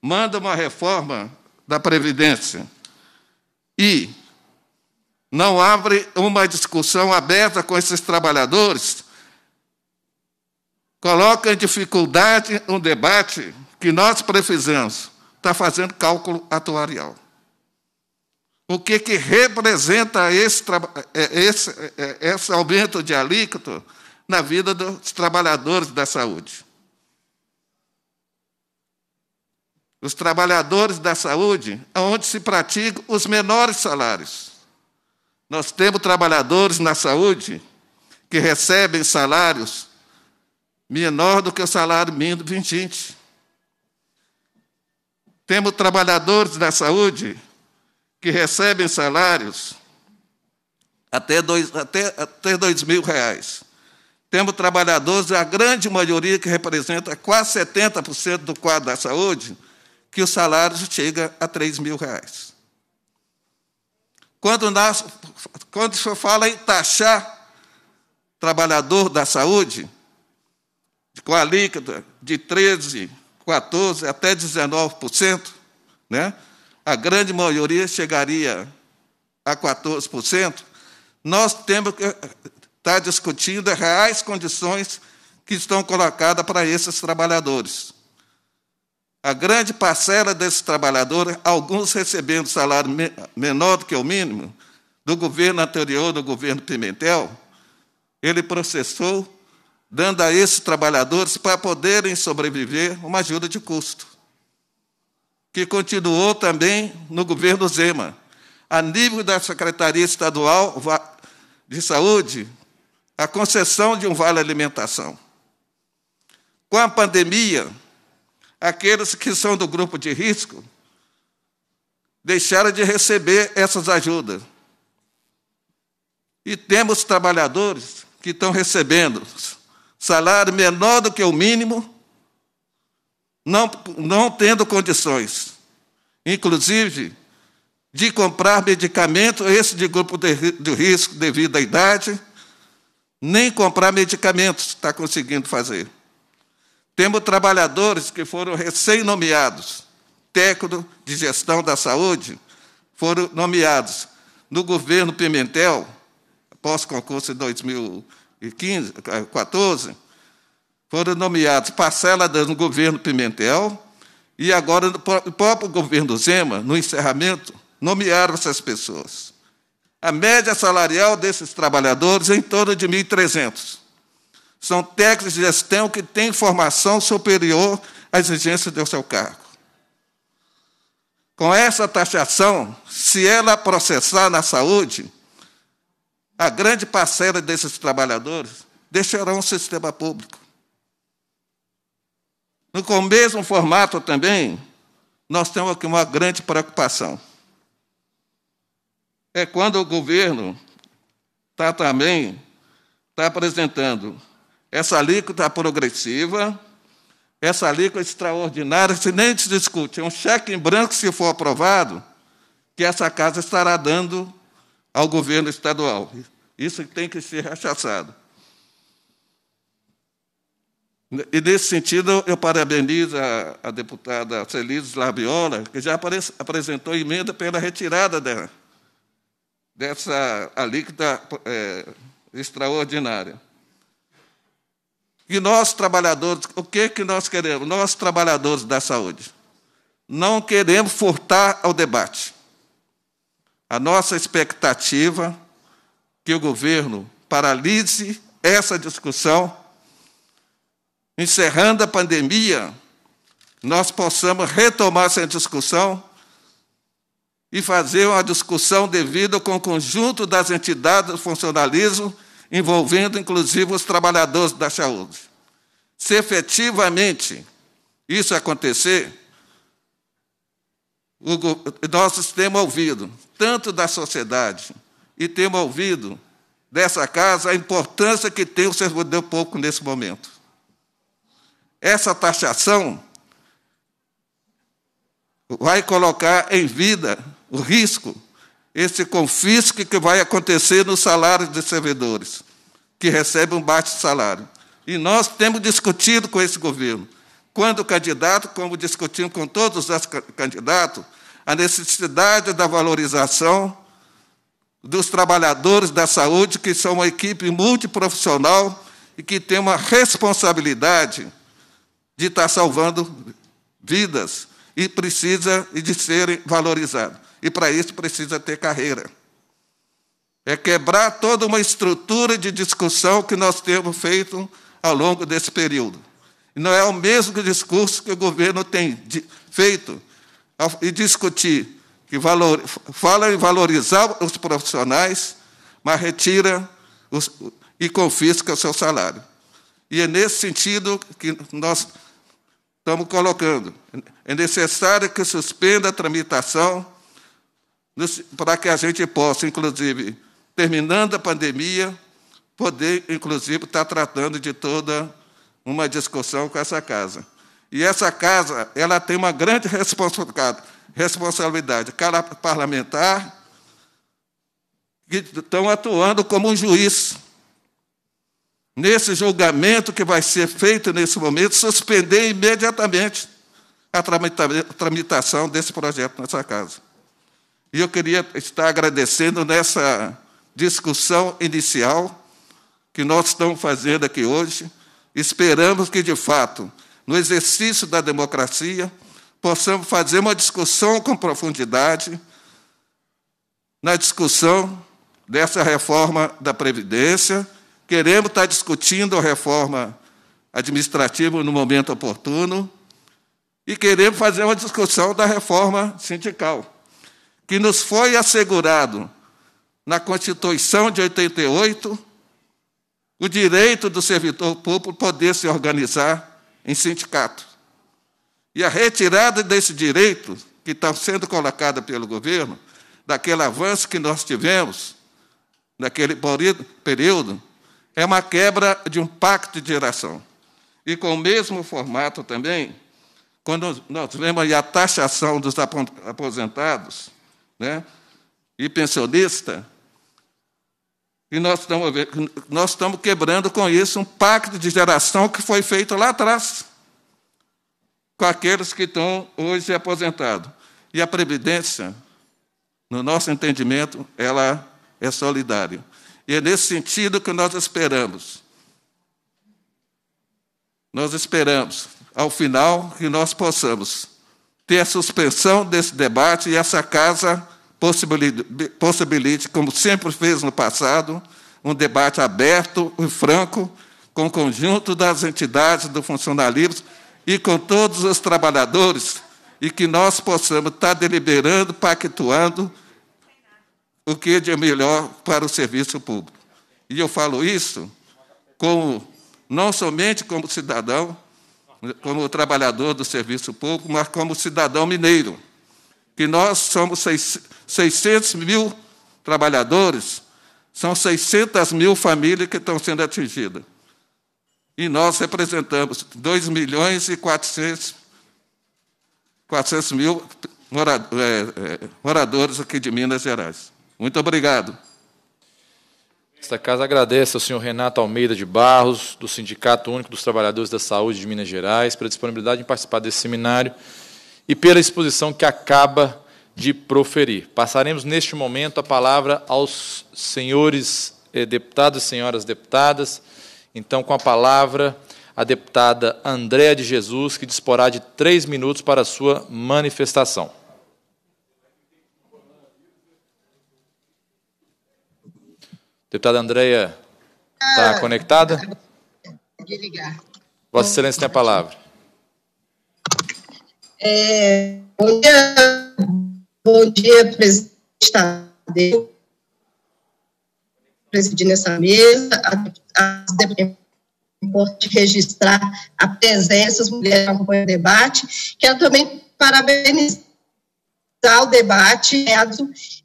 manda uma reforma da Previdência e não abre uma discussão aberta com esses trabalhadores, coloca em dificuldade um debate que nós precisamos. Está fazendo cálculo atuarial. O que, que representa esse, é, é, esse, é, esse aumento de alíquota na vida dos trabalhadores da saúde? os trabalhadores da saúde, onde se praticam os menores salários. Nós temos trabalhadores na saúde que recebem salários menor do que o salário mínimo vigente. Temos trabalhadores da saúde que recebem salários até dois, até, até dois mil reais. Temos trabalhadores, a grande maioria que representa quase 70% do quadro da saúde, que o salário chega a 3 mil reais. Quando, nós, quando o senhor fala em taxar trabalhador da saúde, com a líquida de 13%, 14% até 19%, né? a grande maioria chegaria a 14%, nós temos que estar eh, tá discutindo as reais condições que estão colocadas para esses trabalhadores a grande parcela desses trabalhadores, alguns recebendo salário menor do que o mínimo, do governo anterior, do governo Pimentel, ele processou, dando a esses trabalhadores, para poderem sobreviver, uma ajuda de custo, que continuou também no governo Zema. A nível da Secretaria Estadual de Saúde, a concessão de um vale alimentação. Com a pandemia, aqueles que são do grupo de risco deixaram de receber essas ajudas. E temos trabalhadores que estão recebendo salário menor do que o mínimo, não, não tendo condições, inclusive, de comprar medicamento, esse de grupo de, de risco devido à idade, nem comprar medicamentos está conseguindo fazer. Temos trabalhadores que foram recém-nomeados, técnico de gestão da saúde, foram nomeados no governo Pimentel, após concurso de 2014, foram nomeados parcela no governo Pimentel e agora no próprio governo Zema, no encerramento, nomearam essas pessoas. A média salarial desses trabalhadores é em torno de 1.300. São técnicos de gestão que têm formação superior à exigência do seu cargo. Com essa taxação, se ela processar na saúde, a grande parcela desses trabalhadores deixará o sistema público. No com o mesmo formato também, nós temos aqui uma grande preocupação. É quando o governo está também está apresentando essa alíquota progressiva, essa alíquota extraordinária, se nem se discute, é um cheque em branco, se for aprovado, que essa casa estará dando ao governo estadual. Isso tem que ser rechaçado. E, nesse sentido, eu parabenizo a, a deputada Celise Labiola, que já apare, apresentou emenda pela retirada dela, dessa alíquota é, extraordinária. E nós, trabalhadores, o que, que nós queremos? Nós, trabalhadores da saúde, não queremos furtar ao debate. A nossa expectativa que o governo paralise essa discussão, encerrando a pandemia, nós possamos retomar essa discussão e fazer uma discussão devida com o conjunto das entidades do funcionalismo envolvendo inclusive os trabalhadores da saúde. Se efetivamente isso acontecer, nós temos ouvido, tanto da sociedade, e temos ouvido dessa casa a importância que tem o servidor público nesse momento. Essa taxação vai colocar em vida o risco esse confisque que vai acontecer nos salários dos servidores, que recebem um baixo salário. E nós temos discutido com esse governo, quando o candidato, como discutimos com todos os candidatos, a necessidade da valorização dos trabalhadores da saúde, que são uma equipe multiprofissional e que tem uma responsabilidade de estar salvando vidas e precisa de serem valorizados e para isso precisa ter carreira. É quebrar toda uma estrutura de discussão que nós temos feito ao longo desse período. E não é o mesmo discurso que o governo tem feito e discutir, que valor, fala em valorizar os profissionais, mas retira os, e confisca o seu salário. E é nesse sentido que nós estamos colocando. É necessário que suspenda a tramitação para que a gente possa, inclusive, terminando a pandemia, poder, inclusive, estar tratando de toda uma discussão com essa casa. E essa casa ela tem uma grande responsabilidade, cada parlamentar que estão atuando como um juiz. Nesse julgamento que vai ser feito nesse momento, suspender imediatamente a tramitação desse projeto nessa casa. E eu queria estar agradecendo nessa discussão inicial que nós estamos fazendo aqui hoje. Esperamos que, de fato, no exercício da democracia, possamos fazer uma discussão com profundidade na discussão dessa reforma da Previdência. Queremos estar discutindo a reforma administrativa no momento oportuno e queremos fazer uma discussão da reforma sindical que nos foi assegurado na Constituição de 88 o direito do servidor público poder se organizar em sindicato. E a retirada desse direito que está sendo colocada pelo governo, daquele avanço que nós tivemos naquele período, é uma quebra de um pacto de geração. E com o mesmo formato também, quando nós vemos a taxação dos aposentados, né? e pensionista. E nós estamos, nós estamos quebrando com isso um pacto de geração que foi feito lá atrás, com aqueles que estão hoje aposentados. E a Previdência, no nosso entendimento, ela é solidária. E é nesse sentido que nós esperamos. Nós esperamos, ao final, que nós possamos ter a suspensão desse debate e essa casa possibilite, como sempre fez no passado, um debate aberto e franco com o conjunto das entidades do funcionalismo e com todos os trabalhadores e que nós possamos estar deliberando, pactuando o que é de melhor para o serviço público. E eu falo isso como, não somente como cidadão, como trabalhador do serviço público, mas como cidadão mineiro, que nós somos 600 mil trabalhadores, são 600 mil famílias que estão sendo atingidas. E nós representamos 2 milhões e 400, 400 mil é, é, moradores aqui de Minas Gerais. Muito obrigado. Esta casa agradece ao senhor Renato Almeida de Barros, do Sindicato Único dos Trabalhadores da Saúde de Minas Gerais, pela disponibilidade em participar desse seminário e pela exposição que acaba de proferir. Passaremos neste momento a palavra aos senhores eh, deputados e senhoras deputadas. Então, com a palavra, a deputada Andréa de Jesus, que disporá de três minutos para a sua manifestação. Deputada Andreia está ah, conectada? De ligar. Vossa Excelência tem a palavra. É, bom, dia, bom dia, presidente Tadeu, presidindo essa mesa, a, a, importante registrar a presença, das mulheres acompanham o debate. Quero também parabenizar ao debate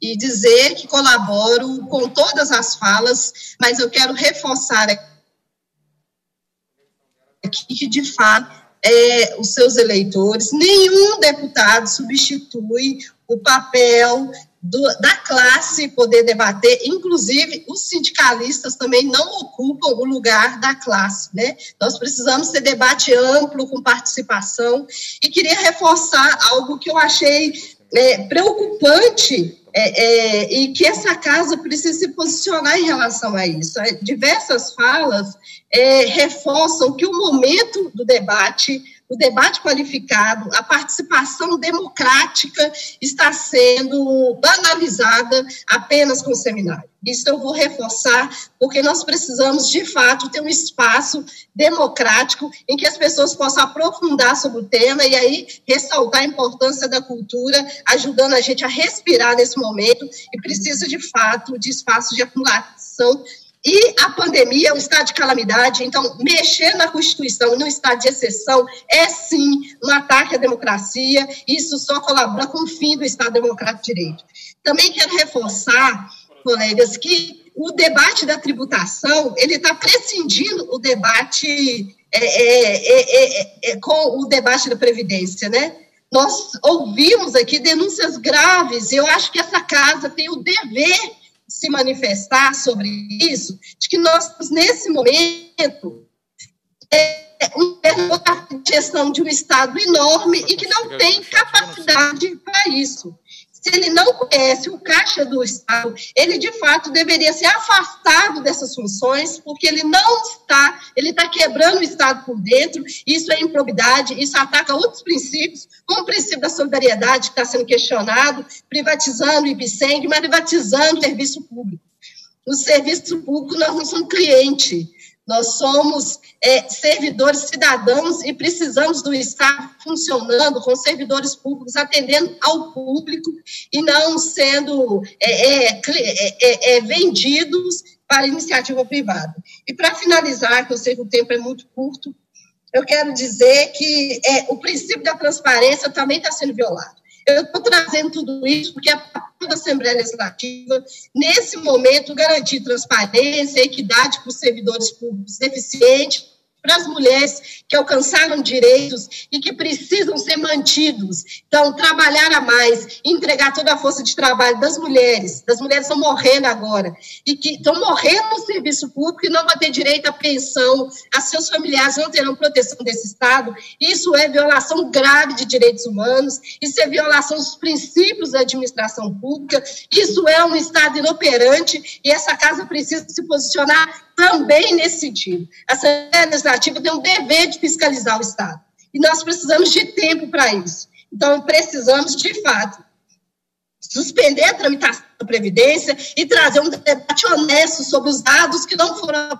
e dizer que colaboro com todas as falas, mas eu quero reforçar aqui que, de fato, é, os seus eleitores, nenhum deputado substitui o papel do, da classe poder debater, inclusive os sindicalistas também não ocupam o lugar da classe, né? Nós precisamos ter debate amplo, com participação, e queria reforçar algo que eu achei é, preocupante é, é, e que essa casa precisa se posicionar em relação a isso. É, diversas falas é, reforçam que o momento do debate o debate qualificado, a participação democrática está sendo banalizada apenas com o seminário. Isso eu vou reforçar, porque nós precisamos, de fato, ter um espaço democrático em que as pessoas possam aprofundar sobre o tema e aí ressaltar a importância da cultura, ajudando a gente a respirar nesse momento e precisa, de fato, de espaço de acumulação e a pandemia é um estado de calamidade, então mexer na Constituição no estado de exceção é sim um ataque à democracia, isso só colabora com o fim do Estado Democrático de Direito. Também quero reforçar, colegas, que o debate da tributação ele está prescindindo o debate é é é, é, é, é, com o debate da Previdência, né? Nós ouvimos aqui denúncias graves, eu acho que essa casa tem o dever se manifestar sobre isso, de que nós, nesse momento, é uma gestão de um Estado enorme e que não tem capacidade para isso. Se ele não conhece o caixa do Estado, ele de fato deveria ser afastado dessas funções, porque ele não está, ele está quebrando o Estado por dentro, isso é improbidade, isso ataca outros princípios, como solidariedade que está sendo questionado, privatizando o IBSENG, mas privatizando o serviço público. No serviço público, nós não somos cliente, nós somos é, servidores cidadãos e precisamos do Estado funcionando com servidores públicos, atendendo ao público e não sendo é, é, é, é, é vendidos para iniciativa privada. E para finalizar, que eu sei que o tempo é muito curto, eu quero dizer que é, o princípio da transparência também está sendo violado. Eu estou trazendo tudo isso porque a papel da Assembleia Legislativa, nesse momento, garantir transparência, equidade para os servidores públicos deficientes, para as mulheres que alcançaram direitos e que precisam ser mantidos. Então, trabalhar a mais, entregar toda a força de trabalho das mulheres. Das mulheres estão morrendo agora e que estão morrendo no serviço público e não vão ter direito à pensão, a seus familiares não terão proteção desse Estado. Isso é violação grave de direitos humanos, isso é violação dos princípios da administração pública, isso é um Estado inoperante e essa casa precisa se posicionar também nesse sentido. A Assembleia Legislativa tem um dever de fiscalizar o Estado. E nós precisamos de tempo para isso. Então, precisamos, de fato, suspender a tramitação da Previdência e trazer um debate honesto sobre os dados que não foram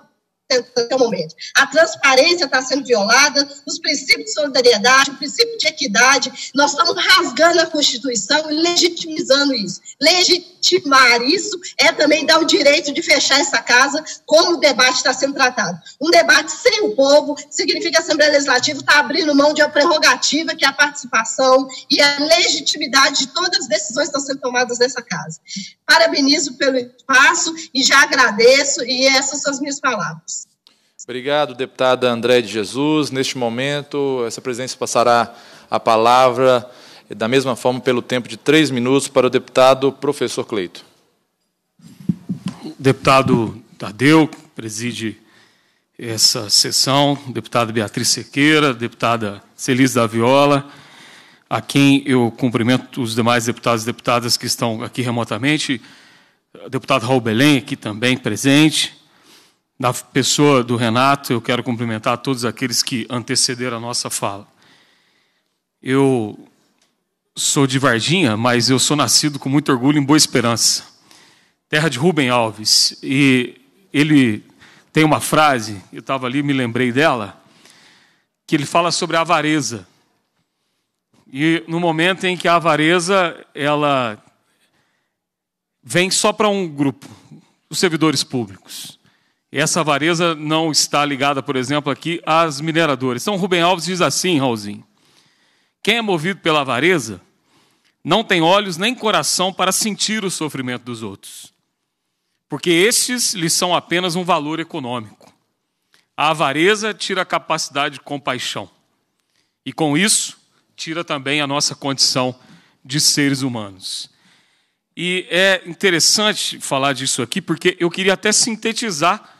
até o momento. A transparência está sendo violada, os princípios de solidariedade, o princípio de equidade. Nós estamos rasgando a Constituição e legitimizando isso. Legitimar isso é também dar o direito de fechar essa casa, como o debate está sendo tratado. Um debate sem o povo significa que a Assembleia Legislativa está abrindo mão de uma prerrogativa, que é a participação e a legitimidade de todas as decisões que estão sendo tomadas nessa casa. Parabenizo pelo espaço e já agradeço, e essas são as minhas palavras. Obrigado, deputada André de Jesus. Neste momento, essa presença passará a palavra, da mesma forma, pelo tempo de três minutos, para o deputado professor Cleito. Deputado Tadeu, preside essa sessão, deputada Beatriz Sequeira, deputada Celis da Viola, a quem eu cumprimento os demais deputados e deputadas que estão aqui remotamente, deputado Raul Belém, aqui também presente, na pessoa do Renato, eu quero cumprimentar todos aqueles que antecederam a nossa fala. Eu sou de Varginha, mas eu sou nascido com muito orgulho em Boa Esperança, terra de Rubem Alves. E ele tem uma frase, eu estava ali me lembrei dela, que ele fala sobre a avareza. E no momento em que a avareza ela vem só para um grupo, os servidores públicos. Essa avareza não está ligada, por exemplo, aqui às mineradoras. Então, Rubem Alves diz assim, Raulzinho: quem é movido pela avareza não tem olhos nem coração para sentir o sofrimento dos outros, porque estes lhes são apenas um valor econômico. A avareza tira a capacidade de compaixão, e com isso, tira também a nossa condição de seres humanos. E é interessante falar disso aqui, porque eu queria até sintetizar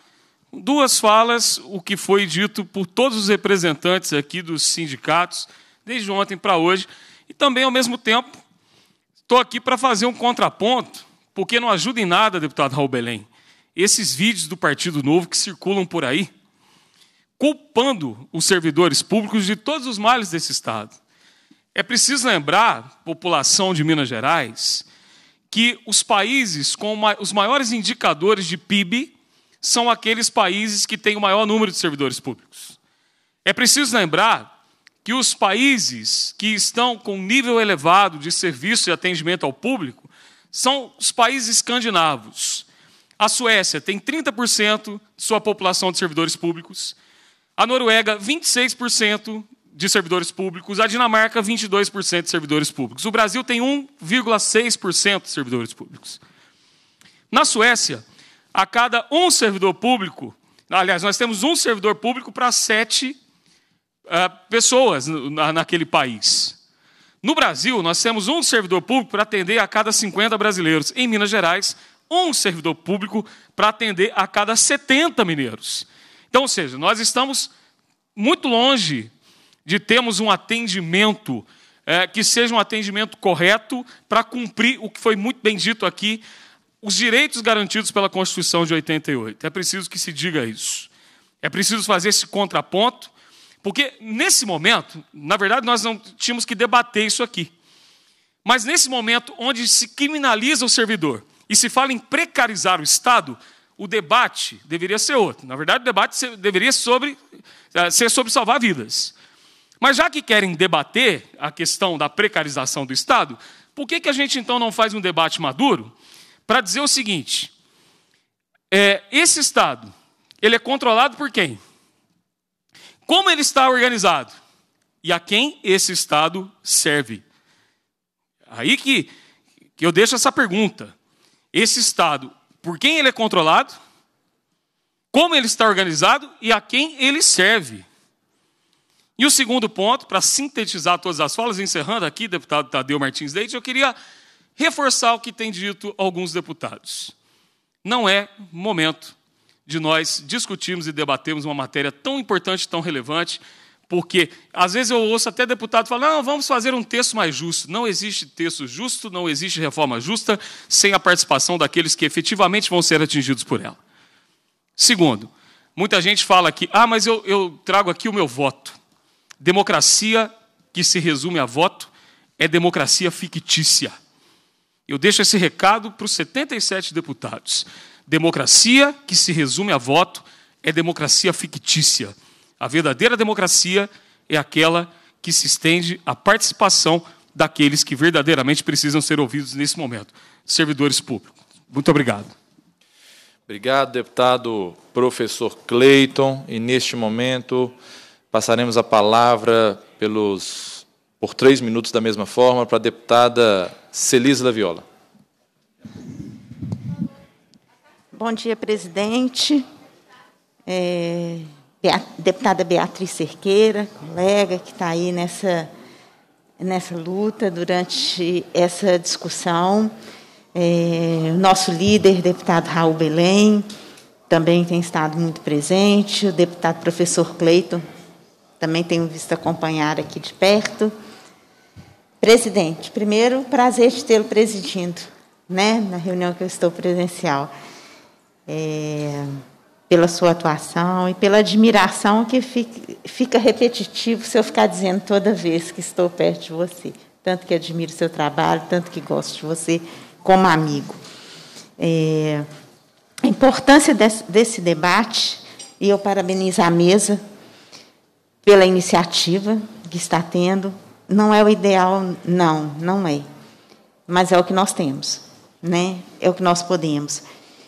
duas falas, o que foi dito por todos os representantes aqui dos sindicatos, desde ontem para hoje, e também, ao mesmo tempo, estou aqui para fazer um contraponto, porque não ajuda em nada, deputado Raul Belém, esses vídeos do Partido Novo que circulam por aí, culpando os servidores públicos de todos os males desse Estado. É preciso lembrar, população de Minas Gerais, que os países com os maiores indicadores de PIB são aqueles países que têm o maior número de servidores públicos. É preciso lembrar que os países que estão com nível elevado de serviço e atendimento ao público são os países escandinavos. A Suécia tem 30% de sua população de servidores públicos, a Noruega, 26% de servidores públicos, a Dinamarca, 22% de servidores públicos. O Brasil tem 1,6% de servidores públicos. Na Suécia, a cada um servidor público, aliás, nós temos um servidor público para sete uh, pessoas na, naquele país. No Brasil, nós temos um servidor público para atender a cada 50 brasileiros. Em Minas Gerais, um servidor público para atender a cada 70 mineiros. Então, ou seja, nós estamos muito longe de termos um atendimento é, que seja um atendimento correto para cumprir o que foi muito bem dito aqui os direitos garantidos pela Constituição de 88. É preciso que se diga isso. É preciso fazer esse contraponto, porque nesse momento, na verdade, nós não tínhamos que debater isso aqui. Mas nesse momento onde se criminaliza o servidor e se fala em precarizar o Estado, o debate deveria ser outro. Na verdade, o debate deveria sobre, eh, ser sobre salvar vidas. Mas já que querem debater a questão da precarização do Estado, por que, que a gente então não faz um debate maduro para dizer o seguinte: é, esse Estado, ele é controlado por quem? Como ele está organizado? E a quem esse Estado serve? Aí que, que eu deixo essa pergunta. Esse Estado, por quem ele é controlado? Como ele está organizado e a quem ele serve? E o segundo ponto, para sintetizar todas as falas, encerrando aqui, deputado Tadeu Martins Leite, eu queria reforçar o que tem dito alguns deputados. Não é momento de nós discutirmos e debatermos uma matéria tão importante, tão relevante, porque às vezes eu ouço até deputado falar: não, vamos fazer um texto mais justo. Não existe texto justo, não existe reforma justa sem a participação daqueles que efetivamente vão ser atingidos por ela. Segundo, muita gente fala que ah, mas eu, eu trago aqui o meu voto. Democracia que se resume a voto é democracia fictícia. Eu deixo esse recado para os 77 deputados. Democracia que se resume a voto é democracia fictícia. A verdadeira democracia é aquela que se estende à participação daqueles que verdadeiramente precisam ser ouvidos nesse momento servidores públicos. Muito obrigado. Obrigado, deputado professor Cleiton. E neste momento passaremos a palavra pelos por três minutos da mesma forma, para a deputada Celisa Viola. Bom dia, presidente. É, deputada Beatriz Cerqueira, colega que está aí nessa, nessa luta durante essa discussão. É, o nosso líder, deputado Raul Belém, também tem estado muito presente. O deputado professor Cleiton também tenho visto acompanhar aqui de perto. Presidente, primeiro, prazer de tê-lo presidindo, né, na reunião que eu estou presencial. É, pela sua atuação e pela admiração que fica, fica repetitivo se eu ficar dizendo toda vez que estou perto de você. Tanto que admiro seu trabalho, tanto que gosto de você como amigo. É, a importância desse, desse debate, e eu parabenizo a mesa pela iniciativa que está tendo, não é o ideal, não, não é. Mas é o que nós temos, né? É o que nós podemos.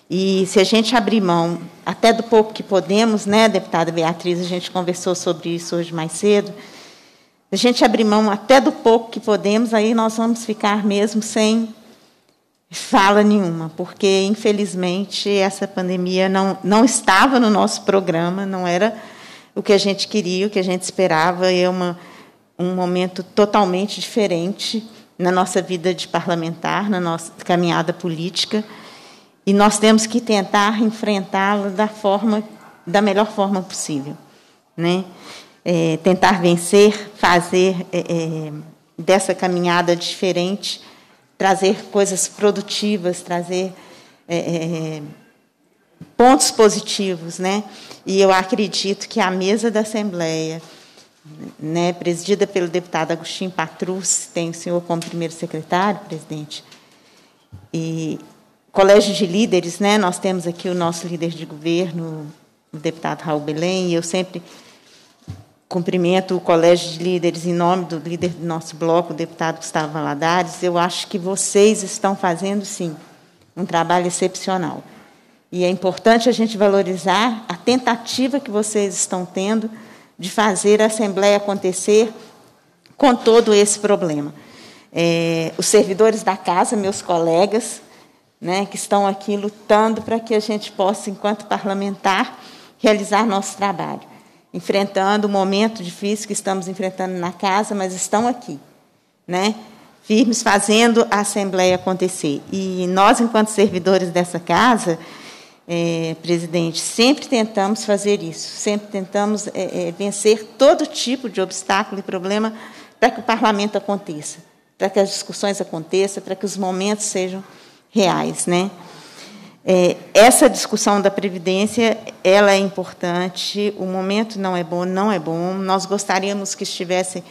E se a gente abrir mão até do pouco que podemos, né, deputada Beatriz, a gente conversou sobre isso hoje mais cedo. Se a gente abrir mão até do pouco que podemos, aí nós vamos ficar mesmo sem fala nenhuma, porque infelizmente essa pandemia não não estava no nosso programa, não era o que a gente queria, o que a gente esperava, é uma um momento totalmente diferente na nossa vida de parlamentar, na nossa caminhada política, e nós temos que tentar enfrentá-la da forma, da melhor forma possível, né? É, tentar vencer, fazer é, é dessa caminhada diferente, trazer coisas produtivas, trazer é, é, pontos positivos, né? E eu acredito que a mesa da Assembleia né, presidida pelo deputado Agostinho Patrus, tem o senhor como primeiro secretário, presidente, e colégio de líderes, né, nós temos aqui o nosso líder de governo, o deputado Raul Belém, e eu sempre cumprimento o colégio de líderes em nome do líder do nosso bloco, o deputado Gustavo Valadares. Eu acho que vocês estão fazendo, sim, um trabalho excepcional. E é importante a gente valorizar a tentativa que vocês estão tendo de fazer a Assembleia acontecer com todo esse problema. É, os servidores da casa, meus colegas, né, que estão aqui lutando para que a gente possa, enquanto parlamentar, realizar nosso trabalho, enfrentando o momento difícil que estamos enfrentando na casa, mas estão aqui, né, firmes, fazendo a Assembleia acontecer. E nós, enquanto servidores dessa casa, é, presidente, sempre tentamos fazer isso, sempre tentamos é, é, vencer todo tipo de obstáculo e problema para que o parlamento aconteça, para que as discussões aconteçam, para que os momentos sejam reais, né? É, essa discussão da previdência, ela é importante. O momento não é bom, não é bom. Nós gostaríamos que estivesse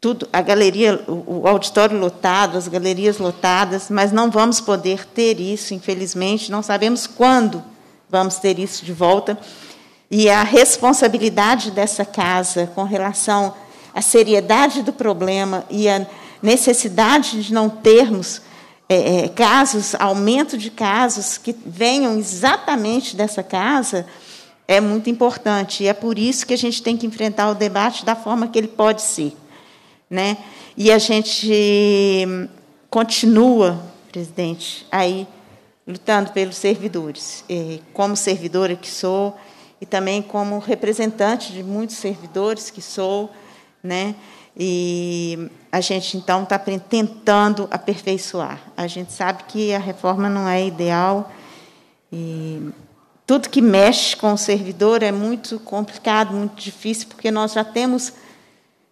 tudo, a galeria, o auditório lotado, as galerias lotadas, mas não vamos poder ter isso, infelizmente, não sabemos quando vamos ter isso de volta. E a responsabilidade dessa casa com relação à seriedade do problema e a necessidade de não termos é, é casos, aumento de casos que venham exatamente dessa casa, é muito importante. E é por isso que a gente tem que enfrentar o debate da forma que ele pode ser. Né? E a gente continua, presidente, aí lutando pelos servidores, como servidora que sou e também como representante de muitos servidores que sou, né? E a gente então está tentando aperfeiçoar. A gente sabe que a reforma não é ideal e tudo que mexe com o servidor é muito complicado, muito difícil, porque nós já temos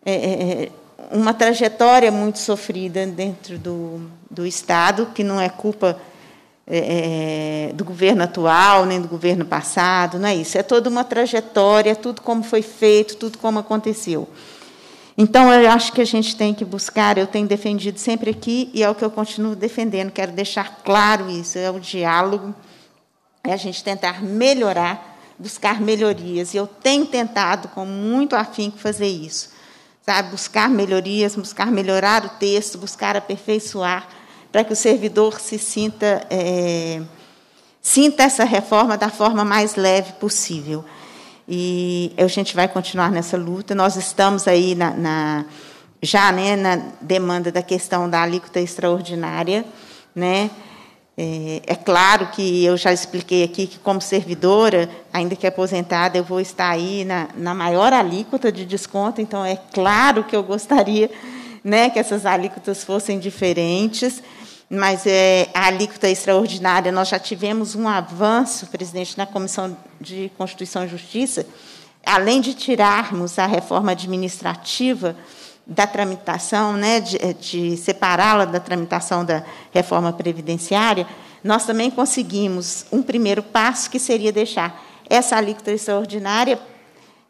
é, é, é uma trajetória muito sofrida dentro do, do Estado, que não é culpa é, é, do governo atual, nem do governo passado, não é isso. É toda uma trajetória, tudo como foi feito, tudo como aconteceu. Então, eu acho que a gente tem que buscar, eu tenho defendido sempre aqui, e é o que eu continuo defendendo, quero deixar claro isso, é o diálogo, é a gente tentar melhorar, buscar melhorias, e eu tenho tentado, com muito afinco, fazer isso sabe? Buscar melhorias, buscar melhorar o texto, buscar aperfeiçoar, para que o servidor se sinta é, sinta essa reforma da forma mais leve possível. E a gente vai continuar nessa luta. Nós estamos aí na, na já né, na demanda da questão da alíquota extraordinária, né? É, é, claro que eu já expliquei aqui que, como servidora, ainda que aposentada, eu vou estar aí na, na maior alíquota de desconto, então é claro que eu gostaria né, que essas alíquotas fossem diferentes, mas é, a alíquota extraordinária, nós já tivemos um avanço, presidente, na Comissão de Constituição e Justiça, além de tirarmos a reforma administrativa da tramitação, né, de, eh, de separá-la da tramitação da reforma previdenciária, nós também conseguimos um primeiro passo, que seria deixar essa alíquota extraordinária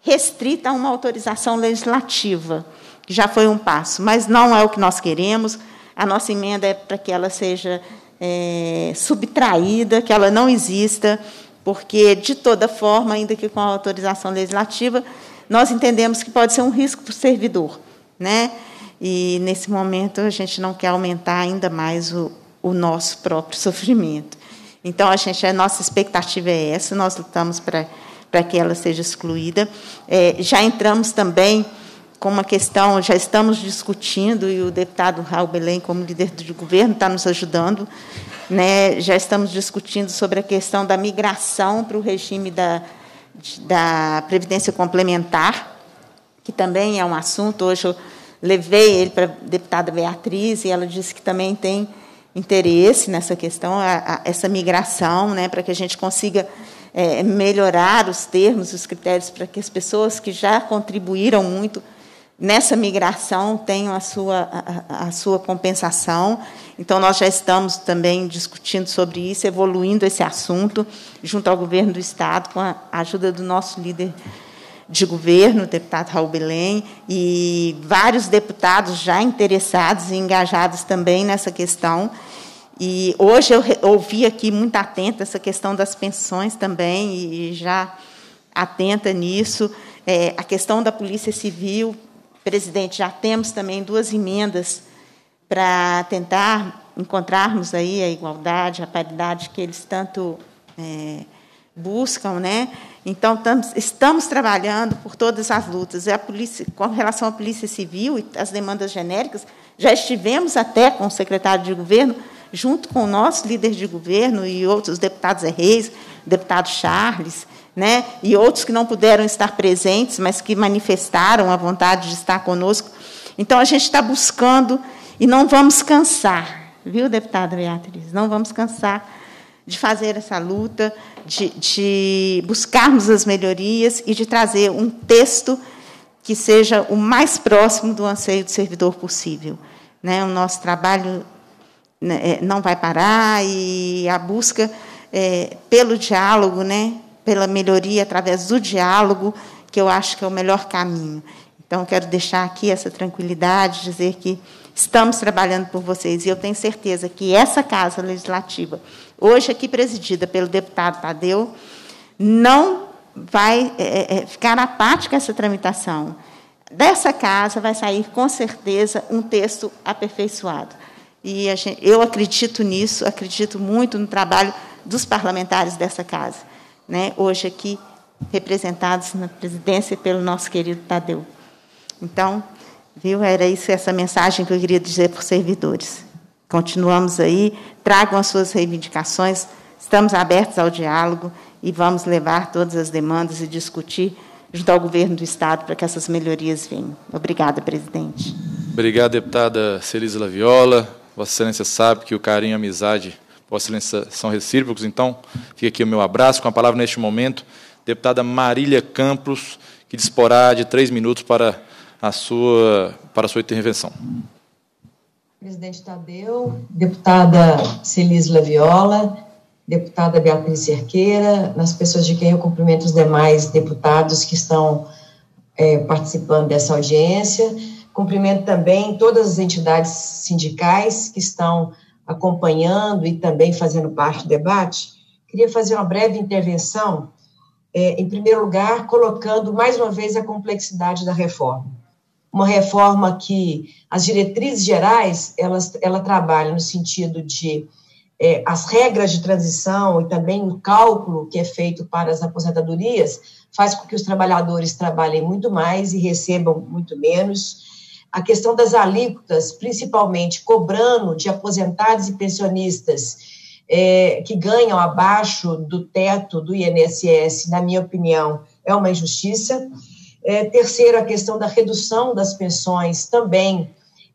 restrita a uma autorização legislativa, que já foi um passo, mas não é o que nós queremos. A nossa emenda é para que ela seja é, subtraída, que ela não exista, porque, de toda forma, ainda que com a autorização legislativa, nós entendemos que pode ser um risco para o servidor né? E nesse momento a gente não quer aumentar ainda mais o, o nosso próprio sofrimento. Então a gente a nossa expectativa é essa, nós lutamos para para que ela seja excluída. É, já entramos também com uma questão, já estamos discutindo e o deputado Raul Belém, como líder do governo, está nos ajudando. Né? Já estamos discutindo sobre a questão da migração para o regime da, da previdência complementar que também é um assunto. Hoje eu levei ele para a deputada Beatriz e ela disse que também tem interesse nessa questão, a, a, essa migração, né, para que a gente consiga é, melhorar os termos, os critérios, para que as pessoas que já contribuíram muito nessa migração tenham a sua, a, a, sua compensação. Então, nós já estamos também discutindo sobre isso, evoluindo esse assunto, junto ao governo do Estado, com a ajuda do nosso líder de governo, o deputado Raul Belém, e vários deputados já interessados e engajados também nessa questão. E hoje eu ouvi aqui muito atenta essa questão das pensões também, e já atenta nisso. É, a questão da Polícia Civil, presidente, já temos também duas emendas para tentar encontrarmos aí a igualdade, a paridade que eles tanto é, buscam, né? Então estamos trabalhando por todas as lutas. A polícia, com relação à polícia civil e as demandas genéricas, já estivemos até com o secretário de governo, junto com o nosso líder de governo e outros deputados Reis, deputado Charles, né? E outros que não puderam estar presentes, mas que manifestaram a vontade de estar conosco. Então a gente está buscando e não vamos cansar, viu, deputada Beatriz? Não vamos cansar de fazer essa luta de, de buscarmos as melhorias e de trazer um texto que seja o mais próximo do anseio do servidor possível. Né? O nosso trabalho né, é, não vai parar e a busca é, pelo diálogo, né? pela melhoria através do diálogo, que eu acho que é o melhor caminho. Então, quero deixar aqui essa tranquilidade, dizer que Estamos trabalhando por vocês e eu tenho certeza que essa Casa Legislativa, hoje aqui presidida pelo deputado Tadeu, não vai é, é, é ficar apática essa tramitação. Dessa casa vai sair, com certeza, um texto aperfeiçoado. E gente, eu acredito nisso, acredito muito no trabalho dos parlamentares dessa casa, né? hoje aqui representados na presidência pelo nosso querido Tadeu. Então, Viu? Era isso, essa mensagem que eu queria dizer para os servidores. Continuamos aí, tragam as suas reivindicações, estamos abertos ao diálogo e vamos levar todas as demandas e discutir junto ao governo do Estado para que essas melhorias venham. Obrigada, presidente. Obrigado, deputada Celise Laviola. Vossa Excelência sabe que o carinho e a amizade, Vossa Excelência, são recíprocos, então fica aqui o meu abraço. Com a palavra neste momento, deputada Marília Campos, que disporá de três minutos para a sua, para a sua intervenção. Presidente Tadeu, deputada Celis Laviola, deputada Beatriz Cerqueira, nas pessoas de quem eu cumprimento os demais deputados que estão é, participando dessa audiência. Cumprimento também todas as entidades sindicais que estão acompanhando e também fazendo parte do debate. Queria fazer uma breve intervenção, é, em primeiro lugar, colocando mais uma vez a complexidade da reforma uma reforma que as diretrizes gerais elas ela trabalha no sentido de é, as regras de transição e também o cálculo que é feito para as aposentadorias faz com que os trabalhadores trabalhem muito mais e recebam muito menos. A questão das alíquotas, principalmente cobrando de aposentados e pensionistas é, que ganham abaixo do teto do INSS, na minha opinião, é uma injustiça. É, terceiro, a questão da redução das pensões também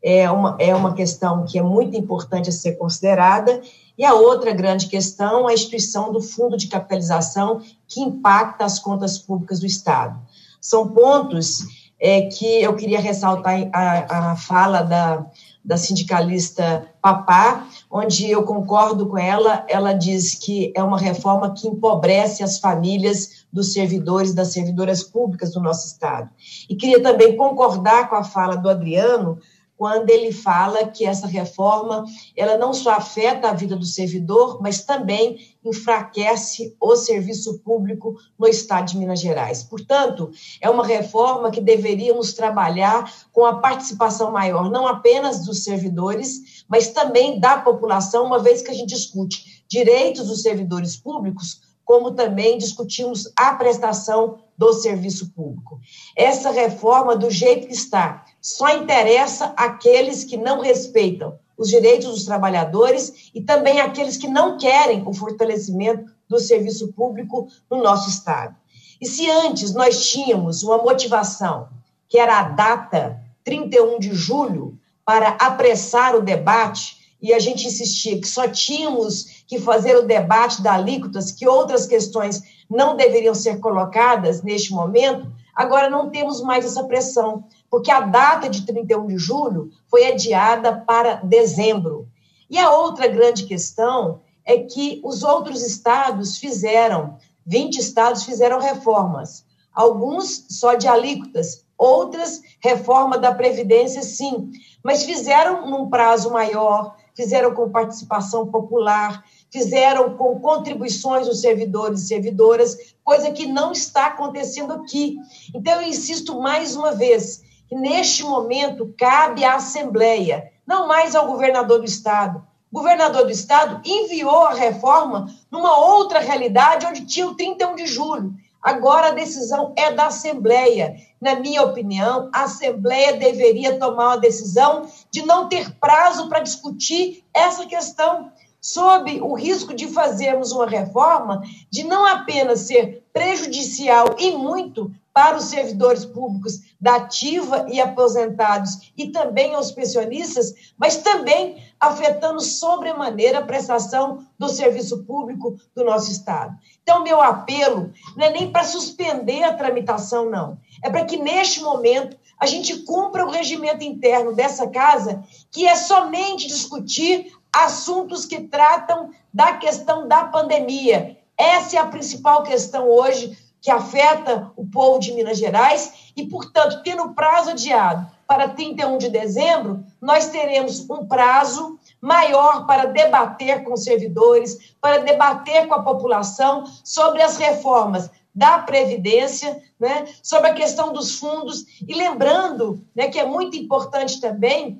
é uma, é uma questão que é muito importante a ser considerada. E a outra grande questão a instituição do fundo de capitalização que impacta as contas públicas do Estado. São pontos é, que eu queria ressaltar a, a fala da, da sindicalista Papá, onde eu concordo com ela. Ela diz que é uma reforma que empobrece as famílias dos servidores, das servidoras públicas do nosso Estado. E queria também concordar com a fala do Adriano quando ele fala que essa reforma ela não só afeta a vida do servidor, mas também enfraquece o serviço público no estado de Minas Gerais. Portanto, é uma reforma que deveríamos trabalhar com a participação maior não apenas dos servidores, mas também da população, uma vez que a gente discute direitos dos servidores públicos, como também discutimos a prestação do serviço público. Essa reforma, do jeito que está, só interessa aqueles que não respeitam os direitos dos trabalhadores e também aqueles que não querem o fortalecimento do serviço público no nosso Estado. E se antes nós tínhamos uma motivação, que era a data 31 de julho, para apressar o debate e a gente insistia que só tínhamos que fazer o debate da alíquotas, que outras questões não deveriam ser colocadas neste momento, agora não temos mais essa pressão, porque a data de 31 de julho foi adiada para dezembro. E a outra grande questão é que os outros estados fizeram, 20 estados fizeram reformas, alguns só de alíquotas, outras reforma da Previdência, sim, mas fizeram num prazo maior, fizeram com participação popular, fizeram com contribuições dos servidores e servidoras, coisa que não está acontecendo aqui. Então, eu insisto mais uma vez, que neste momento cabe à Assembleia, não mais ao governador do Estado. O governador do Estado enviou a reforma numa outra realidade onde tinha o 31 de julho. Agora a decisão é da Assembleia. Na minha opinião, a Assembleia deveria tomar uma decisão de não ter prazo para discutir essa questão, sob o risco de fazermos uma reforma de não apenas ser prejudicial e muito para os servidores públicos da ativa e aposentados e também aos pensionistas, mas também afetando sobremaneira a prestação do serviço público do nosso Estado. Então, meu apelo não é nem para suspender a tramitação, não. É para que, neste momento, a gente cumpra o regimento interno dessa casa, que é somente discutir assuntos que tratam da questão da pandemia. Essa é a principal questão hoje que afeta o povo de Minas Gerais e, portanto, tendo prazo adiado para 31 de dezembro, nós teremos um prazo maior para debater com os servidores, para debater com a população sobre as reformas da Previdência, né, sobre a questão dos fundos. E lembrando né, que é muito importante também,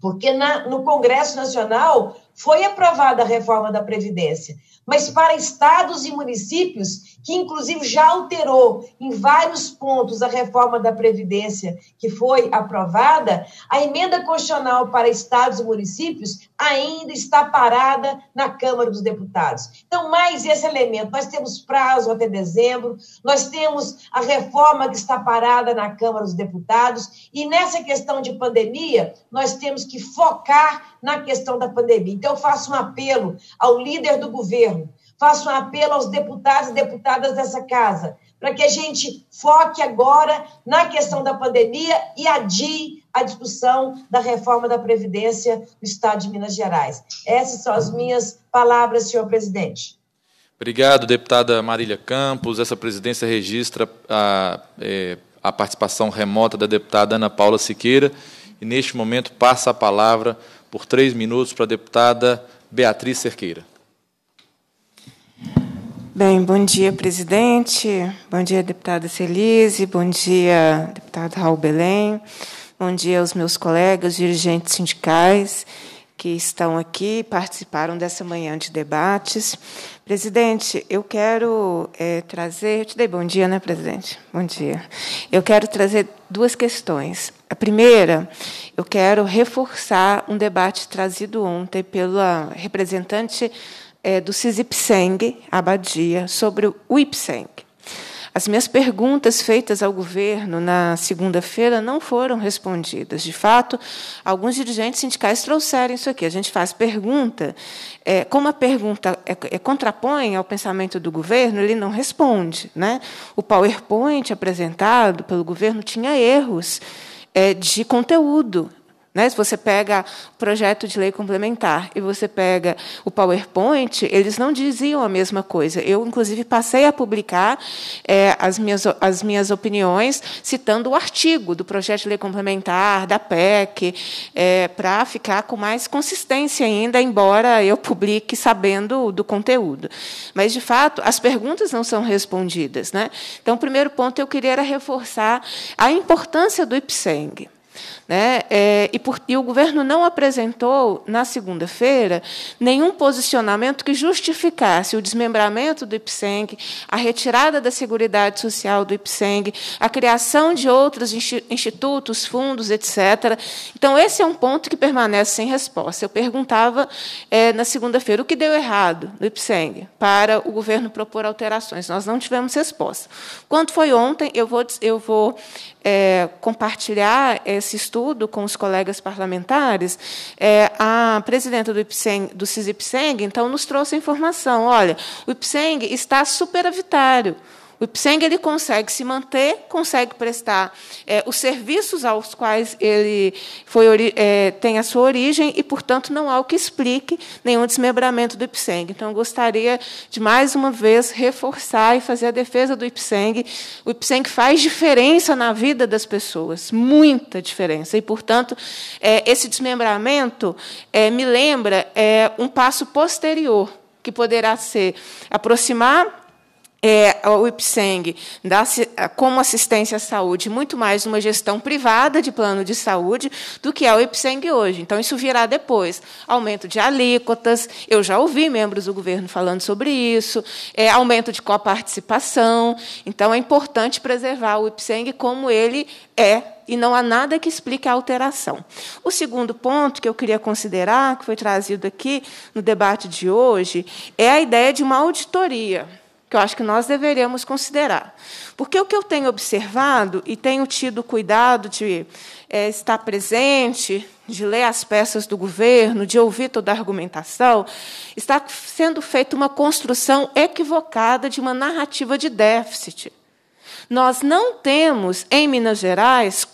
porque na, no Congresso Nacional foi aprovada a reforma da Previdência, mas para estados e municípios, que inclusive já alterou em vários pontos a reforma da Previdência que foi aprovada, a emenda constitucional para estados e municípios ainda está parada na Câmara dos Deputados. Então, mais esse elemento, nós temos prazo até dezembro, nós temos a reforma que está parada na Câmara dos Deputados, e nessa questão de pandemia, nós temos que focar na questão da pandemia. Então, eu faço um apelo ao líder do governo, faço um apelo aos deputados e deputadas dessa casa, para que a gente foque agora na questão da pandemia e adie a discussão da reforma da Previdência do Estado de Minas Gerais. Essas são as minhas palavras, senhor presidente. Obrigado, deputada Marília Campos. Essa presidência registra a, ah, é, a participação remota da deputada Ana Paula Siqueira. E, neste momento, passa a palavra por três minutos para a deputada Beatriz Cerqueira. Bem, bom dia, presidente. Bom dia, deputada Celise. Bom dia, deputado Raul Belém. Bom dia aos meus colegas, dirigentes sindicais que estão aqui, participaram dessa manhã de debates. Presidente, eu quero é, trazer. Te dei bom dia, né, presidente? Bom dia. Eu quero trazer duas questões. A primeira, eu quero reforçar um debate trazido ontem pela representante é, do Sisipseng, abadia, sobre o Ipseng. As minhas perguntas feitas ao governo na segunda-feira não foram respondidas. De fato, alguns dirigentes sindicais trouxeram isso aqui. A gente faz pergunta, é, como a pergunta é, é, contrapõe ao pensamento do governo, ele não responde. Né? O PowerPoint apresentado pelo governo tinha erros é, de conteúdo. Né? Se você pega projeto de lei complementar e você pega o PowerPoint, eles não diziam a mesma coisa. Eu, inclusive, passei a publicar é, as, minhas, as minhas opiniões citando o artigo do projeto de lei complementar, da PEC, é, para ficar com mais consistência ainda, embora eu publique sabendo do conteúdo. Mas, de fato, as perguntas não são respondidas. Né? Então, o primeiro ponto eu queria era reforçar a importância do IPSENG. Né? É, e, por, e o governo não apresentou, na segunda-feira, nenhum posicionamento que justificasse o desmembramento do IPSENG, a retirada da Seguridade Social do IPSENG, a criação de outros institutos, fundos, etc. Então, esse é um ponto que permanece sem resposta. Eu perguntava é, na segunda-feira o que deu errado no IPSENG para o governo propor alterações. Nós não tivemos resposta. Quanto foi ontem, eu vou, eu vou é, compartilhar esse estudo estudo com os colegas parlamentares, é, a presidenta do, IPSEN, do então, nos trouxe a informação, olha, o IPSENG está superavitário, o Ipseng ele consegue se manter, consegue prestar é, os serviços aos quais ele foi, é, tem a sua origem e, portanto, não há o que explique nenhum desmembramento do Ipseng. Então, gostaria de mais uma vez reforçar e fazer a defesa do Ipseng. O Ipseng faz diferença na vida das pessoas, muita diferença. E, portanto, é, esse desmembramento é, me lembra é, um passo posterior que poderá ser aproximar é, o UIPSENG dá como assistência à saúde muito mais uma gestão privada de plano de saúde do que é o UIPSENG hoje. Então, isso virá depois. Aumento de alíquotas, eu já ouvi membros do governo falando sobre isso, é, aumento de coparticipação. Então, é importante preservar o UIPSENG como ele é e não há nada que explique a alteração. O segundo ponto que eu queria considerar, que foi trazido aqui no debate de hoje, é a ideia de uma auditoria que eu acho que nós deveríamos considerar. Porque o que eu tenho observado e tenho tido cuidado de é, estar presente, de ler as peças do governo, de ouvir toda a argumentação, está sendo feita uma construção equivocada de uma narrativa de déficit. Nós não temos, em Minas Gerais,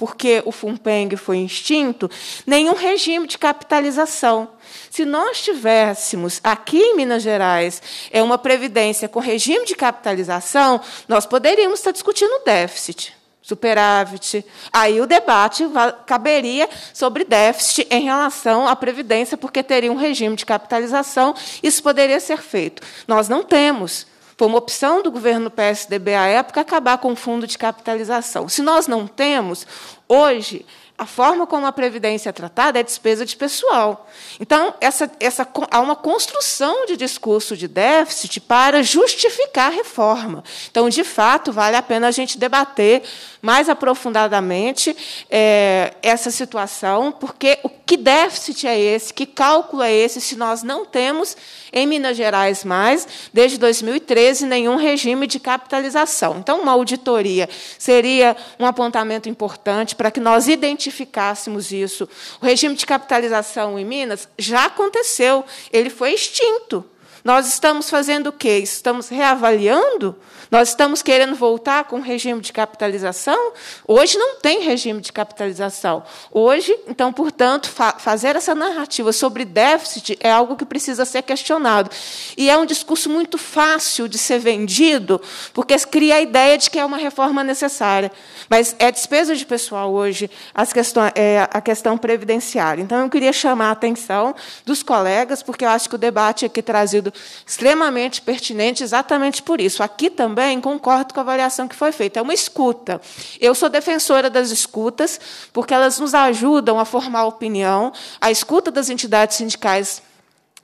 porque o Fumpeng foi extinto, nenhum regime de capitalização. Se nós tivéssemos aqui em Minas Gerais é uma previdência com regime de capitalização, nós poderíamos estar discutindo déficit, superávit. Aí o debate caberia sobre déficit em relação à previdência, porque teria um regime de capitalização, isso poderia ser feito. Nós não temos. Foi uma opção do governo PSDB à época acabar com o fundo de capitalização. Se nós não temos, hoje, a forma como a Previdência é tratada é despesa de pessoal. Então, essa, essa, há uma construção de discurso de déficit para justificar a reforma. Então, de fato, vale a pena a gente debater mais aprofundadamente é, essa situação, porque o que déficit é esse? Que cálculo é esse se nós não temos em Minas Gerais mais, desde 2013, nenhum regime de capitalização? Então, uma auditoria seria um apontamento importante para que nós identificássemos isso. O regime de capitalização em Minas já aconteceu, ele foi extinto. Nós estamos fazendo o quê? Estamos reavaliando nós estamos querendo voltar com o regime de capitalização? Hoje não tem regime de capitalização. Hoje, então, portanto, fa fazer essa narrativa sobre déficit é algo que precisa ser questionado. E é um discurso muito fácil de ser vendido, porque cria a ideia de que é uma reforma necessária. Mas é despesa de pessoal hoje as questões, é, a questão previdenciária. Então, eu queria chamar a atenção dos colegas, porque eu acho que o debate aqui trazido extremamente pertinente exatamente por isso. Aqui também também concordo com a avaliação que foi feita. É uma escuta. Eu sou defensora das escutas, porque elas nos ajudam a formar opinião. A escuta das entidades sindicais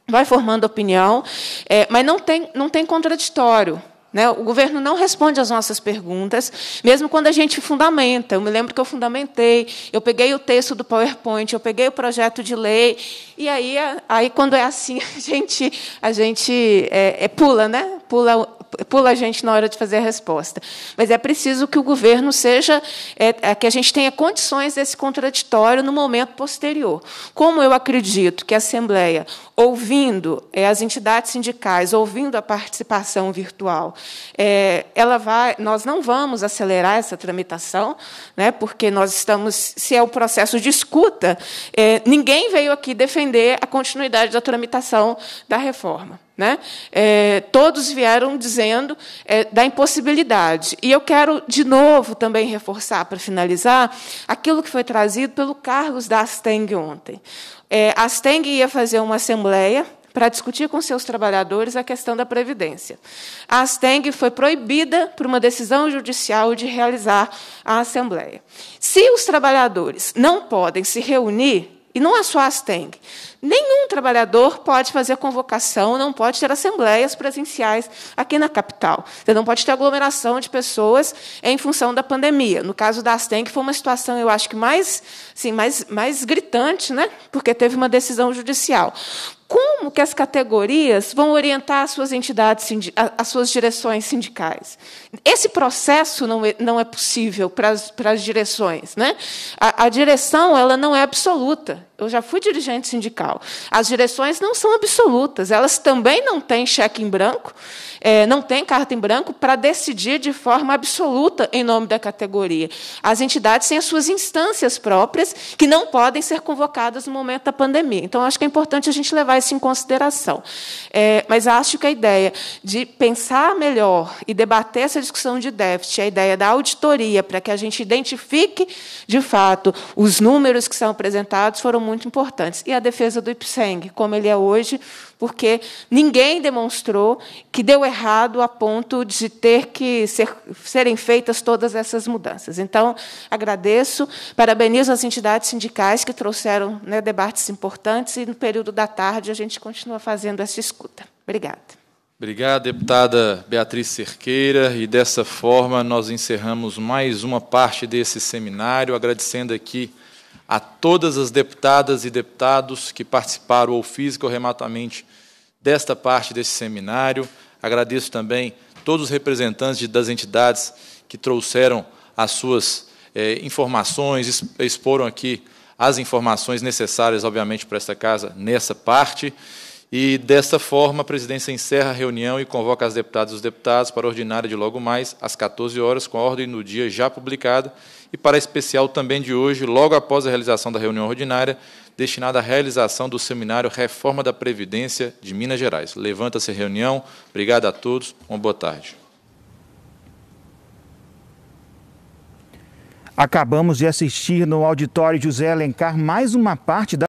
vai formando opinião, é, mas não tem, não tem contraditório. Né? O governo não responde às nossas perguntas, mesmo quando a gente fundamenta. Eu me lembro que eu fundamentei, eu peguei o texto do PowerPoint, eu peguei o projeto de lei, e aí, aí quando é assim, a gente, a gente é, é, pula, né? pula, pula a gente na hora de fazer a resposta. Mas é preciso que o governo seja, é, é que a gente tenha condições desse contraditório no momento posterior. Como eu acredito que a Assembleia ouvindo é, as entidades sindicais, ouvindo a participação virtual, é, ela vai, nós não vamos acelerar essa tramitação, né, porque nós estamos, se é o processo de escuta, é, ninguém veio aqui defender a continuidade da tramitação da reforma. Né? É, todos vieram dizendo é, da impossibilidade. E eu quero, de novo, também reforçar, para finalizar, aquilo que foi trazido pelo Carlos Asteng ontem é, a Steng ia fazer uma assembleia para discutir com seus trabalhadores a questão da previdência. A Asteng foi proibida por uma decisão judicial de realizar a assembleia. Se os trabalhadores não podem se reunir, e não é só a Asteng, Nenhum trabalhador pode fazer convocação, não pode ter assembleias presenciais aqui na capital. Você não pode ter aglomeração de pessoas em função da pandemia. No caso da Astem que foi uma situação, eu acho que mais, sim, mais, mais gritante, né? porque teve uma decisão judicial como que as categorias vão orientar as suas entidades, as suas direções sindicais. Esse processo não é, não é possível para as, para as direções. Né? A, a, direção ela não é absoluta. Eu já fui dirigente sindical. As direções não são absolutas, elas também não têm cheque em branco, é, não tem carta em branco para decidir de forma absoluta em nome da categoria. As entidades têm as suas instâncias próprias que não podem ser convocadas no momento da pandemia. Então, acho que é importante a gente levar isso em consideração. É, mas acho que a ideia de pensar melhor e debater essa discussão de déficit, a ideia da auditoria, para que a gente identifique, de fato, os números que são apresentados, foram muito importantes. E a defesa do IPSENG, como ele é hoje, porque ninguém demonstrou que deu errado a ponto de ter que ser, serem feitas todas essas mudanças. Então, agradeço, parabenizo as entidades sindicais que trouxeram né, debates importantes e, no período da tarde, a gente continua fazendo essa escuta. Obrigada. Obrigado, deputada Beatriz Cerqueira. E dessa forma nós encerramos mais uma parte desse seminário, agradecendo aqui a todas as deputadas e deputados que participaram ou física ou remotamente desta parte desse seminário. Agradeço também todos os representantes de, das entidades que trouxeram as suas eh, informações, exporam aqui as informações necessárias, obviamente, para esta casa nessa parte. E, desta forma, a presidência encerra a reunião e convoca as deputadas e os deputados para a ordinária de logo mais, às 14 horas, com a ordem do dia já publicada, e para a especial também de hoje, logo após a realização da reunião ordinária, destinada à realização do seminário Reforma da Previdência de Minas Gerais. Levanta-se a reunião. Obrigado a todos. Uma boa tarde. Acabamos de assistir no auditório José Alencar mais uma parte da